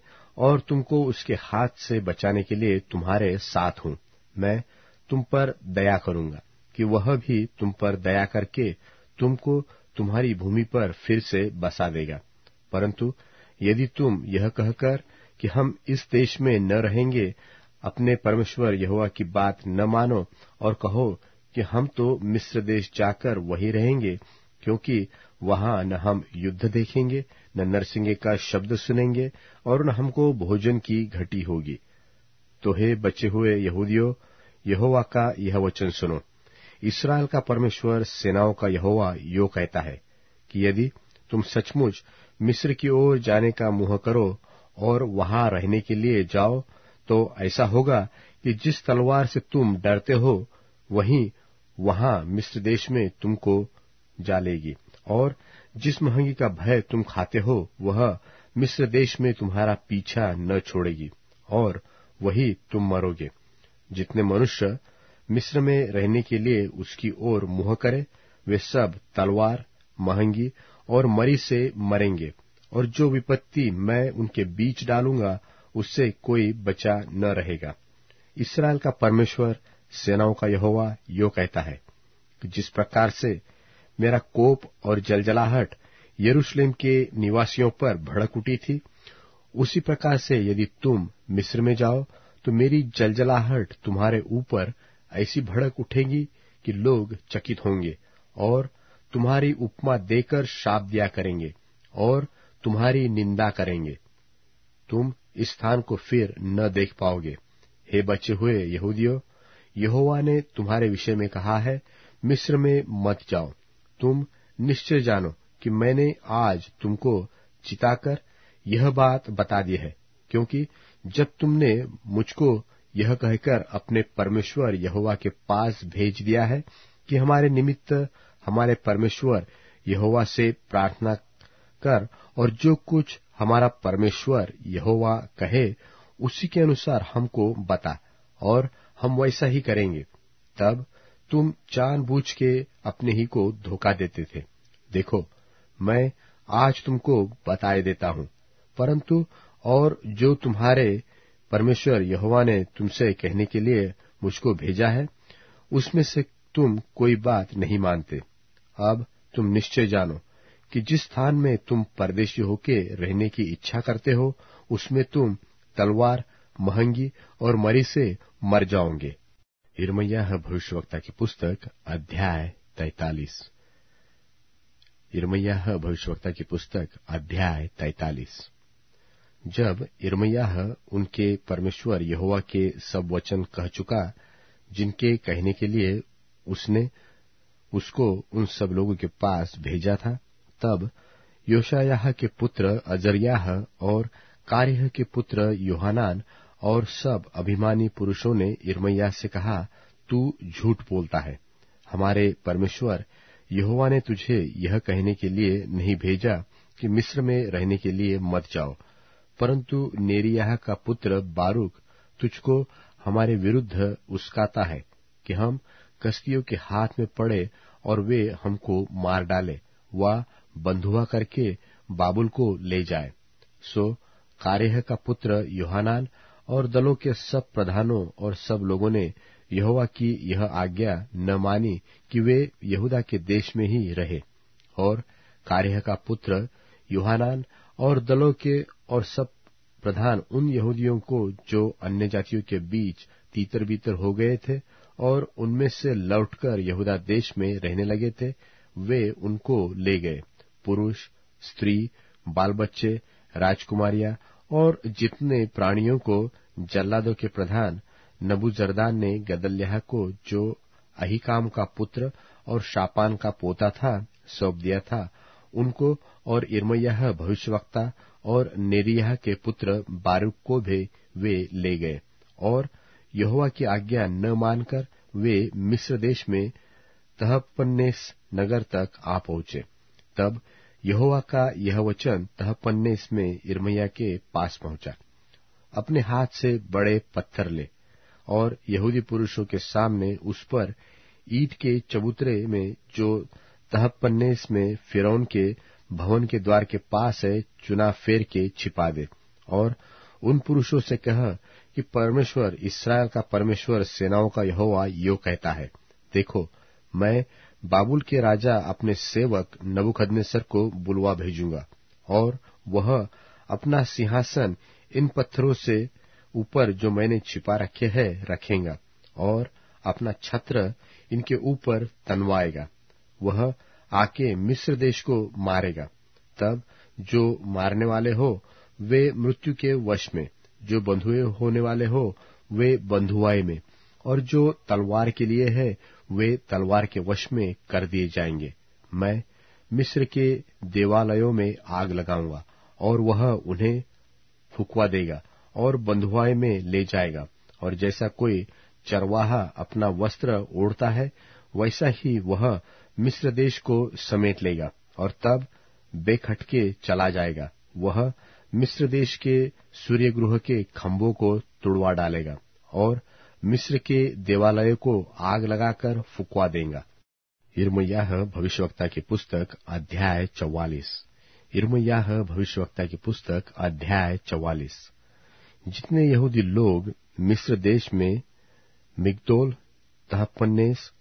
और तुमको उसके हाथ से बचाने के लिए तुम्हारे साथ हूं मैं तुम पर दया करूंगा कि वह भी तुम पर दया करके तुमको तुम्हारी भूमि पर फिर से बसा देगा परंतु यदि तुम यह कहकर कि हम इस देश में न रहेंगे अपने परमेश्वर यहोवा की बात न मानो और कहो कि हम तो मिस्र देश जाकर वहीं रहेंगे क्योंकि वहां न हम युद्ध देखेंगे न नरसिंह का शब्द सुनेंगे और न हमको भोजन की घटी होगी तो हे बचे हुए यहूदियों यहोवा का यह वचन सुनो इसराइल का परमेश्वर सेनाओं का यहोवा यो कहता है कि यदि तुम सचमुच मिस्र की ओर जाने का मुंह करो और वहां रहने के लिए जाओ तो ऐसा होगा कि जिस तलवार से तुम डरते हो वहीं वहां मिस्र देश में तुमको जा लेगी और जिस महंगी का भय तुम खाते हो वह मिस्र देश में तुम्हारा पीछा न छोड़ेगी और वही तुम मरोगे जितने मनुष्य मिस्र में रहने के लिए उसकी ओर मुंह करे वे सब तलवार महंगी और मरी से मरेंगे और जो विपत्ति मैं उनके बीच डालूंगा उससे कोई बचा न रहेगा इसराइल का परमेश्वर सेनाओं का यहोवा यो कहता है कि जिस प्रकार से मेरा कोप और जलजलाहट यरूशलेम के निवासियों पर भड़क उठी थी उसी प्रकार से यदि तुम मिस्र में जाओ तो मेरी जलजलाहट तुम्हारे ऊपर ऐसी भड़क उठेगी कि लोग चकित होंगे और तुम्हारी उपमा देकर शाप दिया करेंगे और तुम्हारी निंदा करेंगे तुम इस स्थान को फिर न देख पाओगे हे बचे हुए यहूदियों यहोवा ने तुम्हारे विषय में कहा है मिस्र में मत जाओ तुम निश्चय जानो कि मैंने आज तुमको चिताकर यह बात बता दी है क्योंकि जब तुमने मुझको यह कहकर अपने परमेश्वर यहोवा के पास भेज दिया है कि हमारे निमित्त हमारे परमेश्वर यहोवा से प्रार्थना कर और जो कुछ हमारा परमेश्वर यहोवा कहे उसी के अनुसार हमको बता और हम वैसा ही करेंगे तब तुम जानबूझ के अपने ही को धोखा देते थे देखो मैं आज तुमको बताए देता हूं परंतु और जो तुम्हारे परमेश्वर यहोवा ने तुमसे कहने के लिए मुझको भेजा है उसमें से तुम कोई बात नहीं मानते अब तुम निश्चय जानो कि जिस स्थान में तुम परदेशी होके रहने की इच्छा करते हो उसमें तुम तलवार महंगी और मरी से मर जाओगे हिरमैया भविष्यवक्ता की पुस्तक अध्याय तैतालीस इरमैया भविष्यवक्ता की पुस्तक अध्याय तैतालीस जब इरमैयाह उनके परमेश्वर यहोवा के सब वचन कह चुका जिनके कहने के लिए उसने उसको उन सब लोगों के पास भेजा था तब योशायाह के पुत्र अजरियाह और कार्य के पुत्र योहानान और सब अभिमानी पुरुषों ने इरमैया से कहा तू झूठ बोलता है हमारे परमेश्वर यहोवा ने तुझे यह कहने के लिए नहीं भेजा कि मिस्र में रहने के लिए मत जाओ परंतु नेरियाह का पुत्र बारूक तुझको हमारे विरुद्ध उस्काता है कि हम कसदियों के हाथ में पड़े और वे हमको मार डाले व बंधुआ करके बाबुल को ले जाए सो कारेह का पुत्र युहानान और दलों के सब प्रधानों और सब लोगों ने यहोवा की यह आज्ञा न मानी कि वे यहूदा के देश में ही रहे और कार्य का पुत्र युहानान और दलों के और सब प्रधान उन यहूदियों को जो अन्य जातियों के बीच तीतर बीतर हो गए थे और उनमें से लौटकर यहूदा देश में रहने लगे थे वे उनको ले गए पुरुष स्त्री बाल बच्चे राजकुमारियां और जितने प्राणियों को जल्लादों के प्रधान नबूजरदान ने गदल्याह को जो अहिकाम का पुत्र और शापान का पोता था सौंप दिया था उनको और इरमयह भविष्यवक्ता और नेरिया के पुत्र बारूक को भी वे ले गए और यहोवा की आज्ञा न मानकर वे मिस्र देश में तहपन्नेस नगर तक आ पहुंचे तब यहोवा का यह वचन तहपन्नेस में इरमैया के पास पहुंचा अपने हाथ से बड़े पत्थर ले और यहूदी पुरुषों के सामने उस पर ईट के चबूतरे में जो तहपन्नेस में फिरौन के भवन के द्वार के पास है चुना फेर के छिपा दे और उन पुरुषों से कह कि परमेश्वर इसराइल का परमेश्वर सेनाओं का यहोवा यो कहता है देखो मैं बाबुल के राजा अपने सेवक नबुखदनेसर को बुलवा भेजूंगा और वह अपना सिंहासन इन पत्थरों से ऊपर जो मैंने छिपा रखे है रखेगा और अपना छत्र इनके ऊपर तनवाएगा वह आके मिस्र देश को मारेगा तब जो मारने वाले हो वे मृत्यु के वश में जो बंधुए होने वाले हो वे बंधुआई में और जो तलवार के लिए है वे तलवार के वश में कर दिए जाएंगे मैं मिस्र के देवालयों में आग लगाऊंगा और वह उन्हें फुकवा देगा और बंधुआई में ले जाएगा और जैसा कोई चरवाहा अपना वस्त्र ओढ़ता है वैसा ही वह मिस्र देश को समेट लेगा और तब बेखटके चला जाएगा वह मिस्र देश के सूर्यगृह के खम्भों को तुड़वा डालेगा और मिस्र के देवालयों को आग लगाकर फुकवा देगा इर्मयाह भविष्यवक्ता की पुस्तक अध्याय चौवालीस इर्मयाह भविष्यवक्ता की पुस्तक अध्याय चौवालीस जितने यहूदी लोग मिस्र देश में मिगदोल तहपन्नेस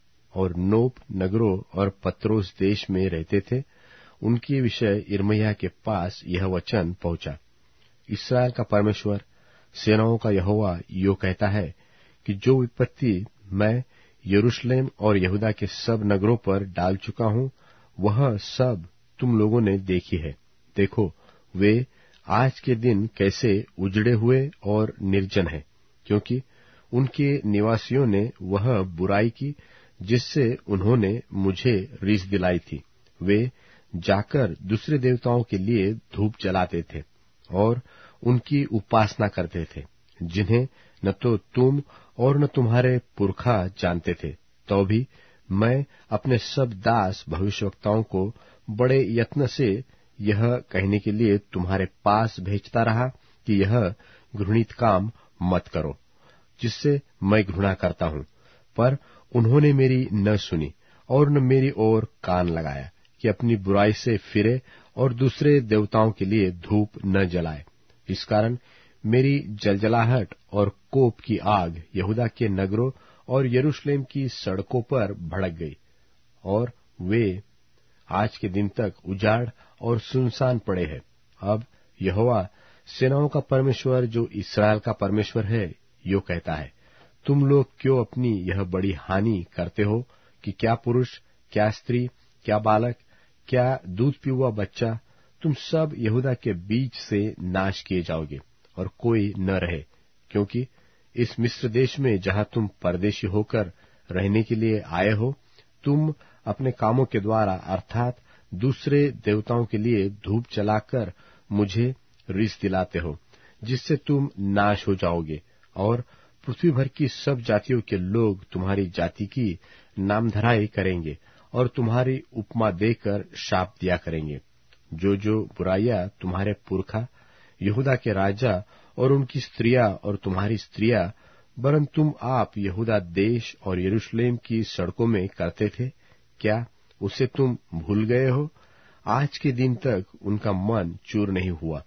और नोप नगरों और पत्रोस देश में रहते थे उनके विषय इरमैया के पास यह वचन पहुंचा इसराइल का परमेश्वर सेनाओं का यहोवा यो कहता है कि जो विपत्ति मैं यरूशलेम और यहूदा के सब नगरों पर डाल चुका हूं वह सब तुम लोगों ने देखी है देखो वे आज के दिन कैसे उजड़े हुए और निर्जन है क्योंकि उनके निवासियों ने वह बुराई की जिससे उन्होंने मुझे रीस दिलाई थी वे जाकर दूसरे देवताओं के लिए धूप जलाते थे और उनकी उपासना करते थे जिन्हें न तो तुम और न तुम्हारे पुरखा जानते थे तो भी मैं अपने सब दास भविष्यवक्ताओं को बड़े यत्न से यह कहने के लिए तुम्हारे पास भेजता रहा कि यह घृणित काम मत करो जिससे मैं घृणा करता हूं पर उन्होंने मेरी न सुनी और न मेरी ओर कान लगाया कि अपनी बुराई से फिरे और दूसरे देवताओं के लिए धूप न जलाए इस कारण मेरी जलजलाहट और कोप की आग यहूदा के नगरों और यरूशलेम की सड़कों पर भड़क गई और वे आज के दिन तक उजाड़ और सुनसान पड़े हैं अब यहोवा सेनाओं का परमेश्वर जो इसराइल का परमेश्वर है यो कहता है तुम लोग क्यों अपनी यह बड़ी हानि करते हो कि क्या पुरुष क्या स्त्री क्या बालक क्या दूध पीवा बच्चा तुम सब यहूदा के बीच से नाश किए जाओगे और कोई न रहे क्योंकि इस मिस्र देश में जहां तुम परदेशी होकर रहने के लिए आए हो तुम अपने कामों के द्वारा अर्थात दूसरे देवताओं के लिए धूप चलाकर मुझे रिस दिलाते हो जिससे तुम नाश हो जाओगे और पृथ्वी भर की सब जातियों के लोग तुम्हारी जाति की नामधराई करेंगे और तुम्हारी उपमा देकर शाप दिया करेंगे जो जो बुराइयां तुम्हारे पुरखा यहूदा के राजा और उनकी स्त्रियां और तुम्हारी स्त्रियां वरन तुम आप यहूदा देश और यरूशलेम की सड़कों में करते थे क्या उसे तुम भूल गए हो आज के दिन तक उनका मन चूर नहीं हुआ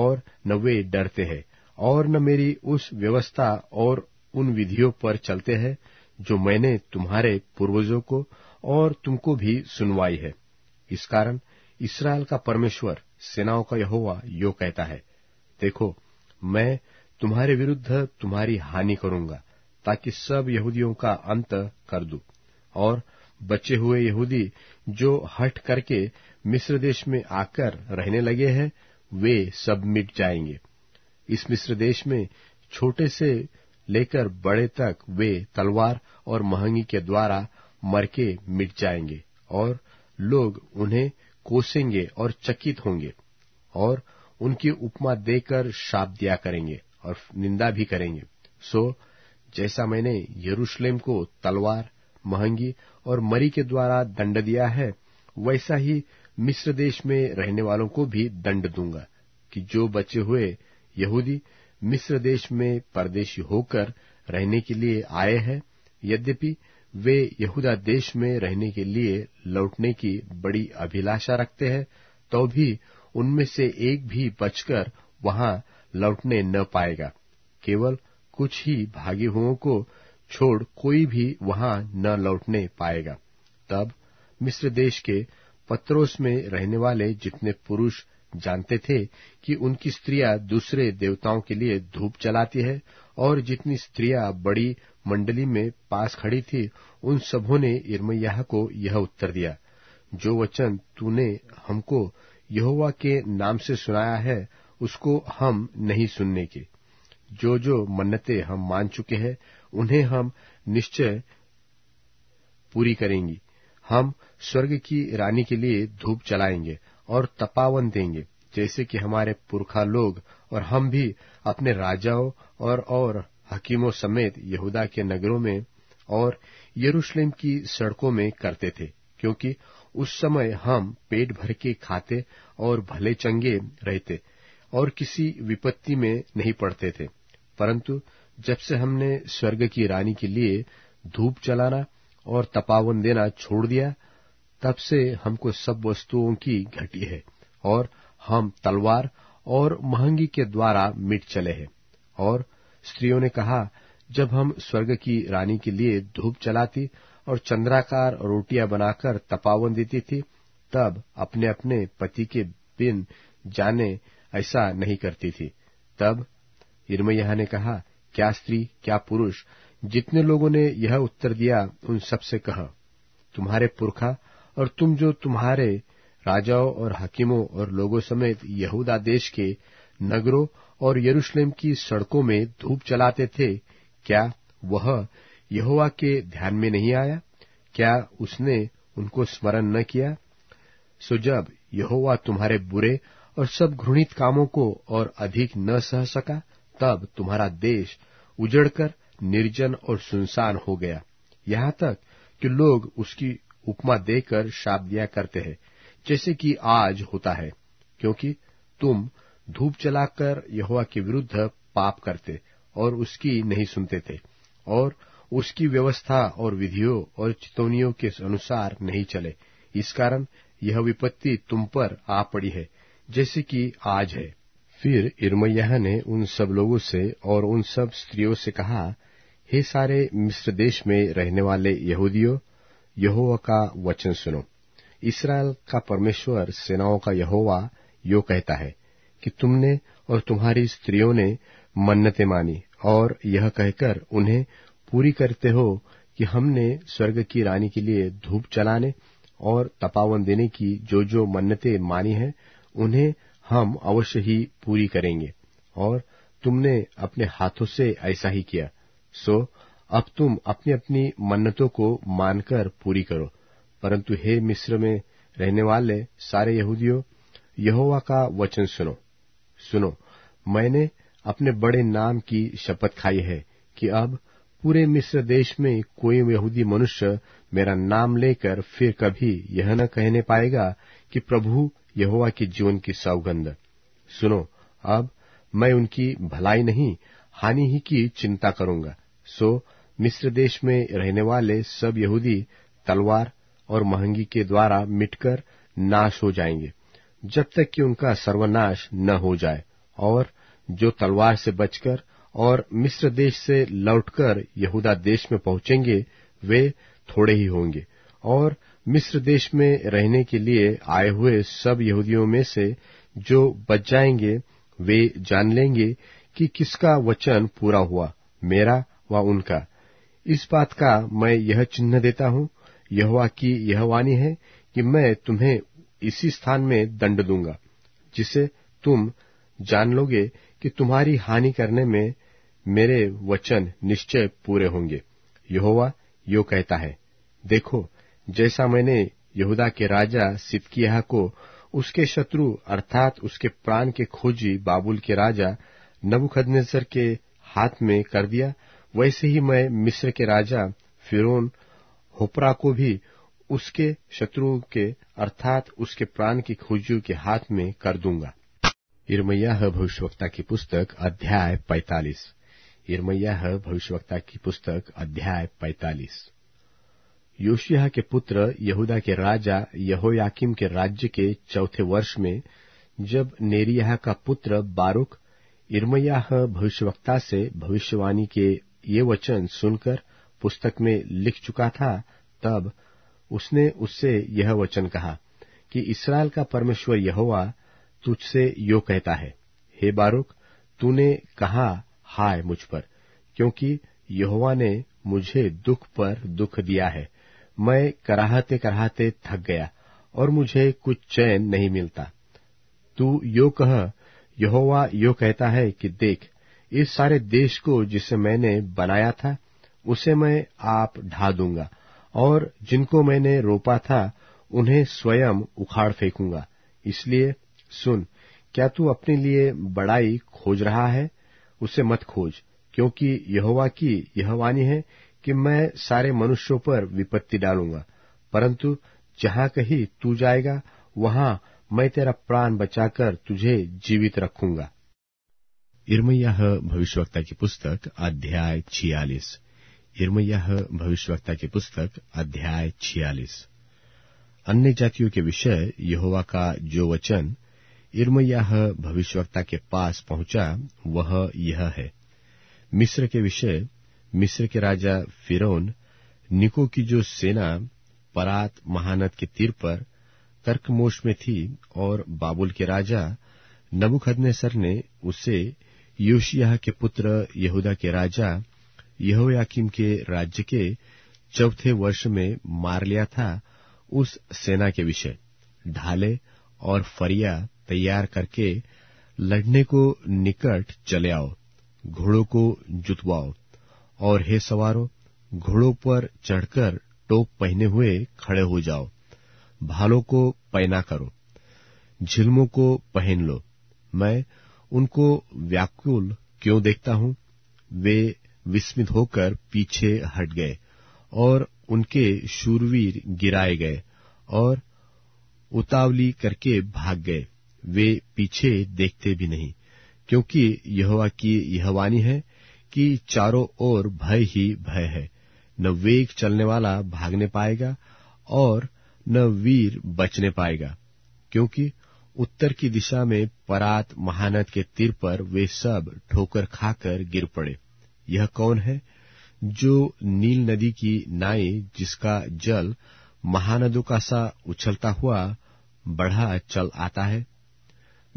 और न वे डरते हैं और न मेरी उस व्यवस्था और उन विधियों पर चलते हैं जो मैंने तुम्हारे पूर्वजों को और तुमको भी सुनवाई है इस कारण इसराइल का परमेश्वर सेनाओं का यहोवा यो कहता है देखो मैं तुम्हारे विरुद्ध तुम्हारी हानि करूंगा ताकि सब यहूदियों का अंत कर दू और बचे हुए यहूदी जो हट करके मिस्र देश में आकर रहने लगे हैं वे सब मिट जाएंगे इस मिस्र देश में छोटे से लेकर बड़े तक वे तलवार और महंगी के द्वारा मर के मिट जाएंगे और लोग उन्हें कोसेंगे और चकित होंगे और उनकी उपमा देकर शाप दिया करेंगे और निंदा भी करेंगे सो जैसा मैंने यरूशलेम को तलवार महंगी और मरी के द्वारा दंड दिया है वैसा ही मिस्र देश में रहने वालों को भी दंड दूंगा कि जो बचे हुए यहूदी मिस्र देश में परदेशी होकर रहने के लिए आए हैं यद्यपि वे यहूदा देश में रहने के लिए लौटने की बड़ी अभिलाषा रखते हैं तो भी उनमें से एक भी बचकर वहां लौटने न पाएगा केवल कुछ ही भागी हुओं को छोड़ कोई भी वहां न लौटने पाएगा तब मिस्र देश के पत्रोस में रहने वाले जितने पुरुष जानते थे कि उनकी स्त्रियां दूसरे देवताओं के लिए धूप चलाती है और जितनी स्त्रियां बड़ी मंडली में पास खड़ी थी उन सबों ने इरमैया को यह उत्तर दिया जो वचन तूने हमको यहोवा के नाम से सुनाया है उसको हम नहीं सुनने के जो जो मन्नतें हम मान चुके हैं उन्हें हम निश्चय पूरी करेंगी हम स्वर्ग की रानी के लिए धूप चलाएंगे और तपावन देंगे जैसे कि हमारे पुरखा लोग और हम भी अपने राजाओं और और हकीमों समेत यहूदा के नगरों में और यरूशलेम की सड़कों में करते थे क्योंकि उस समय हम पेट भर के खाते और भले चंगे रहते और किसी विपत्ति में नहीं पड़ते थे परंतु जब से हमने स्वर्ग की रानी के लिए धूप चलाना और तपावन देना छोड़ दिया तब से हमको सब वस्तुओं की घटी है और हम तलवार और महंगी के द्वारा मिट चले हैं और स्त्रियों ने कहा जब हम स्वर्ग की रानी के लिए धूप चलाती और चंद्राकार रोटियां बनाकर तपावन देती थी तब अपने अपने पति के बिन जाने ऐसा नहीं करती थी तब इरमैया ने कहा क्या स्त्री क्या पुरुष जितने लोगों ने यह उत्तर दिया उन सबसे कहा तुम्हारे पुरखा और तुम जो तुम्हारे राजाओं और हकीमों और लोगों समेत यहूदा देश के नगरों और यरूशलेम की सड़कों में धूप चलाते थे क्या वह यहोवा के ध्यान में नहीं आया क्या उसने उनको स्मरण न किया सो जब यहोवा तुम्हारे बुरे और सब घृणित कामों को और अधिक न सह सका तब तुम्हारा देश उजड़कर निर्जन और सुनसान हो गया यहां तक कि लोग उसकी उपमा देकर शाप दिया करते हैं जैसे कि आज होता है क्योंकि तुम धूप चलाकर यहोवा के विरुद्ध पाप करते और उसकी नहीं सुनते थे और उसकी व्यवस्था और विधियों और चेतौनियों के अनुसार नहीं चले इस कारण यह विपत्ति तुम पर आ पड़ी है जैसे कि आज है फिर इरमैया ने उन सब लोगों से और उन सब स्त्रियों से कहा हे सारे मिस्र देश में रहने वाले यहूदियों यहोवा का वचन सुनो इसराइल का परमेश्वर सेनाओं का यहोवा यो कहता है कि तुमने और तुम्हारी स्त्रियों ने मन्नतें मानी और यह कहकर उन्हें पूरी करते हो कि हमने स्वर्ग की रानी के लिए धूप चलाने और तपावन देने की जो जो मन्नतें मानी हैं उन्हें हम अवश्य ही पूरी करेंगे और तुमने अपने हाथों से ऐसा ही किया सो अब तुम अपनी अपनी मन्नतों को मानकर पूरी करो परंतु हे मिस्र में रहने वाले सारे यहूदियों यहोवा का वचन सुनो सुनो मैंने अपने बड़े नाम की शपथ खाई है कि अब पूरे मिस्र देश में कोई यहूदी मनुष्य मेरा नाम लेकर फिर कभी यह न कहने पाएगा कि प्रभु यहोवा की जीवन की सौगंध सुनो अब मैं उनकी भलाई नहीं हानि ही की चिंता करूंगा सो मिस्र देश में रहने वाले सब यहूदी तलवार और महंगी के द्वारा मिटकर नाश हो जाएंगे जब तक कि उनका सर्वनाश न हो जाए और जो तलवार से बचकर और मिस्र देश से लौटकर यहूदा देश में पहुंचेंगे वे थोड़े ही होंगे और मिस्र देश में रहने के लिए आए हुए सब यहूदियों में से जो बच जाएंगे वे जान लेंगे कि किसका वचन पूरा हुआ मेरा व उनका इस बात का मैं यह चिन्ह देता हूं यहवा की यह वाणी है कि मैं तुम्हें इसी स्थान में दंड दूंगा जिसे तुम जान लोगे कि तुम्हारी हानि करने में मेरे वचन निश्चय पूरे होंगे यहोवा यो कहता है देखो जैसा मैंने यहूदा के राजा सिदकिया को उसके शत्रु अर्थात उसके प्राण के खोजी बाबुल के राजा नबुखदनेसर के हाथ में कर दिया वैसे ही मैं मिस्र के राजा फिरोन होपरा को भी उसके शत्रुओं के अर्थात उसके प्राण की खोजियों के हाथ में कर दूंगा इरमैया है भविष्यवक्ता की पुस्तक अध्याय 45 इरमैया है भविष्यवक्ता की पुस्तक अध्याय 45 योशिया के पुत्र यहूदा के राजा यहोयाकिम के राज्य के चौथे वर्ष में जब नेरियाह का पुत्र बारुक इरमयाह भविष्यवक्ता से भविष्यवाणी के ये वचन सुनकर पुस्तक में लिख चुका था तब उसने उससे यह वचन कहा कि इसराइल का परमेश्वर यहोवा तुझसे यो कहता है हे बारुक तूने कहा हाय मुझ पर क्योंकि यहोवा ने मुझे दुख पर दुख दिया है मैं कराहते कराहते थक गया और मुझे कुछ चैन नहीं मिलता तू यो कह यहोवा यो कहता है कि देख इस सारे देश को जिसे मैंने बनाया था उसे मैं आप ढा दूंगा और जिनको मैंने रोपा था उन्हें स्वयं उखाड़ फेंकूंगा इसलिए सुन क्या तू अपने लिए बड़ाई खोज रहा है उसे मत खोज क्योंकि यहोवा की यह वानी है कि मैं सारे मनुष्यों पर विपत्ति डालूंगा परंतु जहां कहीं तू जाएगा वहां मैं तेरा प्राण बचाकर तुझे जीवित रखूंगा इर्मयाह भविष्यवक्ता की पुस्तक अध्याय छियालीस इर्मयाह भविष्यवक्ता की पुस्तक अध्याय छियालीस अन्य जातियों के विषय यहोवा का जो वचन इर्मयाह भविष्यवक्ता के पास पहुंचा वह यह है मिस्र के विषय मिस्र के राजा फिरौन निको की जो सेना परात महानद के तीर पर कर्कमोश में थी और बाबुल के राजा नबुखदनेसर ने उसे योशिया के पुत्र यहूदा के राजा यहोयाकिम के राज्य के चौथे वर्ष में मार लिया था उस सेना के विषय ढाले और फरिया तैयार करके लड़ने को निकट चले आओ घोड़ों को जुतवाओ और हे सवारों घोड़ों पर चढ़कर टोप पहने हुए खड़े हो जाओ भालों को पैना करो झिल्मों को पहन लो मैं उनको व्याकुल क्यों देखता हूं वे विस्मित होकर पीछे हट गए और उनके शूरवीर गिराए गए और उतावली करके भाग गए वे पीछे देखते भी नहीं क्योंकि यहवा की यह वानी है कि चारों ओर भय ही भय है न वेग चलने वाला भागने पाएगा और न वीर बचने पाएगा क्योंकि उत्तर की दिशा में परात महानद के तीर पर वे सब ठोकर खाकर गिर पड़े यह कौन है जो नील नदी की नाई जिसका जल महानदों का सा उछलता हुआ बढ़ा चल आता है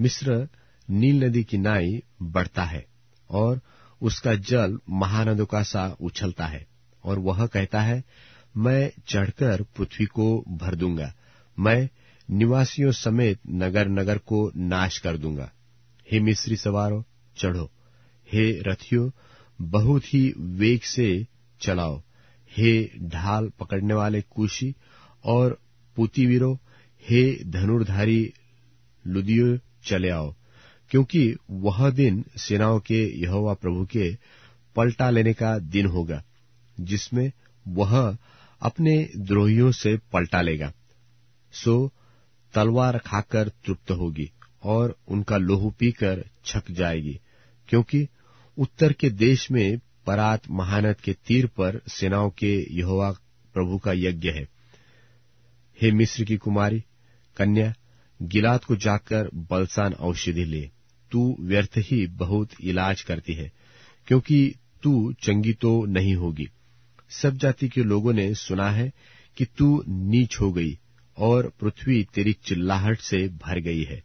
मिस्र नील नदी की नाई बढ़ता है और उसका जल महानदों का सा उछलता है और वह कहता है मैं चढ़कर पृथ्वी को भर दूंगा मैं निवासियों समेत नगर नगर को नाश कर दूंगा हे मिस्री सवारों चढ़ो हे रथियों बहुत ही वेग से चलाओ हे ढाल पकड़ने वाले कुशी और पुतिवीरो हे धनुर्धारी लुदियो चले आओ क्योंकि वह दिन सेनाओं के यहोवा प्रभु के पलटा लेने का दिन होगा जिसमें वह अपने द्रोहियों से पलटा लेगा सो तलवार खाकर तृप्त होगी और उनका लोहू पीकर छक जाएगी क्योंकि उत्तर के देश में परात महानद के तीर पर सेनाओं के यहोवा प्रभु का यज्ञ है हे मिस्र की कुमारी कन्या गिलात को जाकर बलसान औषधि ले तू व्यर्थ ही बहुत इलाज करती है क्योंकि तू चंगी तो नहीं होगी सब जाति के लोगों ने सुना है कि तू नीच हो गई और पृथ्वी तेरी चिल्लाहट से भर गई है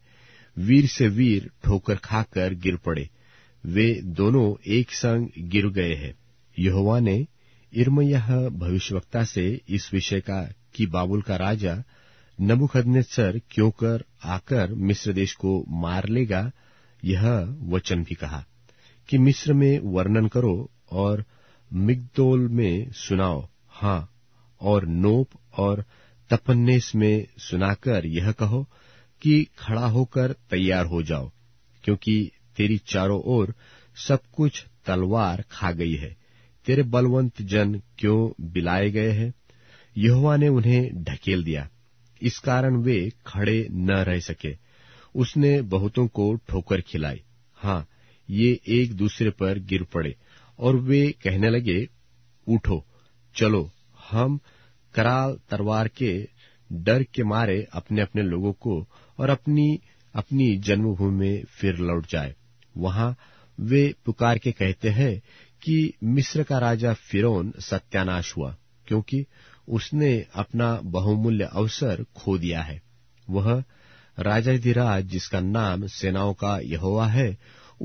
वीर से वीर ठोकर खाकर गिर पड़े वे दोनों एक संग गिर गए हैं यहोवा ने इर्मयह भविष्यवक्ता से इस विषय का कि बाबुल का राजा नबुखदनेसर क्यों कर आकर मिस्र देश को मार लेगा यह वचन भी कहा कि मिस्र में वर्णन करो और मिगदोल में सुनाओ हां और नोप और तपन्नेस में सुनाकर यह कहो कि खड़ा होकर तैयार हो जाओ क्योंकि तेरी चारों ओर सब कुछ तलवार खा गई है तेरे बलवंत जन क्यों बिलाए गए हैं युवा ने उन्हें ढकेल दिया इस कारण वे खड़े न रह सके उसने बहुतों को ठोकर खिलाई हाँ ये एक दूसरे पर गिर पड़े और वे कहने लगे उठो चलो हम कराल तलवार के डर के मारे अपने अपने लोगों को और अपनी अपनी जन्मभूमि में फिर लौट जाए वहां वे पुकार के कहते हैं कि मिस्र का राजा फिरौन सत्यानाश हुआ क्योंकि उसने अपना बहुमूल्य अवसर खो दिया है वह राजा राजाधिराज जिसका नाम सेनाओं का यहोवा है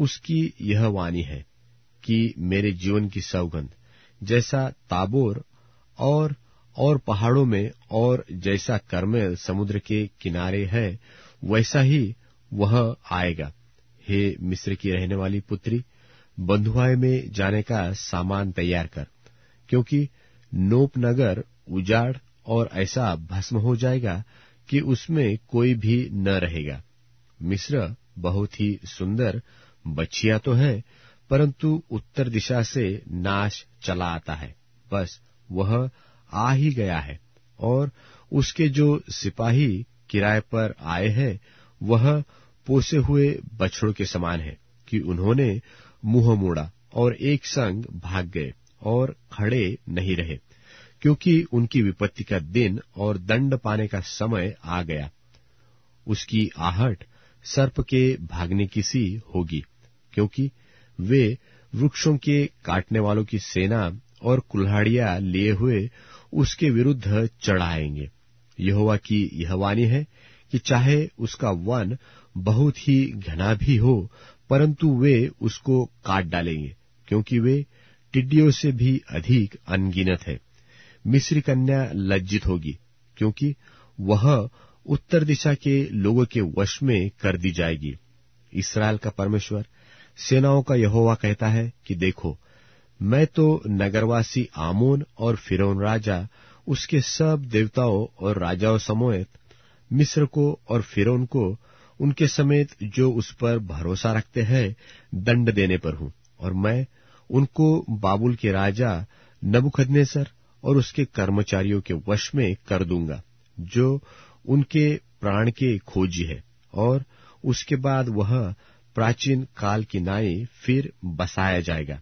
उसकी यह वाणी है कि मेरे जीवन की सौगंध जैसा ताबोर और और पहाड़ों में और जैसा करमेल समुद्र के किनारे है वैसा ही वह आएगा हे मिस्र की रहने वाली पुत्री बंधुआए में जाने का सामान तैयार कर क्योंकि नोप नगर उजाड़ और ऐसा भस्म हो जाएगा कि उसमें कोई भी न रहेगा मिस्र बहुत ही सुंदर बच्चिया तो है परंतु उत्तर दिशा से नाश चला आता है बस वह आ ही गया है और उसके जो सिपाही किराए पर आए हैं वह पोसे हुए बछड़ों के समान है कि उन्होंने मुंह मोड़ा और एक संग भाग गए और खड़े नहीं रहे क्योंकि उनकी विपत्ति का दिन और दंड पाने का समय आ गया उसकी आहट सर्प के भागने की सी होगी क्योंकि वे वृक्षों के काटने वालों की सेना और कुल्हाड़िया लिए हुए उसके विरुद्ध चढ़ाएंगे यहोवा की यह वाणी है कि चाहे उसका वन बहुत ही घना भी हो परंतु वे उसको काट डालेंगे क्योंकि वे टिड्डियों से भी अधिक अनगिनत है मिस्री कन्या लज्जित होगी क्योंकि वह उत्तर दिशा के लोगों के वश में कर दी जाएगी इसराइल का परमेश्वर सेनाओं का यहोवा कहता है कि देखो मैं तो नगरवासी आमोन और फिरौन राजा उसके सब देवताओं और राजाओं समेत मिस्र को और फिरौन को उनके समेत जो उस पर भरोसा रखते हैं दंड देने पर हूं और मैं उनको बाबुल के राजा नबुखदनेसर और उसके कर्मचारियों के वश में कर दूंगा जो उनके प्राण के खोजी है और उसके बाद वह प्राचीन काल की नाई फिर बसाया जाएगा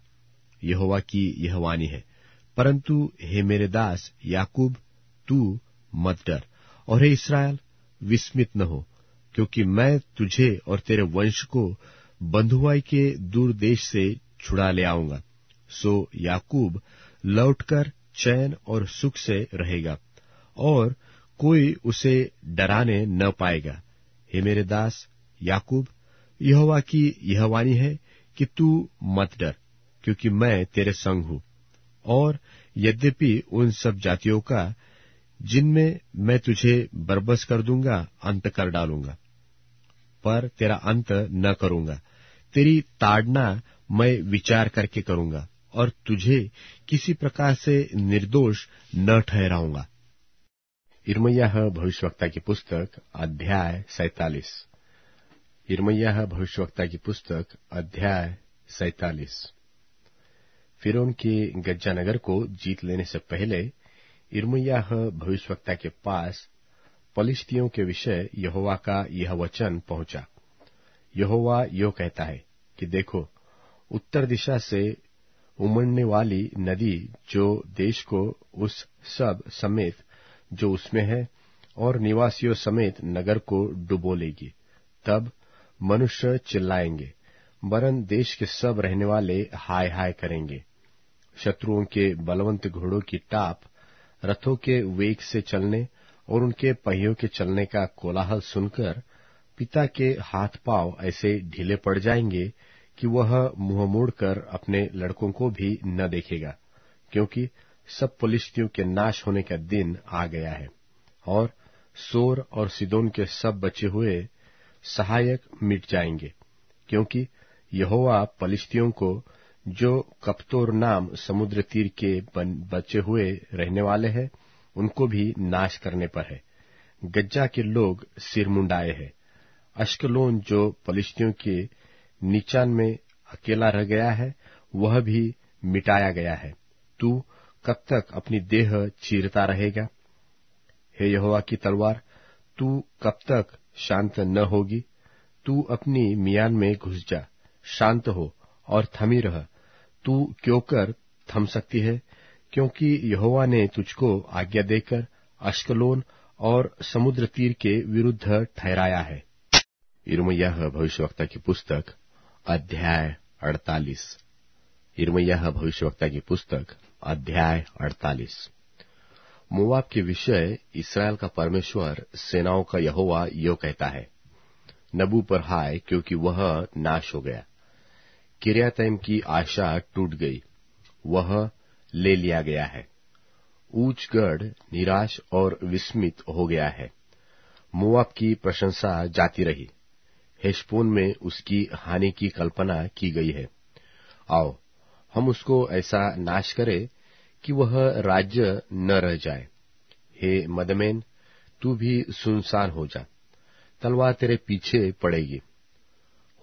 यहोवा की यह वाणी है परंतु हे मेरे दास याकूब तू मत डर और हे इसराइल विस्मित न हो क्योंकि मैं तुझे और तेरे वंश को बंधुआई के दूर देश से छुड़ा ले आऊंगा सो याकूब लौटकर चैन और सुख से रहेगा और कोई उसे डराने न पाएगा हे मेरे दास याकूब यहोवा की यह वाणी है कि तू मत डर क्योंकि मैं तेरे संग हूं और यद्यपि उन सब जातियों का जिनमें मैं तुझे बरबस कर दूंगा अंत कर डालूंगा पर तेरा अंत न करूंगा तेरी ताड़ना मैं विचार करके करूंगा और तुझे किसी प्रकार से निर्दोष न ठहराऊंगा इरमैया भविष्यवक्ता की पुस्तक अध्याय सैतालीस इरमैया भविष्यवक्ता की पुस्तक अध्याय सैतालीस फिर के गज्जानगर को जीत लेने से पहले इरमैया भविष्यवक्ता के पास पलिश्तियों के विषय यहोवा का यह वचन पहुंचा यहोवा यो कहता है कि देखो उत्तर दिशा से उमड़ने वाली नदी जो देश को उस सब समेत जो उसमें है और निवासियों समेत नगर को डुबो लेगी तब मनुष्य चिल्लाएंगे वरन देश के सब रहने वाले हाय हाय करेंगे शत्रुओं के बलवंत घोड़ों की टाप रथों के वेग से चलने और उनके पहियों के चलने का कोलाहल सुनकर पिता के हाथ पांव ऐसे ढीले पड़ जाएंगे कि वह मुंह मोड़कर अपने लड़कों को भी न देखेगा क्योंकि सब पुलिस्तियों के नाश होने का दिन आ गया है और सोर और सिदोन के सब बचे हुए सहायक मिट जाएंगे क्योंकि यहोवा पलिश्तियों को जो कप्तोर नाम समुद्र तीर के बचे हुए रहने वाले हैं उनको भी नाश करने पर है गज्जा के लोग सिर मुंडाए हैं अश्कलोन जो पलिश्तियों के नीचान में अकेला रह गया है वह भी मिटाया गया है तू कब तक अपनी देह चीरता रहेगा हे यहोवा की तलवार तू कब तक शांत न होगी तू अपनी मियान में घुस जा शांत हो और थमी रह तू क्यों कर थम सकती है क्योंकि यहोवा ने तुझको आज्ञा देकर अश्कलोन और समुद्र तीर के विरुद्ध ठहराया है इरमयह भविष्यवक्ता की पुस्तक अध्याय अड़तालीस इरमैया भविष्यवक्ता की पुस्तक अध्याय अड़तालीस मोआब के विषय इसराइल का परमेश्वर सेनाओं का यहोवा यो कहता है नबू पर हाय क्योंकि वह नाश हो गया किरियातम की आशा टूट गई वह ले लिया गया है ऊंचगढ़ निराश और विस्मित हो गया है मोवाब की प्रशंसा जाती रही हेशपोन में उसकी हानि की कल्पना की गई है आओ हम उसको ऐसा नाश करें कि वह राज्य न रह जाए हे मदमेन तू भी सुनसान हो जा तलवार तेरे पीछे पड़ेगी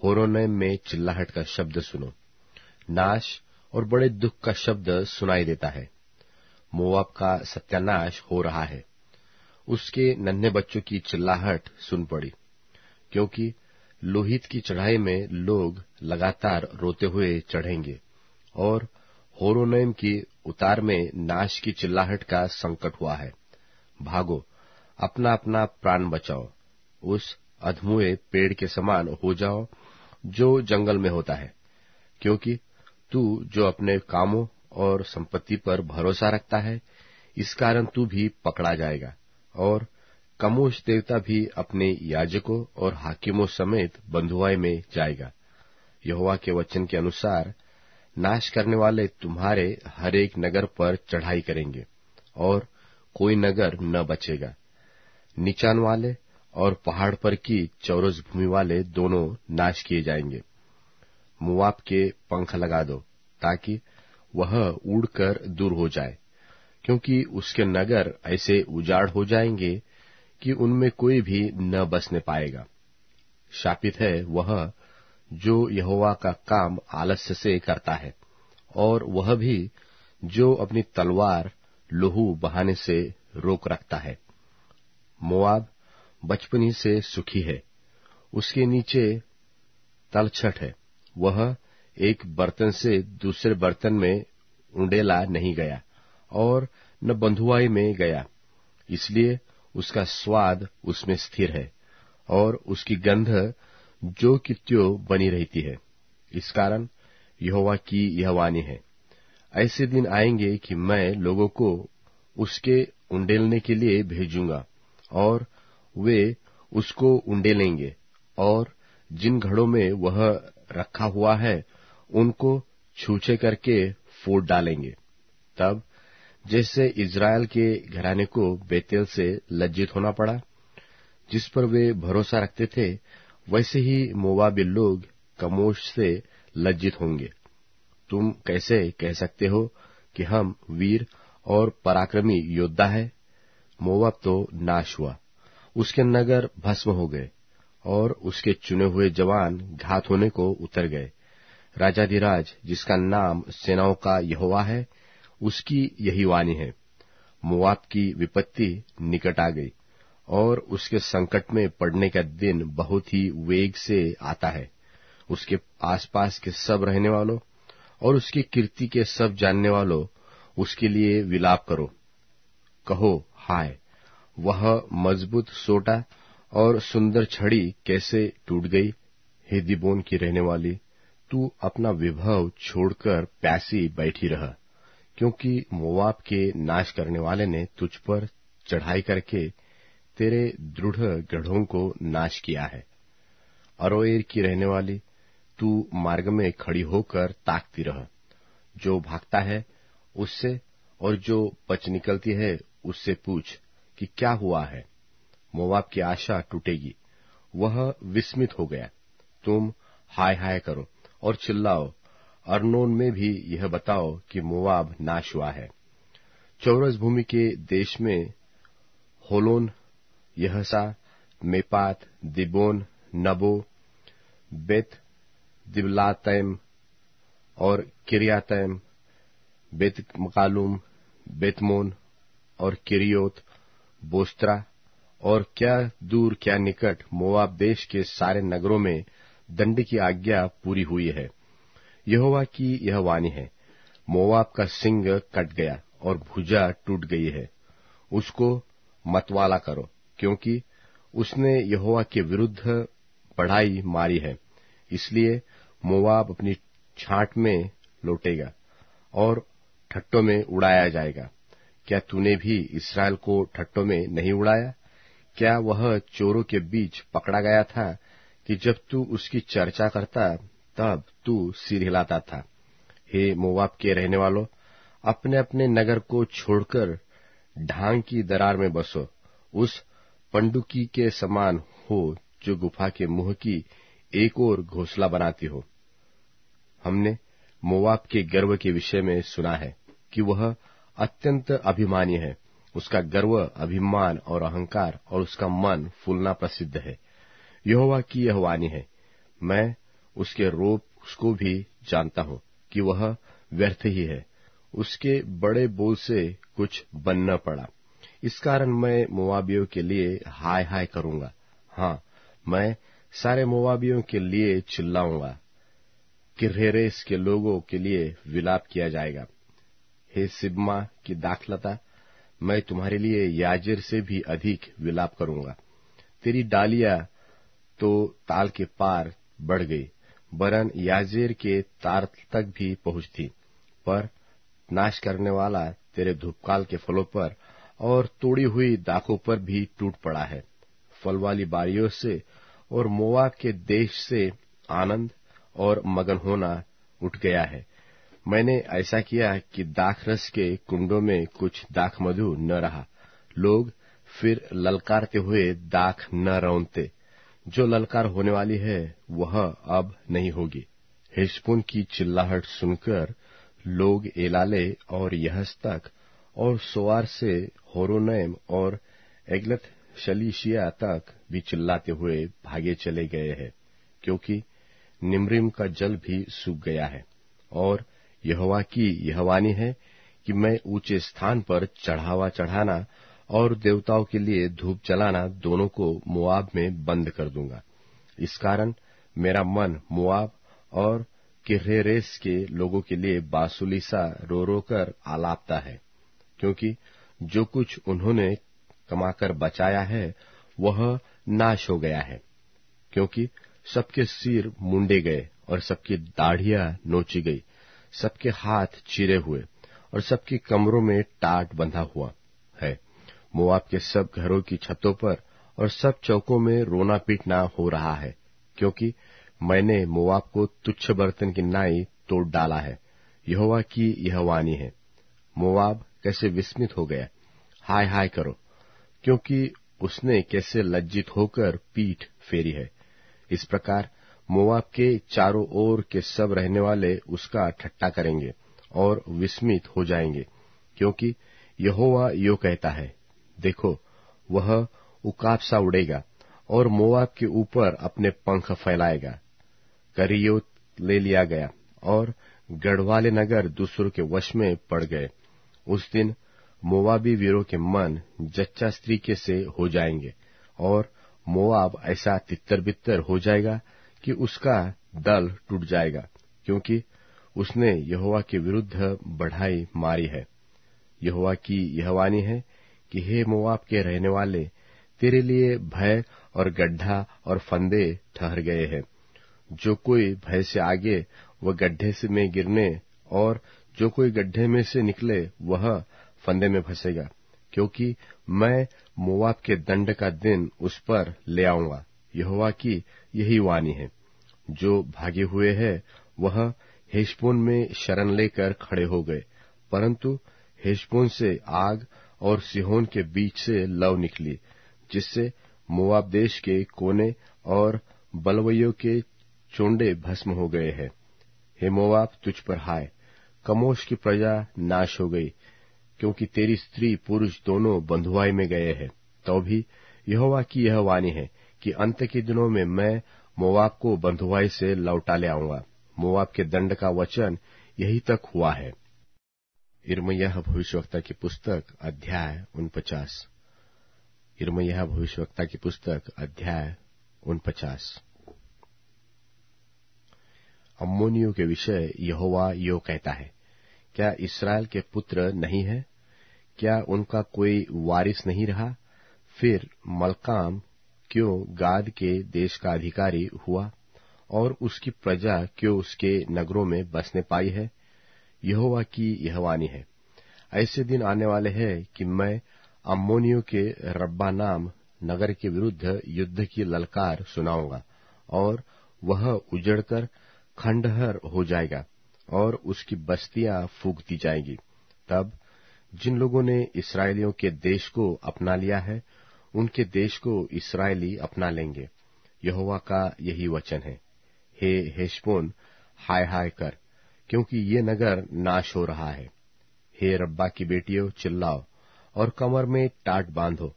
होरोन में चिल्लाहट का शब्द सुनो नाश और बड़े दुख का शब्द सुनाई देता है मोआब का सत्यानाश हो रहा है उसके नन्हे बच्चों की चिल्लाहट सुन पड़ी क्योंकि लोहित की चढ़ाई में लोग लगातार रोते हुए चढ़ेंगे और होरोनेम की उतार में नाश की चिल्लाहट का संकट हुआ है भागो अपना अपना प्राण बचाओ उस अधमुए पेड़ के समान हो जाओ जो जंगल में होता है क्योंकि तू जो अपने कामों और संपत्ति पर भरोसा रखता है इस कारण तू भी पकड़ा जाएगा और कमोश देवता भी अपने याजकों और हाकिमों समेत बंधुआई में जाएगा यहोवा के वचन के अनुसार नाश करने वाले तुम्हारे हरेक नगर पर चढ़ाई करेंगे और कोई नगर न बचेगा निचान वाले और पहाड़ पर की चौरस भूमि वाले दोनों नाश किए जाएंगे मुआब के पंख लगा दो ताकि वह उड़कर दूर हो जाए क्योंकि उसके नगर ऐसे उजाड़ हो जाएंगे कि उनमें कोई भी न बसने पाएगा शापित है वह जो यहोवा का काम आलस्य से करता है और वह भी जो अपनी तलवार लोहू बहाने से रोक रखता है मोआब ही से सुखी है उसके नीचे तलछट है वह एक बर्तन से दूसरे बर्तन में उंडेला नहीं गया और न बंधुआई में गया इसलिए उसका स्वाद उसमें स्थिर है और उसकी गंध जो कि त्यो बनी रहती है इस कारण यहोवा की यह वाणी है ऐसे दिन आएंगे कि मैं लोगों को उसके उंडेलने के लिए भेजूंगा और वे उसको उंडेलेंगे और जिन घड़ों में वह रखा हुआ है उनको छूछे करके फोड़ डालेंगे तब जिससे इज़राइल के घराने को बेतेल से लज्जित होना पड़ा जिस पर वे भरोसा रखते थे वैसे ही मोबाबिल लोग कमोश से लज्जित होंगे तुम कैसे कह सकते हो कि हम वीर और पराक्रमी योद्धा हैं मोवाब तो नाश हुआ उसके नगर भस्म हो गए और उसके चुने हुए जवान घात होने को उतर गए राजाधिराज जिसका नाम सेनाओं का यहोवा है उसकी यही वाणी है मुआब की विपत्ति निकट आ गई और उसके संकट में पड़ने का दिन बहुत ही वेग से आता है उसके आसपास के सब रहने वालों और उसकी कीर्ति के सब जानने वालों उसके लिए विलाप करो कहो हाय वह मजबूत सोटा और सुंदर छड़ी कैसे टूट गई हे दिबोन की रहने वाली तू अपना विभव छोड़कर प्यासी बैठी रहा क्योंकि मोवाब के नाश करने वाले ने तुझ पर चढ़ाई करके तेरे दृढ़ गढ़ों को नाश किया है अरोएर की रहने वाली तू मार्ग में खड़ी होकर ताकती रह जो भागता है उससे और जो बच निकलती है उससे पूछ कि क्या हुआ है मोवाब की आशा टूटेगी वह विस्मित हो गया तुम हाय हाय करो और चिल्लाओ अर्नोन में भी यह बताओ कि मोवाब नाश हुआ है चौरस भूमि के देश में होलोन यहसा मेपात दिबोन नबो बेत दिबलातैम और किरियातैम बेत मकालूम बेतमोन और किरियोत बोस्त्रा और क्या दूर क्या निकट मोआब देश के सारे नगरों में दंड की आज्ञा पूरी हुई है यहोवा की यह वाणी है मोवाब का सिंग कट गया और भुजा टूट गई है उसको मतवाला करो क्योंकि उसने यहोवा के विरुद्ध बढ़ाई मारी है इसलिए मोवाब अपनी छाट में लौटेगा और ठट्टों में उड़ाया जाएगा क्या तूने भी इसराइल को ठट्टों में नहीं उड़ाया क्या वह चोरों के बीच पकड़ा गया था कि जब तू उसकी चर्चा करता तब तू सिर हिलाता था हे मोवाब के रहने वालों अपने अपने नगर को छोड़कर ढांग की दरार में बसो उस पंडुकी के समान हो जो गुफा के मुंह की एक और घोसला बनाती हो हमने मोवाब के गर्व के विषय में सुना है कि वह अत्यंत अभिमानी है उसका गर्व अभिमान और अहंकार और उसका मन फूलना प्रसिद्ध है यहोवा की यह वाणी है मैं उसके रूप उसको भी जानता हूं कि वह व्यर्थ ही है उसके बड़े बोल से कुछ बनना पड़ा इस कारण मैं मुआबियों के लिए हाय हाय करूंगा हां मैं सारे मुआबियों के लिए चिल्लाऊंगा कि रेरेस के लोगों के लिए विलाप किया जाएगा हे सिब्मा की दाखलता मैं तुम्हारे लिए याजिर से भी अधिक विलाप करूंगा तेरी डालिया तो ताल के पार बढ़ गई वरन याजेर के तार तक भी पहुंचती पर नाश करने वाला तेरे धूपकाल के फलों पर और तोड़ी हुई दाखों पर भी टूट पड़ा है फल वाली बारियों से और मोवा के देश से आनंद और मगन होना उठ गया है मैंने ऐसा किया कि दाख रस के कुंडों में कुछ दाख मधु न रहा लोग फिर ललकारते हुए दाख न रौनते जो ललकार होने वाली है वह अब नहीं होगी हिस्पुन की चिल्लाहट सुनकर लोग एलाले और यहस तक और सोवार से होरोनैम और एगलत शलीशिया तक भी चिल्लाते हुए भागे चले गए हैं क्योंकि निमरिम का जल भी सूख गया है और यहवा की यह वानी है कि मैं ऊंचे स्थान पर चढ़ावा चढ़ाना और देवताओं के लिए धूप जलाना दोनों को मुआब में बंद कर दूंगा इस कारण मेरा मन मुआब और किर्रेस के लोगों के लिए बासुलिसा रो रो कर आलापता है क्योंकि जो कुछ उन्होंने कमाकर बचाया है वह नाश हो गया है क्योंकि सबके सिर मुंडे गए और सबकी दाढ़ियां नोची गई सबके हाथ चीरे हुए और सबकी कमरों में टाट बंधा हुआ मोआब के सब घरों की छतों पर और सब चौकों में रोना पीटना हो रहा है क्योंकि मैंने मोआब को तुच्छ बर्तन की नाई तोड़ डाला है यहोवा की यह वानी है मोआब कैसे विस्मित हो गया हाय हाय करो क्योंकि उसने कैसे लज्जित होकर पीठ फेरी है इस प्रकार मोआब के चारों ओर के सब रहने वाले उसका ठट्टा करेंगे और विस्मित हो जाएंगे क्योंकि यहोवा यो कहता है देखो वह उकाब सा उड़ेगा और मोआब के ऊपर अपने पंख फैलाएगा करियोत ले लिया गया और गढ़वाले नगर दूसरों के वश में पड़ गए उस दिन मोआबी वीरों के मन जच्चा स्त्री के से हो जाएंगे और मोआब ऐसा तितर बितर हो जाएगा कि उसका दल टूट जाएगा क्योंकि उसने यहोवा के विरुद्ध बढ़ाई मारी है यहोवा की यह वानी है कि हे मोआब के रहने वाले तेरे लिए भय और गड्ढा और फंदे ठहर गए हैं जो कोई भय से आगे वह गड्ढे से में गिरने और जो कोई गड्ढे में से निकले वह फंदे में फंसेगा क्योंकि मैं मोआब के दंड का दिन उस पर ले आऊंगा यहोवा की यही वाणी है जो भागे हुए है वह हेशपोन में शरण लेकर खड़े हो गए परंतु हेशपोन से आग और सिहोन के बीच से लव निकली जिससे मोआब देश के कोने और बलवैयों के चोंडे भस्म हो गए हैं हे मोआब तुझ पर हाय कमोश की प्रजा नाश हो गई क्योंकि तेरी स्त्री पुरुष दोनों बंधुआई में गए हैं तो भी यहोवा की यह वाणी है कि अंत के दिनों में मैं मोआब को बंधुआई से लौटा ले आऊंगा मोआब के दंड का वचन यही तक हुआ है इरमैया भविष्यवक्ता की पुस्तक अध्याय उनपचास इरमैया भविष्यवक्ता की पुस्तक अध्याय उनपचास अम्मोनियो के विषय यहोवा यो कहता है क्या इसराइल के पुत्र नहीं है क्या उनका कोई वारिस नहीं रहा फिर मलकाम क्यों गाद के देश का अधिकारी हुआ और उसकी प्रजा क्यों उसके नगरों में बसने पाई है यहोवा की यह है ऐसे दिन आने वाले हैं कि मैं अम्मोनियो के रब्बा नाम नगर के विरुद्ध युद्ध की ललकार सुनाऊंगा और वह उजड़कर खंडहर हो जाएगा और उसकी बस्तियां फूक दी जाएंगी तब जिन लोगों ने इसराइलियों के देश को अपना लिया है उनके देश को इसराइली अपना लेंगे यहोवा का यही वचन है हे हेशपोन हाय हाय कर क्योंकि ये नगर नाश हो रहा है हे रब्बा की बेटियों चिल्लाओ और कमर में टाट बांधो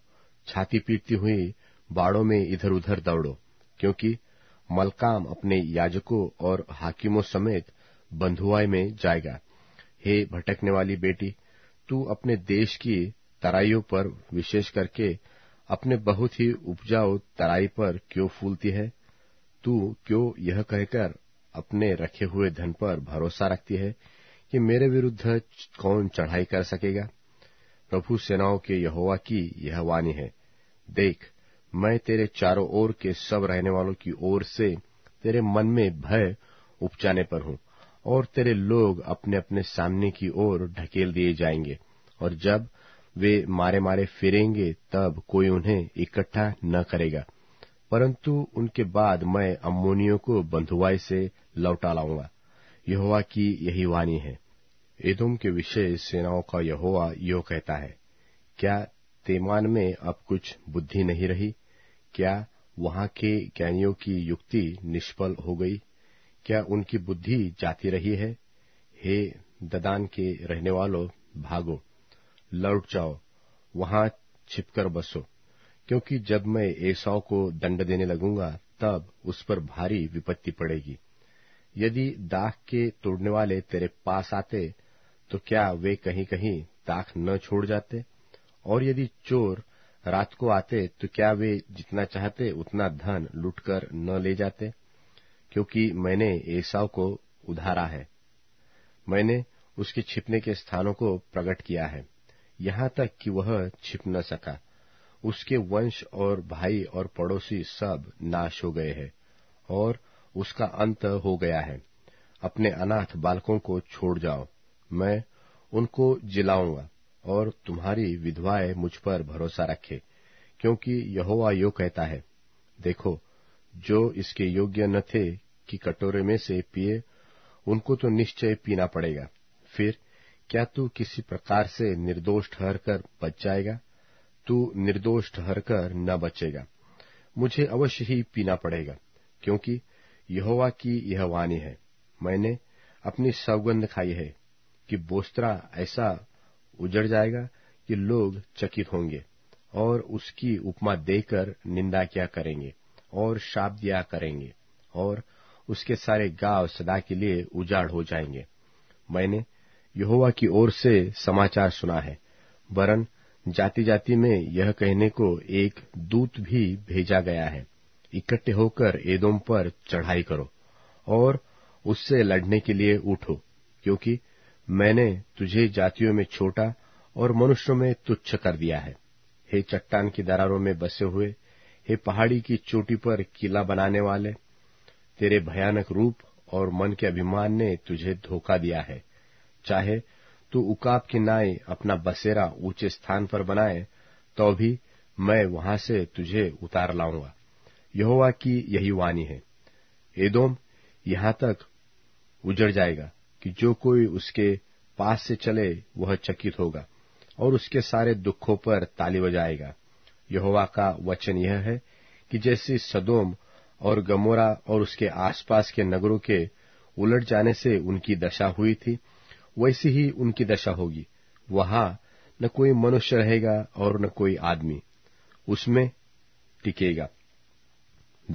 छाती पीटती हुई बाड़ों में इधर उधर दौड़ो क्योंकि मलकाम अपने याजकों और हाकिमों समेत बंधुआई में जाएगा हे भटकने वाली बेटी तू अपने देश की तराइयों पर विशेष करके अपने बहुत ही उपजाऊ तराई पर क्यों फूलती है तू क्यों यह कहकर अपने रखे हुए धन पर भरोसा रखती है कि मेरे विरुद्ध कौन चढ़ाई कर सकेगा प्रभु सेनाओं के यहोवा की यह वाणी है देख मैं तेरे चारों ओर के सब रहने वालों की ओर से तेरे मन में भय उपजाने पर हूं और तेरे लोग अपने अपने सामने की ओर ढकेल दिए जाएंगे और जब वे मारे मारे फिरेंगे तब कोई उन्हें इकट्ठा न करेगा परंतु उनके बाद मैं अम्मोनियों को बंधुआई से लौटा लाऊंगा यहोवा की यही वाणी है एदोम के विषय सेनाओं का यहोवा यो कहता है क्या तेमान में अब कुछ बुद्धि नहीं रही क्या वहां के ज्ञानियों की युक्ति निष्फल हो गई क्या उनकी बुद्धि जाती रही है हे ददान के रहने वालों भागो लौट जाओ वहां छिपकर बसो क्योंकि जब मैं ऐसाओं को दंड देने लगूंगा तब उस पर भारी विपत्ति पड़ेगी यदि दाख के तोड़ने वाले तेरे पास आते तो क्या वे कहीं कहीं दाख न छोड़ जाते और यदि चोर रात को आते तो क्या वे जितना चाहते उतना धन लूटकर न ले जाते क्योंकि मैंने ऐसाओं को उधारा है मैंने उसके छिपने के स्थानों को प्रकट किया है यहां तक कि वह छिप न सका उसके वंश और भाई और पड़ोसी सब नाश हो गए हैं और उसका अंत हो गया है अपने अनाथ बालकों को छोड़ जाओ मैं उनको जिलाऊंगा और तुम्हारी विधवाएं मुझ पर भरोसा रखे क्योंकि यहोवा यो कहता है देखो जो इसके योग्य न थे कि कटोरे में से पिए उनको तो निश्चय पीना पड़ेगा फिर क्या तू किसी प्रकार से निर्दोष ठहर कर बच जाएगा तू निर्दोष ठहरकर न बचेगा मुझे अवश्य ही पीना पड़ेगा क्योंकि यहोवा की यह वाणी है मैंने अपनी सौगंध खाई है कि बोस्तरा ऐसा उजड़ जाएगा कि लोग चकित होंगे और उसकी उपमा देकर निंदा किया करेंगे और शाप दिया करेंगे और उसके सारे गांव सदा के लिए उजाड़ हो जाएंगे मैंने यहोवा की ओर से समाचार सुना है वरन जाति जाति में यह कहने को एक दूत भी भेजा गया है इकट्ठे होकर एदोम पर चढ़ाई करो और उससे लड़ने के लिए उठो क्योंकि मैंने तुझे जातियों में छोटा और मनुष्यों में तुच्छ कर दिया है हे चट्टान की दरारों में बसे हुए हे पहाड़ी की चोटी पर किला बनाने वाले तेरे भयानक रूप और मन के अभिमान ने तुझे धोखा दिया है चाहे तू उकाब की नाई अपना बसेरा ऊंचे स्थान पर बनाए तो भी मैं वहां से तुझे उतार लाऊंगा यहोवा की यही वाणी है एदोम यहां तक उजड़ जाएगा कि जो कोई उसके पास से चले वह चकित होगा और उसके सारे दुखों पर ताली बजाएगा यहोवा का वचन यह है कि जैसे सदोम और गमोरा और उसके आसपास के नगरों के उलट जाने से उनकी दशा हुई थी वैसी ही उनकी दशा होगी वहां न कोई मनुष्य रहेगा और न कोई आदमी उसमें टिकेगा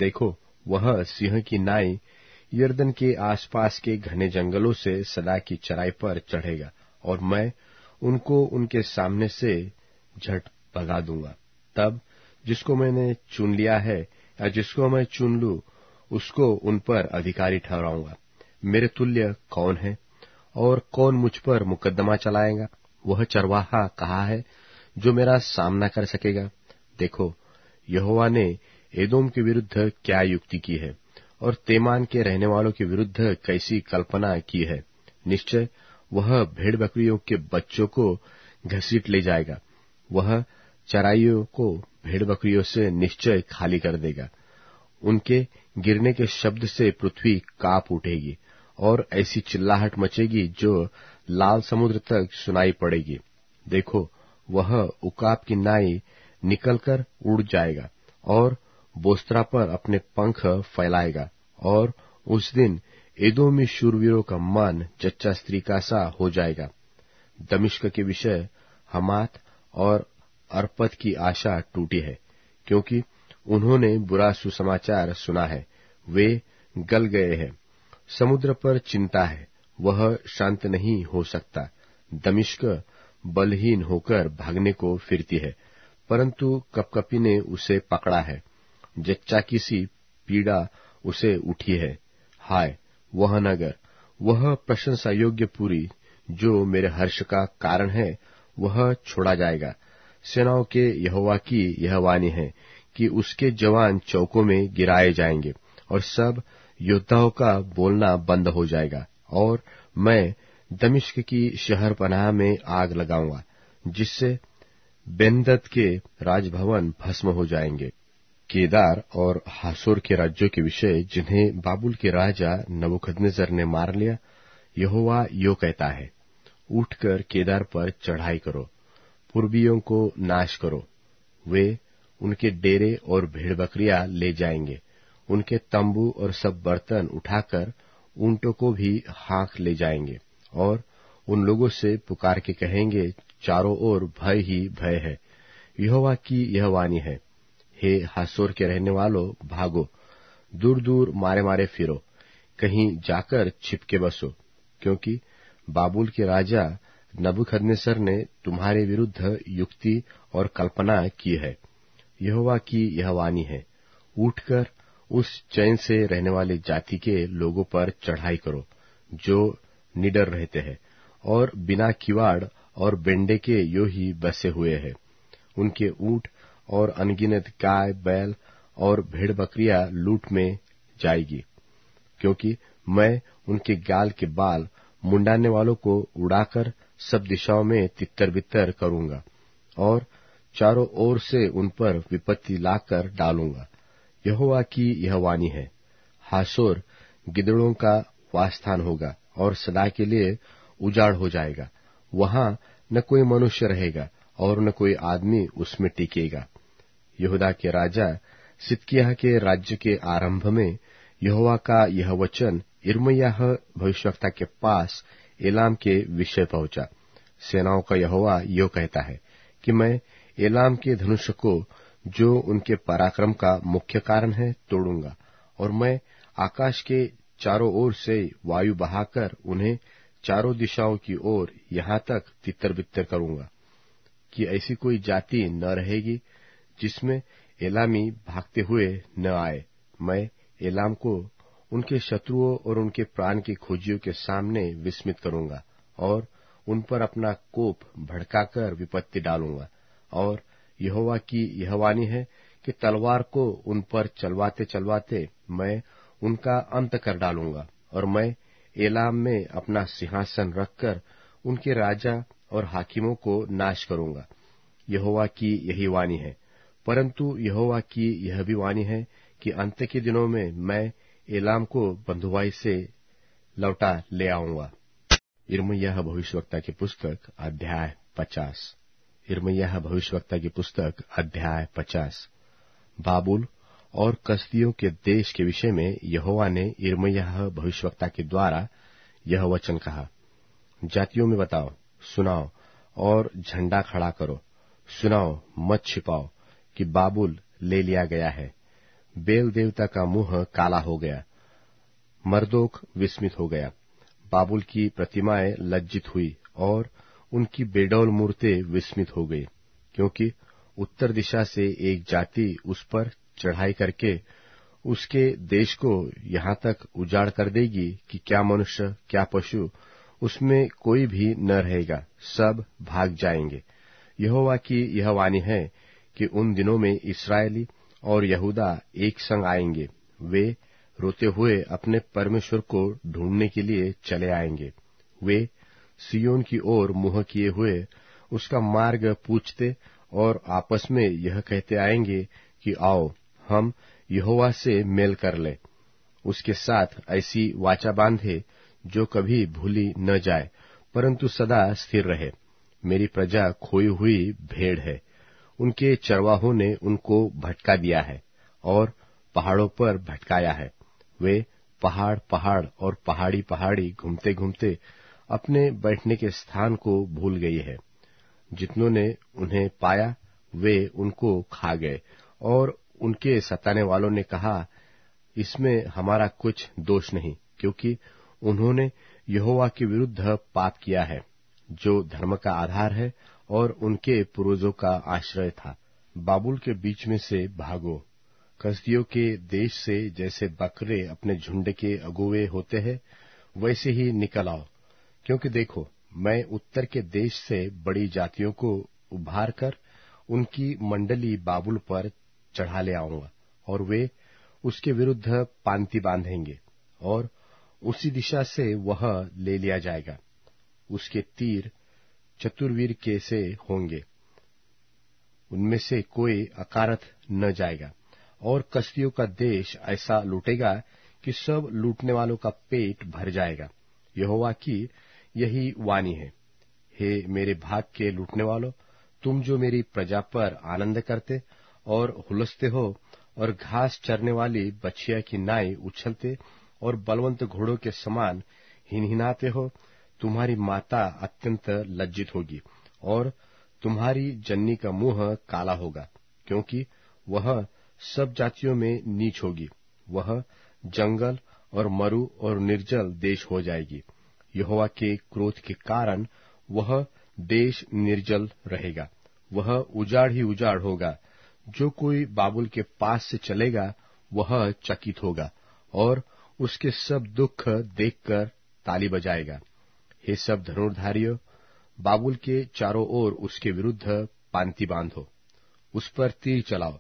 देखो वह सिंह की नाई यर्दन के आसपास के घने जंगलों से सदा की चराई पर चढ़ेगा और मैं उनको उनके सामने से झट भगा दूंगा तब जिसको मैंने चुन लिया है या जिसको मैं चुन लू उसको उन पर अधिकारी ठहराऊंगा मेरे तुल्य कौन है और कौन मुझ पर मुकदमा चलाएगा वह चरवाहा कहा है जो मेरा सामना कर सकेगा देखो यहोवा ने एदोम के विरुद्ध क्या युक्ति की है और तेमान के रहने वालों के विरुद्ध कैसी कल्पना की है निश्चय वह भेड़ बकरियों के बच्चों को घसीट ले जाएगा वह चराइयों को भेड़ बकरियों से निश्चय खाली कर देगा उनके गिरने के शब्द से पृथ्वी काप उठेगी और ऐसी चिल्लाहट मचेगी जो लाल समुद्र तक सुनाई पड़ेगी देखो वह उकाब की नाई निकलकर उड़ जाएगा और बोस्त्रा पर अपने पंख फैलाएगा और उस दिन ईदो में शूरवीरों का मन जच्चा स्त्री का सा हो जाएगा दमिश्क के विषय हमात और अर्पत की आशा टूटी है क्योंकि उन्होंने बुरा सुसमाचार सुना है वे गल गए हैं समुद्र पर चिंता है वह शांत नहीं हो सकता दमिश्क बलहीन होकर भागने को फिरती है परंतु कपकपी ने उसे पकड़ा है जच्चा की सी पीड़ा उसे उठी है हाय वह नगर वह प्रशंसा योग्य पूरी जो मेरे हर्ष का कारण है वह छोड़ा जाएगा सेनाओं के यहोवा की यह वाणी है कि उसके जवान चौकों में गिराए जाएंगे और सब योद्धाओं का बोलना बंद हो जाएगा और मैं दमिश्क की शहर पनाह में आग लगाऊंगा जिससे बेंदत के राजभवन भस्म हो जाएंगे केदार और हासुर के राज्यों के विषय जिन्हें बाबुल के राजा नबुखदनेजर ने मार लिया यहोवा यो कहता है उठकर केदार पर चढ़ाई करो पूर्वियों को नाश करो वे उनके डेरे और भेड़ बकरियां ले जाएंगे उनके तंबू और सब बर्तन उठाकर ऊंटों को भी हाँक ले जाएंगे और उन लोगों से पुकार के कहेंगे चारों ओर भय ही भय है यहोवा की यह वाणी है हे हासोर के रहने वालों भागो दूर दूर मारे मारे फिरो कहीं जाकर छिपके बसो क्योंकि बाबुल के राजा नबुखदनेसर ने तुम्हारे विरुद्ध युक्ति और कल्पना की है यहोवा की यह वाणी है उठकर उस चैन से रहने वाले जाति के लोगों पर चढ़ाई करो जो निडर रहते हैं और बिना किवाड़ और बेंडे के यो ही बसे हुए हैं उनके ऊंट और अनगिनत गाय बैल और भेड़ बकरियां लूट में जाएगी क्योंकि मैं उनके गाल के बाल मुंडाने वालों को उड़ाकर सब दिशाओं में तितर बितर करूंगा और चारों ओर से उन पर विपत्ति लाकर डालूंगा यहोवा की यह वाणी है हासोर गिदड़ों का वास्थान होगा और सदा के लिए उजाड़ हो जाएगा वहां न कोई मनुष्य रहेगा और न कोई आदमी उसमें टिकेगा यहूदा के राजा सितकिया के राज्य के आरंभ में यहोवा का यह वचन इर्मयाह भविष्यवक्ता के पास एलाम के विषय पहुंचा सेनाओं का यहोवा यो कहता है कि मैं एलाम के धनुष को जो उनके पराक्रम का मुख्य कारण है तोड़ूंगा और मैं आकाश के चारों ओर से वायु बहाकर उन्हें चारों दिशाओं की ओर यहां तक तितर बितर करूंगा कि ऐसी कोई जाति न रहेगी जिसमें एलामी भागते हुए न आए मैं एलाम को उनके शत्रुओं और उनके प्राण की खोजियों के सामने विस्मित करूंगा और उन पर अपना कोप भड़काकर विपत्ति डालूंगा और यहोवा की यह वाणी है कि तलवार को उन पर चलवाते चलवाते मैं उनका अंत कर डालूंगा और मैं एलाम में अपना सिंहासन रखकर उनके राजा और हाकिमों को नाश करूंगा यहोवा की यही वाणी है परंतु यहोवा की यह भी वाणी है कि अंत के दिनों में मैं एलाम को बंधुवाई से लौटा ले आऊंगा भविष्य भविष्यवक्ता की पुस्तक अध्याय पचास इरमैया भविष्यवक्ता की पुस्तक अध्याय पचास बाबुल और कस्तियों के देश के विषय में यहोवा ने इरमैया भविष्यवक्ता के द्वारा यह वचन कहा जातियों में बताओ सुनाओ और झंडा खड़ा करो सुनाओ मत छिपाओ कि बाबुल ले लिया गया है बेल देवता का मुंह काला हो गया मर्दोक विस्मित हो गया बाबुल की प्रतिमाएं लज्जित हुई और उनकी बेडौल मूर्तें विस्मित हो गई क्योंकि उत्तर दिशा से एक जाति उस पर चढ़ाई करके उसके देश को यहां तक उजाड़ कर देगी कि क्या मनुष्य क्या पशु उसमें कोई भी न रहेगा सब भाग जाएंगे यहोवा की यह वाणी है कि उन दिनों में इसराइली और यहूदा एक संग आएंगे वे रोते हुए अपने परमेश्वर को ढूंढने के लिए चले आएंगे वे सियोन की ओर मुंह किए हुए उसका मार्ग पूछते और आपस में यह कहते आएंगे कि आओ हम यहोवा से मेल कर ले उसके साथ ऐसी वाचा बांधे जो कभी भूली न जाए परंतु सदा स्थिर रहे मेरी प्रजा खोई हुई भेड़ है उनके चरवाहों ने उनको भटका दिया है और पहाड़ों पर भटकाया है वे पहाड़ पहाड़ और पहाड़ी पहाड़ी घूमते घूमते अपने बैठने के स्थान को भूल गई है जितनों ने उन्हें पाया वे उनको खा गए और उनके सताने वालों ने कहा इसमें हमारा कुछ दोष नहीं क्योंकि उन्होंने यहोवा के विरुद्ध पाप किया है जो धर्म का आधार है और उनके पूर्वजों का आश्रय था बाबुल के बीच में से भागो कस्तियों के देश से जैसे बकरे अपने झुंड के अगुवे होते हैं वैसे ही निकल आओ क्योंकि देखो मैं उत्तर के देश से बड़ी जातियों को उभार कर उनकी मंडली बाबुल पर चढ़ा ले आऊंगा और वे उसके विरुद्ध पांति बांधेंगे और उसी दिशा से वह ले लिया जाएगा उसके तीर चतुर्वीर के से होंगे उनमें से कोई अकारथ न जाएगा और कस्तियों का देश ऐसा लूटेगा कि सब लूटने वालों का पेट भर जाएगा यहोवा की यही वाणी है हे मेरे भाग के लूटने वालों तुम जो मेरी प्रजा पर आनंद करते और हुलसते हो और घास चरने वाली बछिया की नाई उछलते और बलवंत घोड़ों के समान हिनहिनाते हो तुम्हारी माता अत्यंत लज्जित होगी और तुम्हारी जन्नी का मुंह काला होगा क्योंकि वह सब जातियों में नीच होगी वह जंगल और मरु और निर्जल देश हो जाएगी यहोवा के क्रोध के कारण वह देश निर्जल रहेगा वह उजाड़ ही उजाड़ होगा जो कोई बाबुल के पास से चलेगा वह चकित होगा और उसके सब दुख देखकर ताली बजाएगा हे सब धनुर्धारियों बाबुल के चारों ओर उसके विरुद्ध पांति बांधो उस पर तीर चलाओ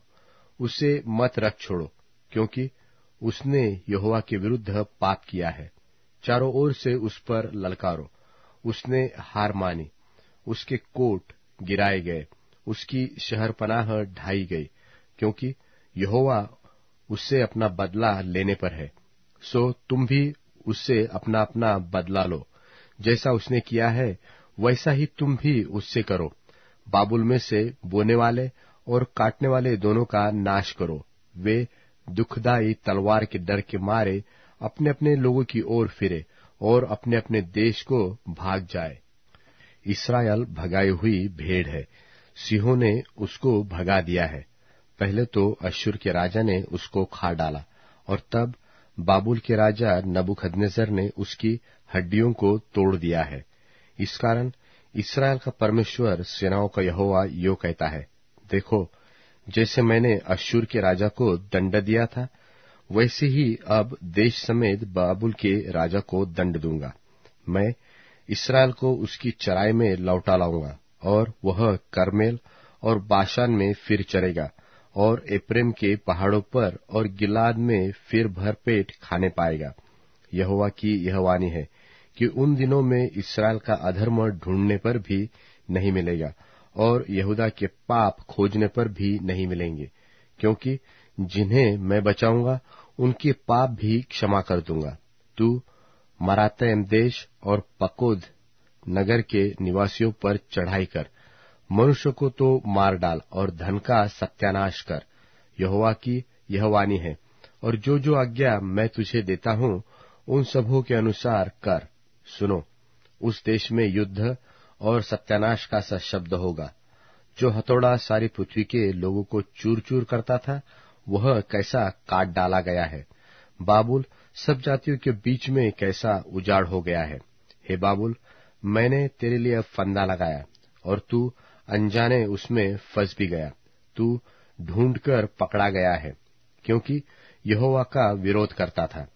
उसे मत रख छोड़ो क्योंकि उसने यहोवा के विरुद्ध पाप किया है चारों ओर से उस पर ललकारो उसने हार मानी उसके कोट गिराए गए उसकी शहरपनाह ढाई गई क्योंकि यहोवा उससे अपना बदला लेने पर है सो तुम भी उससे अपना अपना बदला लो जैसा उसने किया है वैसा ही तुम भी उससे करो बाबुल में से बोने वाले और काटने वाले दोनों का नाश करो वे दुखदाई तलवार के डर के मारे अपने अपने लोगों की ओर फिरे और अपने अपने देश को भाग जाए इसराइल भगाई हुई भेड़ है सिंहों ने उसको भगा दिया है पहले तो अशुर के राजा ने उसको खा डाला और तब बाबुल के राजा नबुखदनेजर ने उसकी हड्डियों को तोड़ दिया है इस कारण इसराइल का परमेश्वर सेनाओं का यहोवा यो कहता है देखो जैसे मैंने अशुर के राजा को दंड दिया था वैसे ही अब देश समेत बाबुल के राजा को दंड दूंगा मैं इसराइल को उसकी चराय में लौटा लाऊंगा और वह करमेल और बाशान में फिर चरेगा और एप्रेम के पहाड़ों पर और गिलाद में फिर भरपेट खाने पाएगा यहोवा की यह वानी है कि उन दिनों में इसराइल का अधर्म ढूंढने पर भी नहीं मिलेगा और यहूदा के पाप खोजने पर भी नहीं मिलेंगे क्योंकि जिन्हें मैं बचाऊंगा उनके पाप भी क्षमा कर दूंगा तू मरातम देश और पकोद नगर के निवासियों पर चढ़ाई कर मनुष्य को तो मार डाल और धन का सत्यानाश कर यहोवा की यह वाणी है और जो जो आज्ञा मैं तुझे देता हूं उन सबों के अनुसार कर सुनो उस देश में युद्ध और सत्यानाश का सा शब्द होगा जो हथौड़ा सारी पृथ्वी के लोगों को चूर चूर करता था वह कैसा काट डाला गया है बाबुल सब जातियों के बीच में कैसा उजाड़ हो गया है हे बाबुल मैंने तेरे लिए फंदा लगाया और तू अनजाने उसमें फंस भी गया तू ढूंढकर पकड़ा गया है क्योंकि यहोवा का विरोध करता था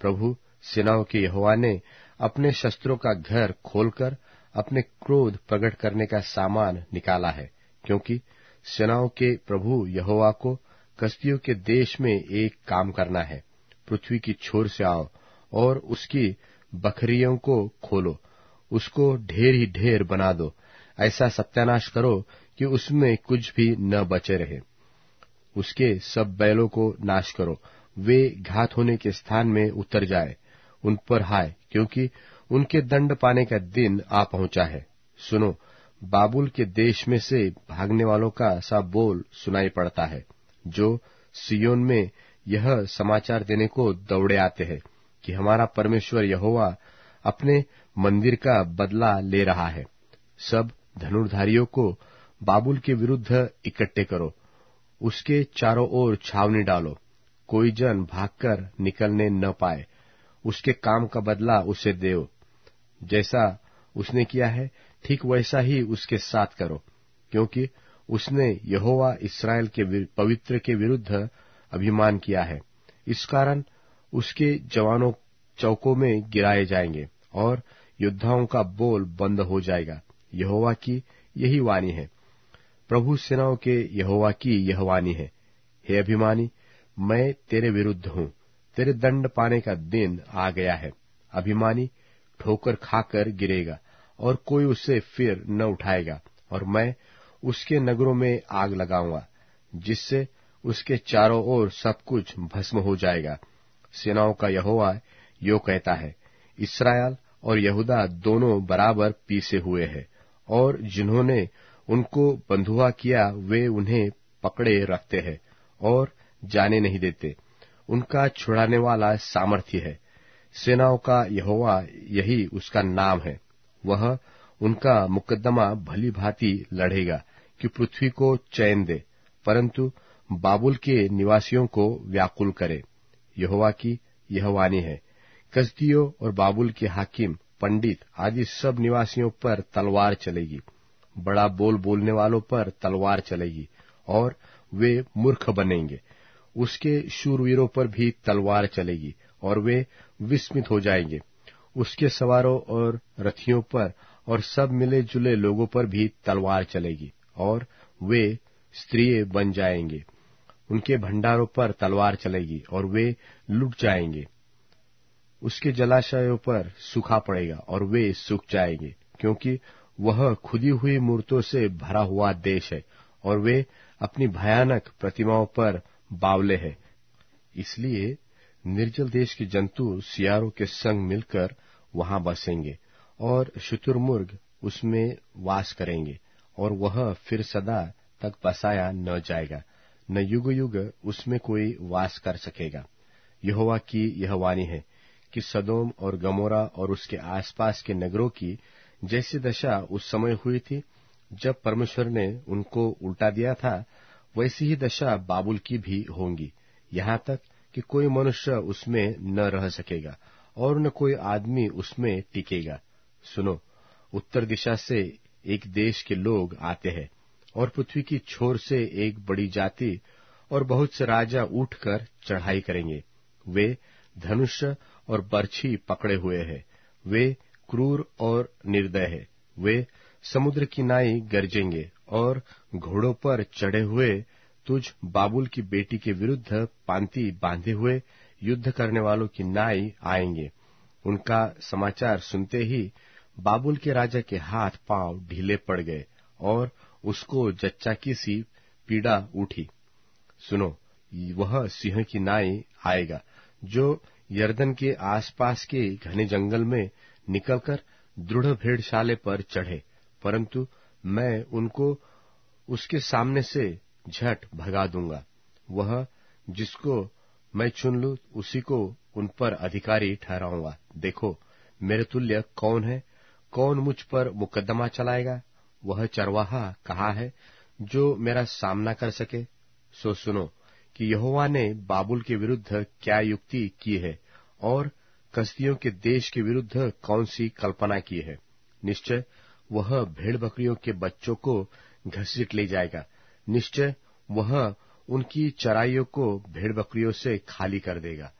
प्रभु सेनाओं के यहोवा ने अपने शस्त्रों का घर खोलकर अपने क्रोध प्रकट करने का सामान निकाला है क्योंकि सेनाओं के प्रभु यहोवा को कस्तियों के देश में एक काम करना है पृथ्वी की छोर से आओ और उसकी बकरियों को खोलो उसको ढेर ही ढेर बना दो ऐसा सत्यानाश करो कि उसमें कुछ भी न बचे रहे उसके सब बैलों को नाश करो वे घात होने के स्थान में उतर जाए उन पर हाय क्योंकि उनके दंड पाने का दिन आ पहुंचा है सुनो बाबुल के देश में से भागने वालों का सा बोल सुनाई पड़ता है जो सियोन में यह समाचार देने को दौड़े आते हैं कि हमारा परमेश्वर यहोवा अपने मंदिर का बदला ले रहा है सब धनुर्धारियों को बाबुल के विरुद्ध इकट्ठे करो उसके चारों ओर छावनी डालो कोई जन भागकर निकलने न पाए उसके काम का बदला उसे दे जैसा उसने किया है ठीक वैसा ही उसके साथ करो क्योंकि उसने यहोवा इसराइल के पवित्र के विरुद्ध अभिमान किया है इस कारण उसके जवानों चौकों में गिराए जाएंगे और योद्धाओं का बोल बंद हो जाएगा यहोवा की यही वाणी है प्रभु सेनाओं के यहोवा की यह वाणी है हे अभिमानी मैं तेरे विरुद्ध हूं तेरे दंड पाने का दिन आ गया है अभिमानी ठोकर खाकर गिरेगा और कोई उसे फिर न उठाएगा और मैं उसके नगरों में आग लगाऊंगा जिससे उसके चारों ओर सब कुछ भस्म हो जाएगा सेनाओं का यहोवा यो कहता है इसराइल और यहूदा दोनों बराबर पीसे हुए हैं और जिन्होंने उनको बंधुआ किया वे उन्हें पकड़े रखते हैं और जाने नहीं देते उनका छुड़ाने वाला सामर्थ्य है सेनाओं का यहोवा यही उसका नाम है वह उनका मुकदमा भली भांति लड़ेगा कि पृथ्वी को चैन दे परंतु बाबुल के निवासियों को व्याकुल करे यहोवा की यह वाणी है कस्तियों और बाबुल के हाकिम पंडित आदि सब निवासियों पर तलवार चलेगी बड़ा बोल बोलने वालों पर तलवार चलेगी और वे मूर्ख बनेंगे उसके शूरवीरों पर भी तलवार चलेगी और वे विस्मित हो जाएंगे उसके सवारों और रथियों पर और सब मिले जुले लोगों पर भी तलवार चलेगी और वे स्त्रीय बन जाएंगे उनके भंडारों पर तलवार चलेगी और वे लुट जाएंगे उसके जलाशयों पर सूखा पड़ेगा और वे सूख जाएंगे क्योंकि वह खुदी हुई मूर्तों से भरा हुआ देश है और वे अपनी भयानक प्रतिमाओं पर बावले हैं इसलिए निर्जल देश के जंतु सियारों के संग मिलकर वहां बसेंगे और शुतुरमुर्ग उसमें वास करेंगे और वह फिर सदा तक बसाया न जाएगा न युग युग उसमें कोई वास कर सकेगा यहोवा की यह वाणी है कि सदोम और गमोरा और उसके आसपास के नगरों की जैसी दशा उस समय हुई थी जब परमेश्वर ने उनको उल्टा दिया था वैसी ही दशा बाबुल की भी होंगी यहां तक कि कोई मनुष्य उसमें न रह सकेगा और न कोई आदमी उसमें टिकेगा सुनो उत्तर दिशा से एक देश के लोग आते हैं और पृथ्वी की छोर से एक बड़ी जाति और बहुत से राजा उठकर चढ़ाई करेंगे वे धनुष और बर्छी पकड़े हुए हैं वे क्रूर और निर्दय हैं वे समुद्र की नाई गरजेंगे और घोड़ों पर चढ़े हुए तुझ बाबुल की बेटी के विरुद्ध पांति बांधे हुए युद्ध करने वालों की नाई आएंगे उनका समाचार सुनते ही बाबुल के राजा के हाथ पांव ढीले पड़ गए और उसको जच्चा की सी पीड़ा उठी सुनो वह सिंह की नाई आएगा जो यर्दन के आसपास के घने जंगल में निकलकर दृढ़ भेड़शाले पर चढ़े परंतु मैं उनको उसके सामने से झट भगा दूंगा वह जिसको मैं चुन लू उसी को उन पर अधिकारी ठहराऊंगा देखो मेरे तुल्य कौन है कौन मुझ पर मुकदमा चलाएगा वह चरवाहा कहा है जो मेरा सामना कर सके सो सुनो कि यहोवा ने बाबुल के विरुद्ध क्या युक्ति की है और कस्तियों के देश के विरुद्ध कौन सी कल्पना की है निश्चय वह भेड़ बकरियों के बच्चों को घसीट ले जाएगा निश्चय वह उनकी चराइयों को भेड़ बकरियों से खाली कर देगा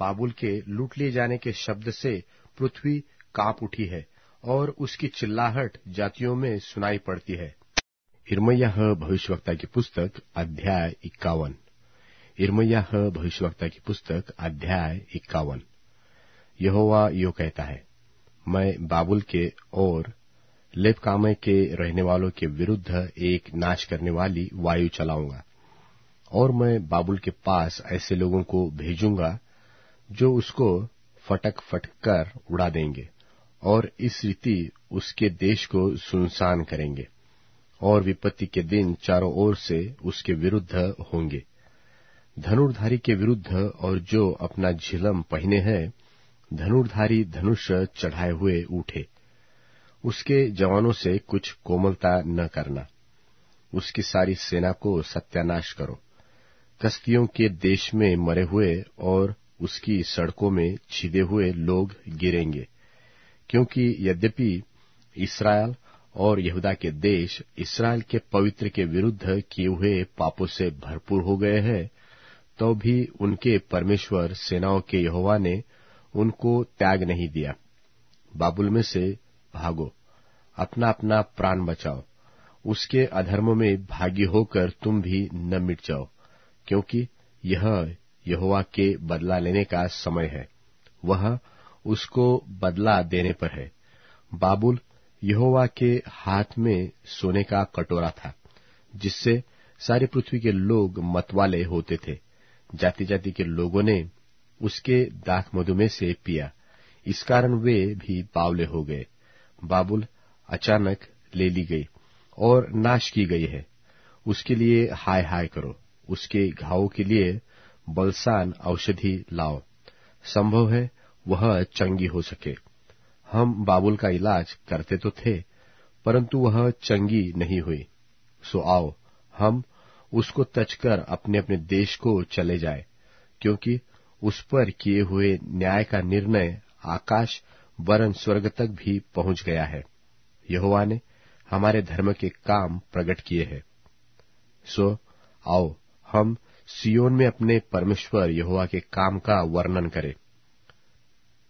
बाबुल के लूट लिए जाने के शब्द से पृथ्वी कांप उठी है और उसकी चिल्लाहट जातियों में सुनाई पड़ती है इरमयह भविष्यवक्ता की पुस्तक अध्याय इक्यावन इरमयह भविष्यवक्ता की पुस्तक अध्याय इक्यावन यहोवा यो कहता है मैं बाबुल के और लेपकामे के रहने वालों के विरुद्ध एक नाश करने वाली वायु चलाऊंगा और मैं बाबुल के पास ऐसे लोगों को भेजूंगा जो उसको फटक फटक कर उड़ा देंगे और इस रीति उसके देश को सुनसान करेंगे और विपत्ति के दिन चारों ओर से उसके विरुद्ध होंगे धनुर्धारी के विरुद्ध और जो अपना झिलम पहने हैं धनुर्धारी धनुष चढ़ाए हुए उठे उसके जवानों से कुछ कोमलता न करना उसकी सारी सेना को सत्यानाश करो कश्तियों के देश में मरे हुए और उसकी सड़कों में छिदे हुए लोग गिरेंगे क्योंकि यद्यपि इसराइल और यहूदा के देश इसराइल के पवित्र के विरुद्ध किए हुए पापों से भरपूर हो गए हैं तो भी उनके परमेश्वर सेनाओं के यहोवा ने उनको त्याग नहीं दिया बाबुल में से भागो अपना अपना प्राण बचाओ उसके अधर्मों में भागी होकर तुम भी न मिट जाओ क्योंकि यह यहोवा के बदला लेने का समय है वह उसको बदला देने पर है बाबुल यहोवा के हाथ में सोने का कटोरा था जिससे सारी पृथ्वी के लोग मतवाले होते थे जाति जाति के लोगों ने उसके दाख मधुमेह से पिया इस कारण वे भी बावले हो गए बाबुल अचानक ले ली गई और नाश की गई है उसके लिए हाय हाय करो उसके घावों के लिए बलसान औषधि लाओ संभव है वह चंगी हो सके हम बाबुल का इलाज करते तो थे परंतु वह चंगी नहीं हुई सो आओ हम उसको तचकर अपने अपने देश को चले जाए क्योंकि उस पर किए हुए न्याय का निर्णय आकाश वरण स्वर्ग तक भी पहुंच गया है यहोवा ने हमारे धर्म के काम प्रकट किए हैं सो आओ हम सियोन में अपने परमेश्वर यहोवा के काम का वर्णन करें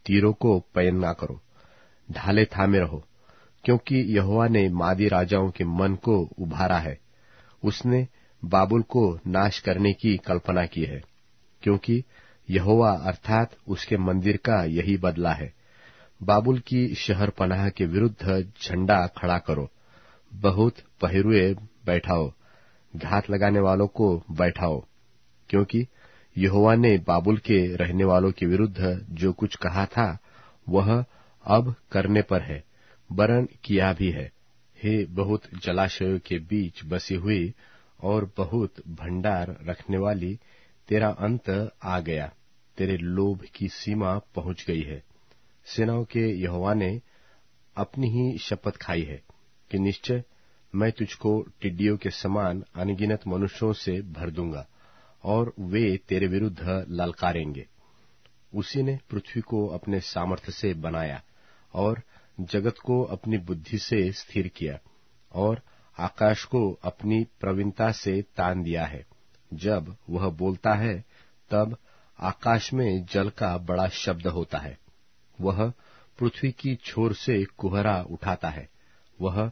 तीरों को पयन ना करो ढाले थामे रहो क्योंकि यहोवा ने मादी राजाओं के मन को उभारा है उसने बाबुल को नाश करने की कल्पना की है क्योंकि यहोवा अर्थात उसके मंदिर का यही बदला है बाबुल की शहर पनाह के विरुद्ध झंडा खड़ा करो बहुत पहरुए बैठाओ घात लगाने वालों को बैठाओ क्योंकि यहोवा ने बाबुल के रहने वालों के विरुद्ध जो कुछ कहा था वह अब करने पर है वरण किया भी है हे बहुत जलाशयों के बीच बसी हुई और बहुत भंडार रखने वाली तेरा अंत आ गया तेरे लोभ की सीमा पहुंच गई है सेनाओं के यहोवा ने अपनी ही शपथ खाई है कि निश्चय मैं तुझको टिड्डियों के समान अनगिनत मनुष्यों से भर दूंगा और वे तेरे विरुद्ध ललकारेंगे उसी ने पृथ्वी को अपने सामर्थ्य से बनाया और जगत को अपनी बुद्धि से स्थिर किया और आकाश को अपनी प्रवीणता से तान दिया है जब वह बोलता है तब आकाश में जल का बड़ा शब्द होता है वह पृथ्वी की छोर से कुहरा उठाता है वह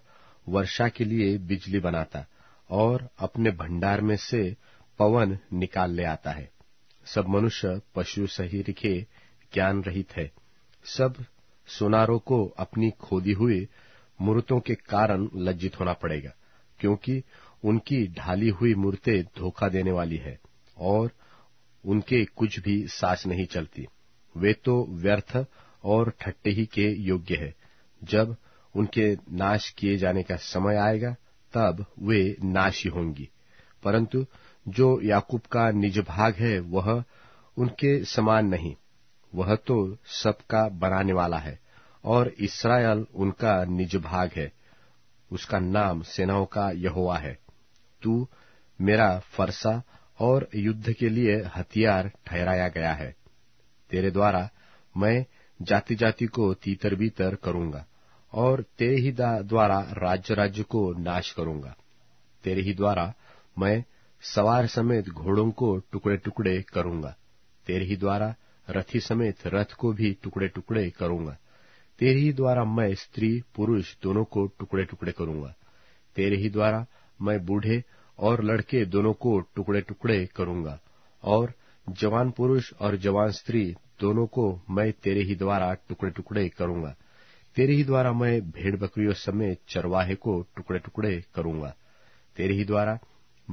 वर्षा के लिए बिजली बनाता और अपने भंडार में से पवन निकाल ले आता है सब मनुष्य पशु शरीर के ज्ञान रहित है सब सुनारों को अपनी खोदी हुई मूर्तों के कारण लज्जित होना पड़ेगा क्योंकि उनकी ढाली हुई मूर्तें धोखा देने वाली है और उनके कुछ भी सास नहीं चलती वे तो व्यर्थ और ठट्टे ही के योग्य है जब उनके नाश किए जाने का समय आएगा तब वे नाशी होंगी परंतु जो याकूब का निज भाग है वह उनके समान नहीं वह तो सबका बनाने वाला है और इसराइल उनका निज भाग है उसका नाम सेनाओं का यहोवा है तू मेरा फरसा और युद्ध के लिए हथियार ठहराया गया है तेरे द्वारा मैं जाति जाति को तीतर बीतर करूंगा और तेरे ही द्वारा राज्य राज्य को नाश करूंगा तेरे ही द्वारा मैं सवार समेत घोड़ों को टुकड़े टुकड़े करूंगा तेरे ही द्वारा रथी समेत रथ को भी टुकड़े टुकड़े करूंगा तेरे ही द्वारा मैं स्त्री पुरुष दोनों को टुकड़े टुकड़े करूंगा तेरे ही द्वारा मैं बूढ़े और लड़के दोनों को टुकड़े टुकड़े करूंगा और जवान पुरुष और जवान स्त्री दोनों को मैं तेरे ही द्वारा टुकड़े टुकड़े करूंगा तेरे ही द्वारा मैं भेड़ बकरियों समेत चरवाहे को टुकड़े टुकड़े करूंगा तेरे ही द्वारा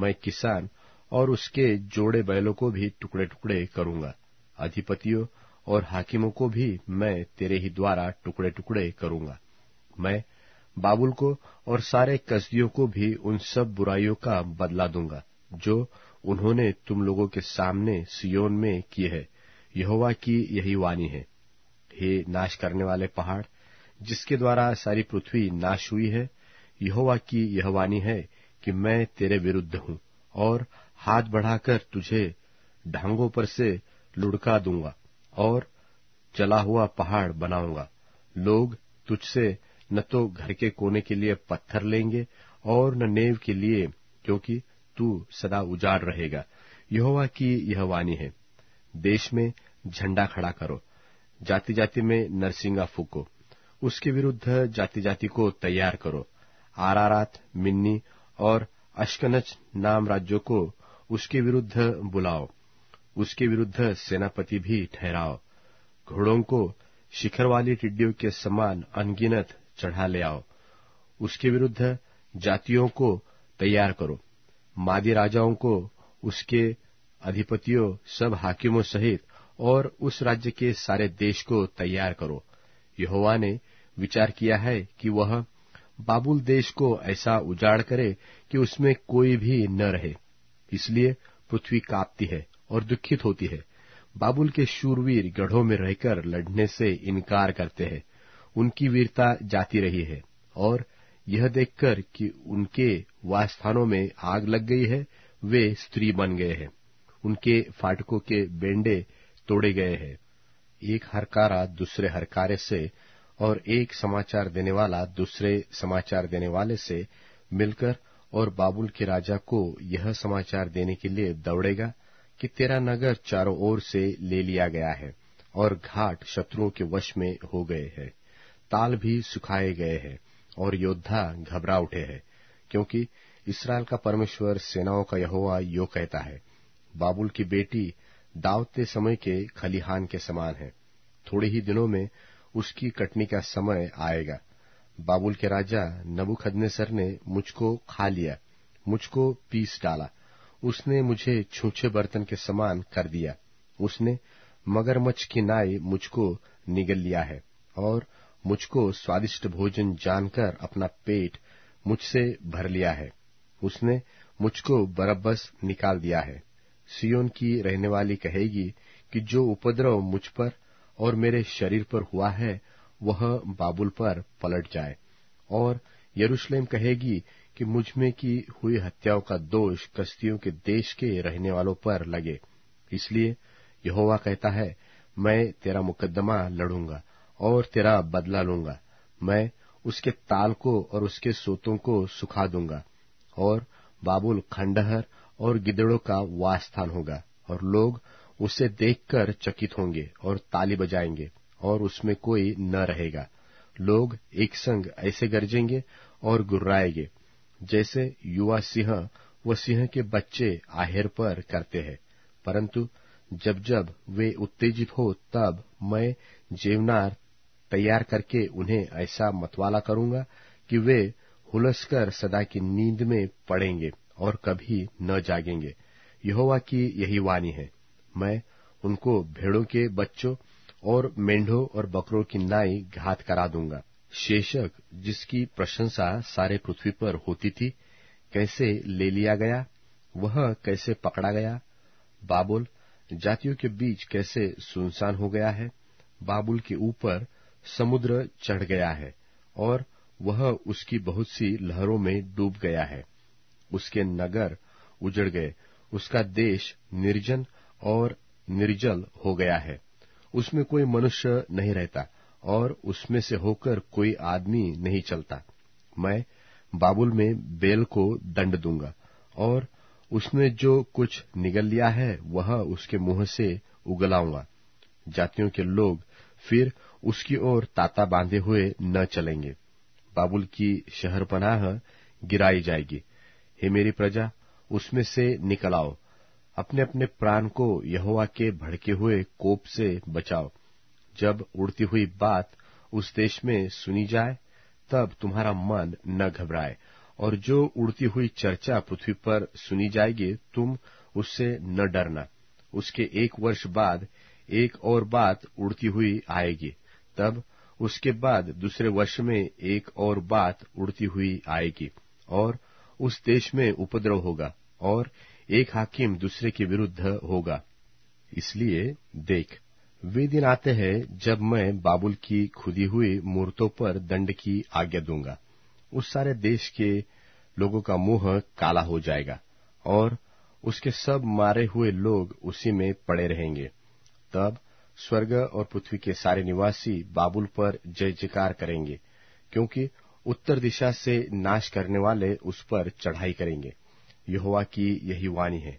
मैं किसान और उसके जोड़े बैलों को भी टुकड़े टुकड़े करूंगा अधिपतियों और हाकिमों को भी मैं तेरे ही द्वारा टुकड़े टुकड़े करूंगा मैं बाबुल को और सारे कस्बियों को भी उन सब बुराइयों का बदला दूंगा जो उन्होंने तुम लोगों के सामने सियोन में किए है यहोवा की यही वाणी है हे नाश करने वाले पहाड़ जिसके द्वारा सारी पृथ्वी नाश हुई है यहोवा की यह वाणी है कि मैं तेरे विरुद्ध हूं और हाथ बढ़ाकर तुझे ढांगों पर से लुढ़का दूंगा और चला हुआ पहाड़ बनाऊंगा लोग तुझसे न तो घर के कोने के लिए पत्थर लेंगे और न नेव के लिए क्योंकि तू सदा उजाड़ रहेगा यहोवा की यह वाणी है देश में झंडा खड़ा करो जाति जाति में नरसिंगा फूको उसके विरुद्ध जाति जाति को तैयार करो आरारात मिन्नी और अश्कनच नाम राज्यों को उसके विरुद्ध बुलाओ उसके विरुद्ध सेनापति भी ठहराओ घोड़ों को शिखर वाली टिड्डियों के समान अनगिनत चढ़ा ले आओ उसके विरुद्ध जातियों को तैयार करो मादी राजाओं को उसके अधिपतियों सब हाकिमों सहित और उस राज्य के सारे देश को तैयार करो यहोवा ने विचार किया है कि वह बाबुल देश को ऐसा उजाड़ करे कि उसमें कोई भी न रहे इसलिए पृथ्वी कांपती है और दुखित होती है बाबुल के शूरवीर गढ़ों में रहकर लड़ने से इनकार करते हैं उनकी वीरता जाती रही है और यह देखकर कि उनके वास्थानों में आग लग गई है वे स्त्री बन गए हैं उनके फाटकों के बेंडे तोड़े गए हैं एक हरकारा दूसरे हरकारे से और एक समाचार देने वाला दूसरे समाचार देने वाले से मिलकर और बाबुल के राजा को यह समाचार देने के लिए दौड़ेगा कि तेरा नगर चारों ओर से ले लिया गया है और घाट शत्रुओं के वश में हो गए हैं ताल भी सुखाए गए हैं और योद्धा घबरा उठे हैं क्योंकि इसराइल का परमेश्वर सेनाओं का यहोवा यो कहता है बाबुल की बेटी दावते समय के खलिहान के समान है थोड़े ही दिनों में उसकी कटनी का समय आएगा बाबुल के राजा नबुखदनेसर ने मुझको खा लिया मुझको पीस डाला उसने मुझे छोछे बर्तन के समान कर दिया उसने मगरमच्छ की नाई मुझको निगल लिया है और मुझको स्वादिष्ट भोजन जानकर अपना पेट मुझसे भर लिया है उसने मुझको बरबस निकाल दिया है सियोन की रहने वाली कहेगी कि जो उपद्रव मुझ पर और मेरे शरीर पर हुआ है वह बाबुल पर पलट जाए और यरूशलेम कहेगी कि मुझमें की हुई हत्याओं का दोष कश्तियों के देश के रहने वालों पर लगे इसलिए यहोवा कहता है मैं तेरा मुकदमा लड़ूंगा और तेरा बदला लूंगा मैं उसके ताल को और उसके सोतों को सुखा दूंगा और बाबुल खंडहर और गिदड़ों का वास्थान होगा और लोग उसे देखकर चकित होंगे और ताली बजाएंगे और उसमें कोई न रहेगा लोग एक संग ऐसे गरजेंगे और गुर्राएंगे जैसे युवा सिंह व सिंह के बच्चे आहेर पर करते हैं परंतु जब जब वे उत्तेजित हो तब मैं जेवनार तैयार करके उन्हें ऐसा मतवाला करूंगा कि वे हुलसकर सदा की नींद में पड़ेंगे और कभी न जागेंगे यहोवा की यही वाणी है मैं उनको भेड़ों के बच्चों और मेंढों और बकरों की नाई घात करा दूंगा शेषक जिसकी प्रशंसा सारे पृथ्वी पर होती थी कैसे ले लिया गया वह कैसे पकड़ा गया बाबुल जातियों के बीच कैसे सुनसान हो गया है बाबुल के ऊपर समुद्र चढ़ गया है और वह उसकी बहुत सी लहरों में डूब गया है उसके नगर उजड़ गए उसका देश निर्जन और निर्जल हो गया है उसमें कोई मनुष्य नहीं रहता और उसमें से होकर कोई आदमी नहीं चलता मैं बाबुल में बेल को दंड दूंगा और उसने जो कुछ निगल लिया है वह उसके मुंह से उगलाऊंगा जातियों के लोग फिर उसकी ओर ताता बांधे हुए न चलेंगे बाबुल की शहर पनाह गिराई जाएगी हे मेरी प्रजा उसमें से निकल आओ अपने अपने प्राण को यहोवा के भड़के हुए कोप से बचाओ जब उड़ती हुई बात उस देश में सुनी जाए तब तुम्हारा मन न घबराए और जो उड़ती हुई चर्चा पृथ्वी पर सुनी जाएगी तुम उससे न डरना उसके एक वर्ष बाद एक और बात उड़ती हुई आएगी तब उसके बाद दूसरे वर्ष में एक और बात उड़ती हुई आएगी और उस देश में उपद्रव होगा और एक हाकिम दूसरे के विरुद्ध होगा इसलिए देख वे दिन आते हैं जब मैं बाबुल की खुदी हुई मूर्तों पर दंड की आज्ञा दूंगा उस सारे देश के लोगों का मुंह काला हो जाएगा और उसके सब मारे हुए लोग उसी में पड़े रहेंगे तब स्वर्ग और पृथ्वी के सारे निवासी बाबुल पर जय जयकार करेंगे क्योंकि उत्तर दिशा से नाश करने वाले उस पर चढ़ाई करेंगे यहोवा की यही वाणी है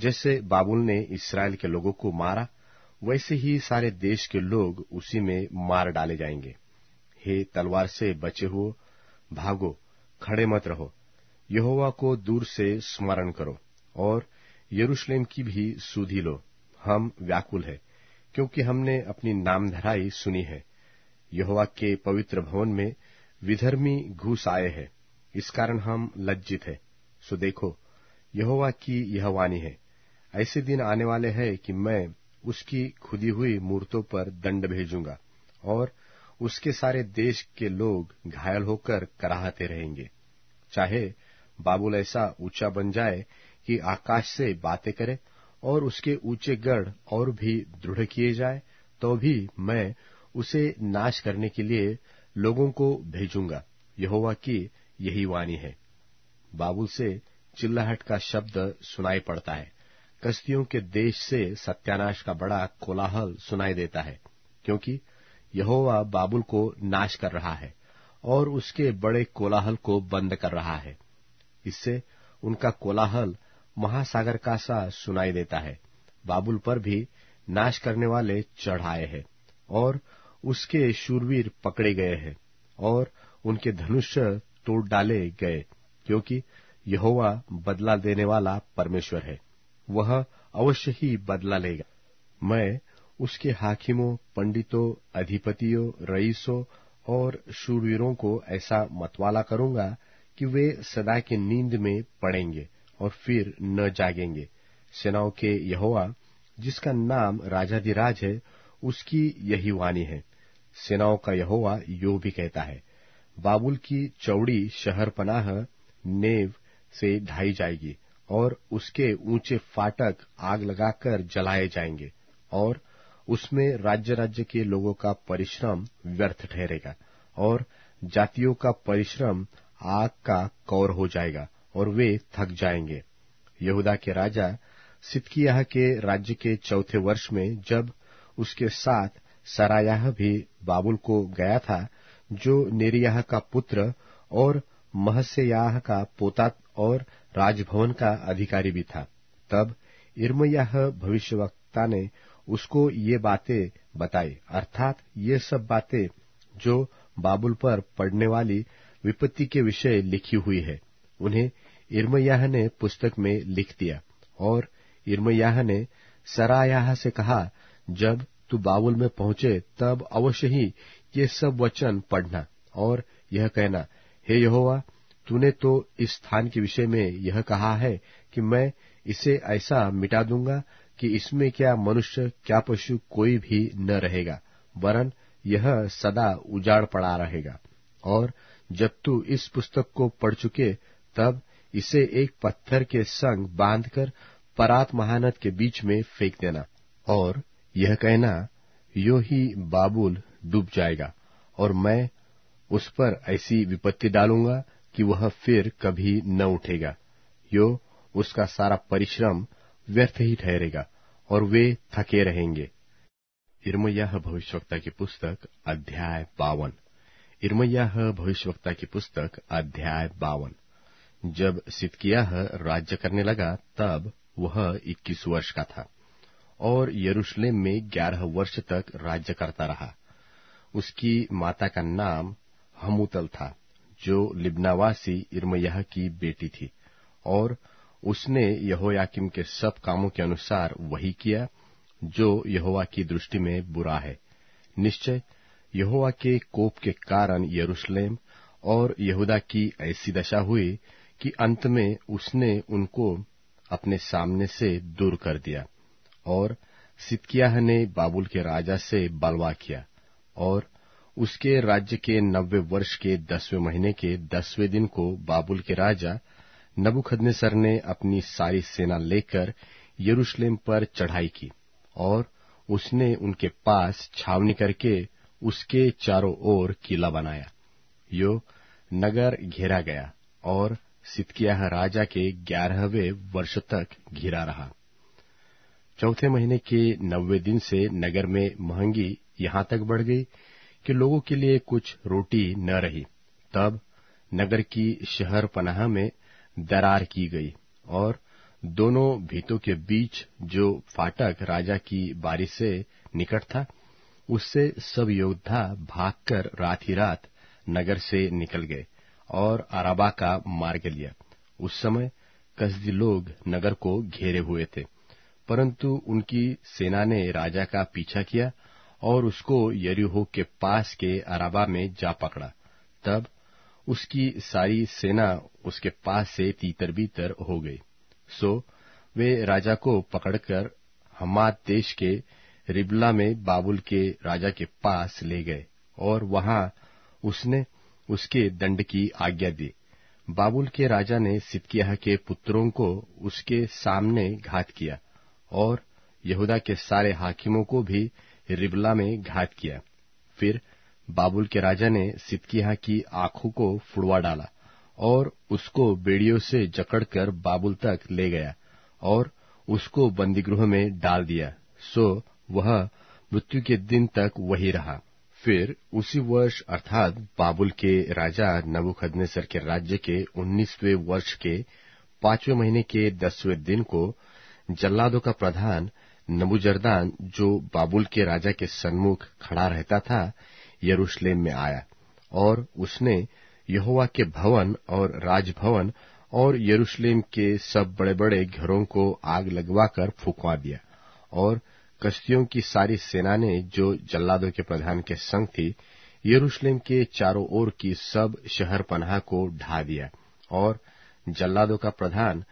जैसे बाबुल ने इसराइल के लोगों को मारा वैसे ही सारे देश के लोग उसी में मार डाले जाएंगे हे तलवार से बचे हुए भागो खड़े मत रहो यहोवा को दूर से स्मरण करो और यरूशलेम की भी सुधी लो हम व्याकुल हैं क्योंकि हमने अपनी नामधराई सुनी है यहोवा के पवित्र भवन में विधर्मी घुस आए हैं इस कारण हम लज्जित हैं सो देखो यहोवा की यह वाणी है ऐसे दिन आने वाले हैं कि मैं उसकी खुदी हुई मूर्तों पर दंड भेजूंगा और उसके सारे देश के लोग घायल होकर कराहते रहेंगे चाहे बाबुल ऐसा ऊंचा बन जाए कि आकाश से बातें करे और उसके ऊंचे गढ़ और भी दृढ़ किए जाए तो भी मैं उसे नाश करने के लिए लोगों को भेजूंगा यहोवा की यही वाणी है बाबुल से चिल्लाहट का शब्द सुनाई पड़ता है कश्तियों के देश से सत्यानाश का बड़ा कोलाहल सुनाई देता है क्योंकि यहोवा बाबुल को नाश कर रहा है और उसके बड़े कोलाहल को बंद कर रहा है इससे उनका कोलाहल महासागर का सा सुनाई देता है बाबुल पर भी नाश करने वाले चढ़ाए हैं और उसके शूरवीर पकड़े गए हैं और उनके धनुष तोड़ डाले गए क्योंकि यहोवा बदला देने वाला परमेश्वर है वह अवश्य ही बदला लेगा मैं उसके हाकिमों पंडितों अधिपतियों रईसों और शूरवीरों को ऐसा मतवाला करूंगा कि वे सदा की नींद में पड़ेंगे और फिर न जागेंगे सेनाओं के यहोवा जिसका नाम राजाधिराज है उसकी यही वाणी है सेनाओं का यहोवा यो भी कहता है बाबुल की चौड़ी शहर पनाह नेव से ढाई जाएगी और उसके ऊंचे फाटक आग लगाकर जलाए जाएंगे और उसमें राज्य राज्य के लोगों का परिश्रम व्यर्थ ठहरेगा और जातियों का परिश्रम आग का कौर हो जाएगा और वे थक जाएंगे यहूदा के राजा सितकियाह के राज्य के चौथे वर्ष में जब उसके साथ सरायाह भी बाबुल को गया था जो नेरियाह का पुत्र और महस्याह का पोता और राजभवन का अधिकारी भी था तब इर्मयाह भविष्यवक्ता ने उसको ये बातें बताई अर्थात ये सब बातें जो बाबुल पर पढ़ने वाली विपत्ति के विषय लिखी हुई है उन्हें इर्मयाह ने पुस्तक में लिख दिया और इर्मयाह ने सरायाह से कहा जब तू बाबुल में पहुंचे तब अवश्य ही ये सब वचन पढ़ना और यह कहना हे यहोवा तूने तो इस स्थान के विषय में यह कहा है कि मैं इसे ऐसा मिटा दूंगा कि इसमें क्या मनुष्य क्या पशु कोई भी न रहेगा वरन यह सदा उजाड़ पड़ा रहेगा और जब तू इस पुस्तक को पढ़ चुके तब इसे एक पत्थर के संग बांधकर परात महानद के बीच में फेंक देना और यह कहना यो ही बाबुल डूब जाएगा और मैं उस पर ऐसी विपत्ति डालूंगा कि वह फिर कभी न उठेगा यो उसका सारा परिश्रम व्यर्थ ही ठहरेगा और वे थके रहेंगे इरमैया भविष्यवक्ता की पुस्तक अध्याय बावन इरमैया भविष्यवक्ता की पुस्तक अध्याय बावन जब सितकिया राज्य करने लगा तब वह 21 वर्ष का था और यरूशलेम में 11 वर्ष तक राज्य करता रहा उसकी माता का नाम हमूतल था जो लिबनावासी इरमयह की बेटी थी और उसने यहोयाकिम के सब कामों के अनुसार वही किया जो यहोवा की दृष्टि में बुरा है निश्चय यहोवा के कोप के कारण यरूशलेम और यहूदा की ऐसी दशा हुई कि अंत में उसने उनको अपने सामने से दूर कर दिया और सितकियाह ने बाबुल के राजा से बलवा किया और उसके राज्य के नब्बे वर्ष के दसवें महीने के दसवें दिन को बाबुल के राजा नबुखदनेसर ने अपनी सारी सेना लेकर यरूशलेम पर चढ़ाई की और उसने उनके पास छावनी करके उसके चारों ओर किला बनाया यो नगर घेरा गया और सितकिया राजा के ग्यारहवें वर्ष तक घिरा रहा चौथे महीने के नब्बे दिन से नगर में महंगी यहां तक बढ़ गई कि लोगों के लिए कुछ रोटी न रही तब नगर की शहर पनाह में दरार की गई और दोनों भीतों के बीच जो फाटक राजा की बारी से निकट था उससे सब योद्धा भागकर रात ही रात नगर से निकल गए और अराबा का मार्ग लिया उस समय कसदी लोग नगर को घेरे हुए थे परंतु उनकी सेना ने राजा का पीछा किया और उसको यरीहो के पास के अराबा में जा पकड़ा तब उसकी सारी सेना उसके पास से तीतर बीतर हो गई सो वे राजा को पकड़कर हमाद देश के रिबला में बाबुल के राजा के पास ले गए और वहां उसने उसके दंड की आज्ञा दी बाबुल के राजा ने सितकिया के पुत्रों को उसके सामने घात किया और यहूदा के सारे हाकिमों को भी रिबला में घात किया फिर बाबुल के राजा ने सितकिया की आंखों को फुड़वा डाला और उसको बेड़ियों से जकड़कर बाबुल तक ले गया और उसको बंदीगृह में डाल दिया सो वह मृत्यु के दिन तक वही रहा फिर उसी वर्ष अर्थात बाबुल के राजा नबुखदनेसर के राज्य के उन्नीसवें वर्ष के पांचवें महीने के दसवें दिन को जल्लादों का प्रधान नबूजरदान जो बाबुल के राजा के सन्मुख खड़ा रहता था यरूशलेम में आया और उसने यहोवा के भवन और राजभवन और यरूशलेम के सब बड़े बड़े घरों को आग लगवाकर फूकवा दिया और कश्तियों की सारी सेना ने जो जल्लादों के प्रधान के संग थी यरूशलेम के चारों ओर की सब शहर पनाह को ढा दिया और जल्लादों का प्रधान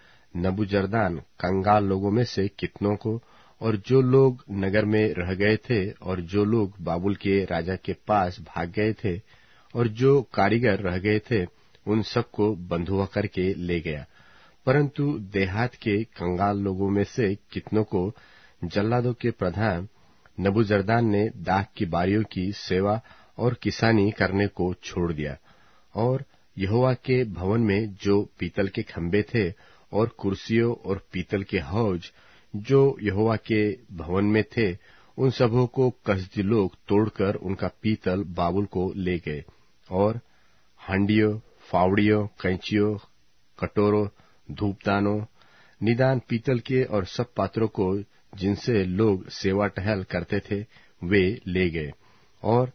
नबुजरदान कंगाल लोगों में से कितनों को और जो लोग नगर में रह गए थे और जो लोग बाबुल के राजा के पास भाग गए थे और जो कारीगर रह गए थे उन सबको बंधुआ करके ले गया परंतु देहात के कंगाल लोगों में से कितनों को जल्लादों के प्रधान नबुजरदान ने दाख की बारियों की सेवा और किसानी करने को छोड़ दिया और यहोवा के भवन में जो पीतल के खम्भे थे और कुर्सियों और पीतल के हौज जो यहोवा के भवन में थे उन सबों को कसदी लोग तोड़कर उनका पीतल बाबुल को ले गए और हांडियों फावड़ियों कैंचियों कटोरों धूपदानों निदान पीतल के और सब पात्रों को जिनसे लोग सेवा टहल करते थे वे ले गए और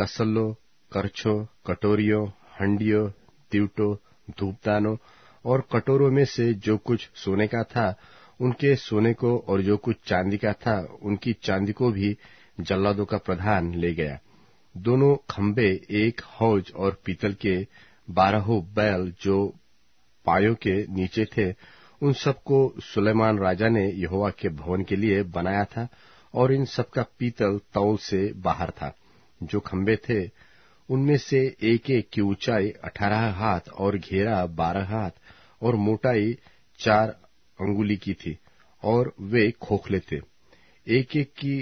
तसल्लो करछों कटोरियों हंडियों दिवटों धूपदानों और कटोरों में से जो कुछ सोने का था उनके सोने को और जो कुछ चांदी का था उनकी चांदी को भी जल्लादों का प्रधान ले गया दोनों खम्बे एक हौज और पीतल के बारहों बैल जो पायों के नीचे थे उन सबको सुलेमान राजा ने यहोवा के भवन के लिए बनाया था और इन सबका पीतल तौल से बाहर था जो खम्बे थे उनमें से एक एक की ऊंचाई अठारह हाथ और घेरा बारह हाथ और मोटाई चार अंगुली की थी और वे खोखले थे एक एक की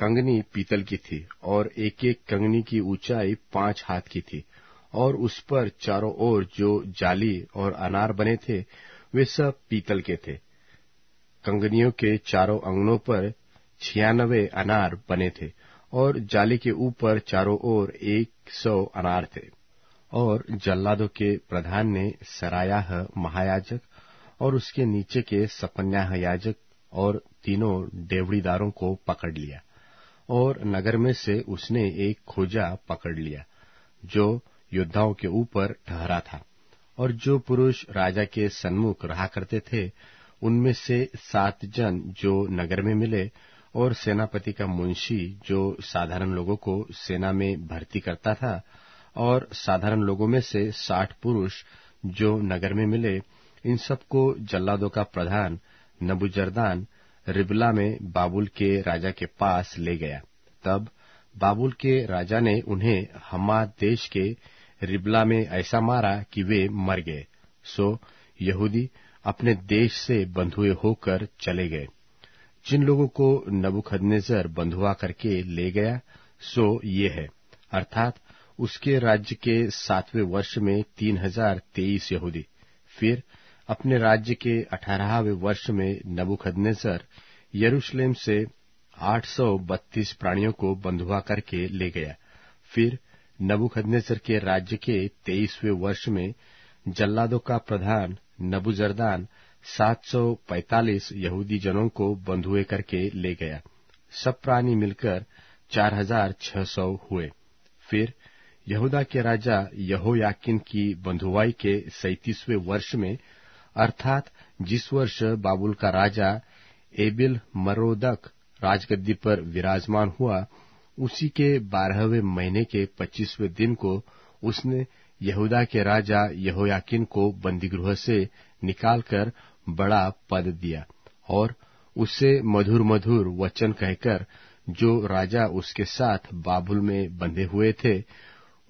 कंगनी पीतल की थी और एक एक कंगनी की ऊंचाई पांच हाथ की थी और उस पर चारों ओर जो जाली और अनार बने थे वे सब पीतल के थे कंगनियों के चारों अंगनों पर छियानवे अनार बने थे और जाली के ऊपर चारों ओर एक सौ अनार थे और जल्लादों के प्रधान ने सरायाह महायाजक और उसके नीचे के सपन्याह याजक और तीनों डेवड़ीदारों को पकड़ लिया और नगर में से उसने एक खोजा पकड़ लिया जो योद्धाओं के ऊपर ठहरा था और जो पुरुष राजा के सन्मुख रहा करते थे उनमें से सात जन जो नगर में मिले और सेनापति का मुंशी जो साधारण लोगों को सेना में भर्ती करता था और साधारण लोगों में से साठ पुरुष जो नगर में मिले इन सबको जल्लादों का प्रधान नबुजरदान रिबला में बाबुल के राजा के पास ले गया तब बाबुल के राजा ने उन्हें हमा देश के रिबला में ऐसा मारा कि वे मर गए सो यहूदी अपने देश से बंधुए होकर चले गए जिन लोगों को नबुखदनेजर बंधुआ करके ले गया सो ये है अर्थात उसके राज्य के सातवें वर्ष में तीन हजार तेईस यहूदी फिर अपने राज्य के अठारहवें वर्ष में नबुखदनेसर यरूशलेम से 832 प्राणियों को बंधुआ करके ले गया फिर नबुखदनेसर के राज्य के तेईसवें वर्ष में जल्लादों का प्रधान नबुजरदान 745 यहूदी जनों को बंधुए करके ले गया सब प्राणी मिलकर 4600 हुए फिर यहूदा के राजा यहोयाकिन की बंधुआई के सैतीसवें वर्ष में अर्थात जिस वर्ष बाबुल का राजा एबिल मरोदक राजगद्दी पर विराजमान हुआ उसी के बारहवें महीने के पच्चीसवें दिन को उसने यहूदा के राजा यहोयाकिन को बंदीगृह से निकालकर बड़ा पद दिया और उसे मधुर मधुर वचन कहकर जो राजा उसके साथ बाबुल में बंधे हुए थे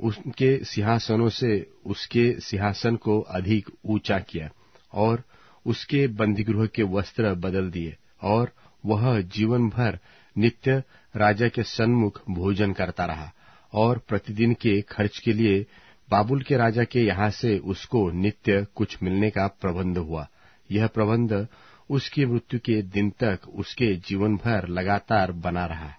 उनके सिंहासनों से उसके सिंहासन को अधिक ऊंचा किया और उसके बंदीगृह के वस्त्र बदल दिए और वह जीवन भर नित्य राजा के सन्मुख भोजन करता रहा और प्रतिदिन के खर्च के लिए बाबुल के राजा के यहां से उसको नित्य कुछ मिलने का प्रबंध हुआ यह प्रबंध उसकी मृत्यु के दिन तक उसके जीवन भर लगातार बना रहा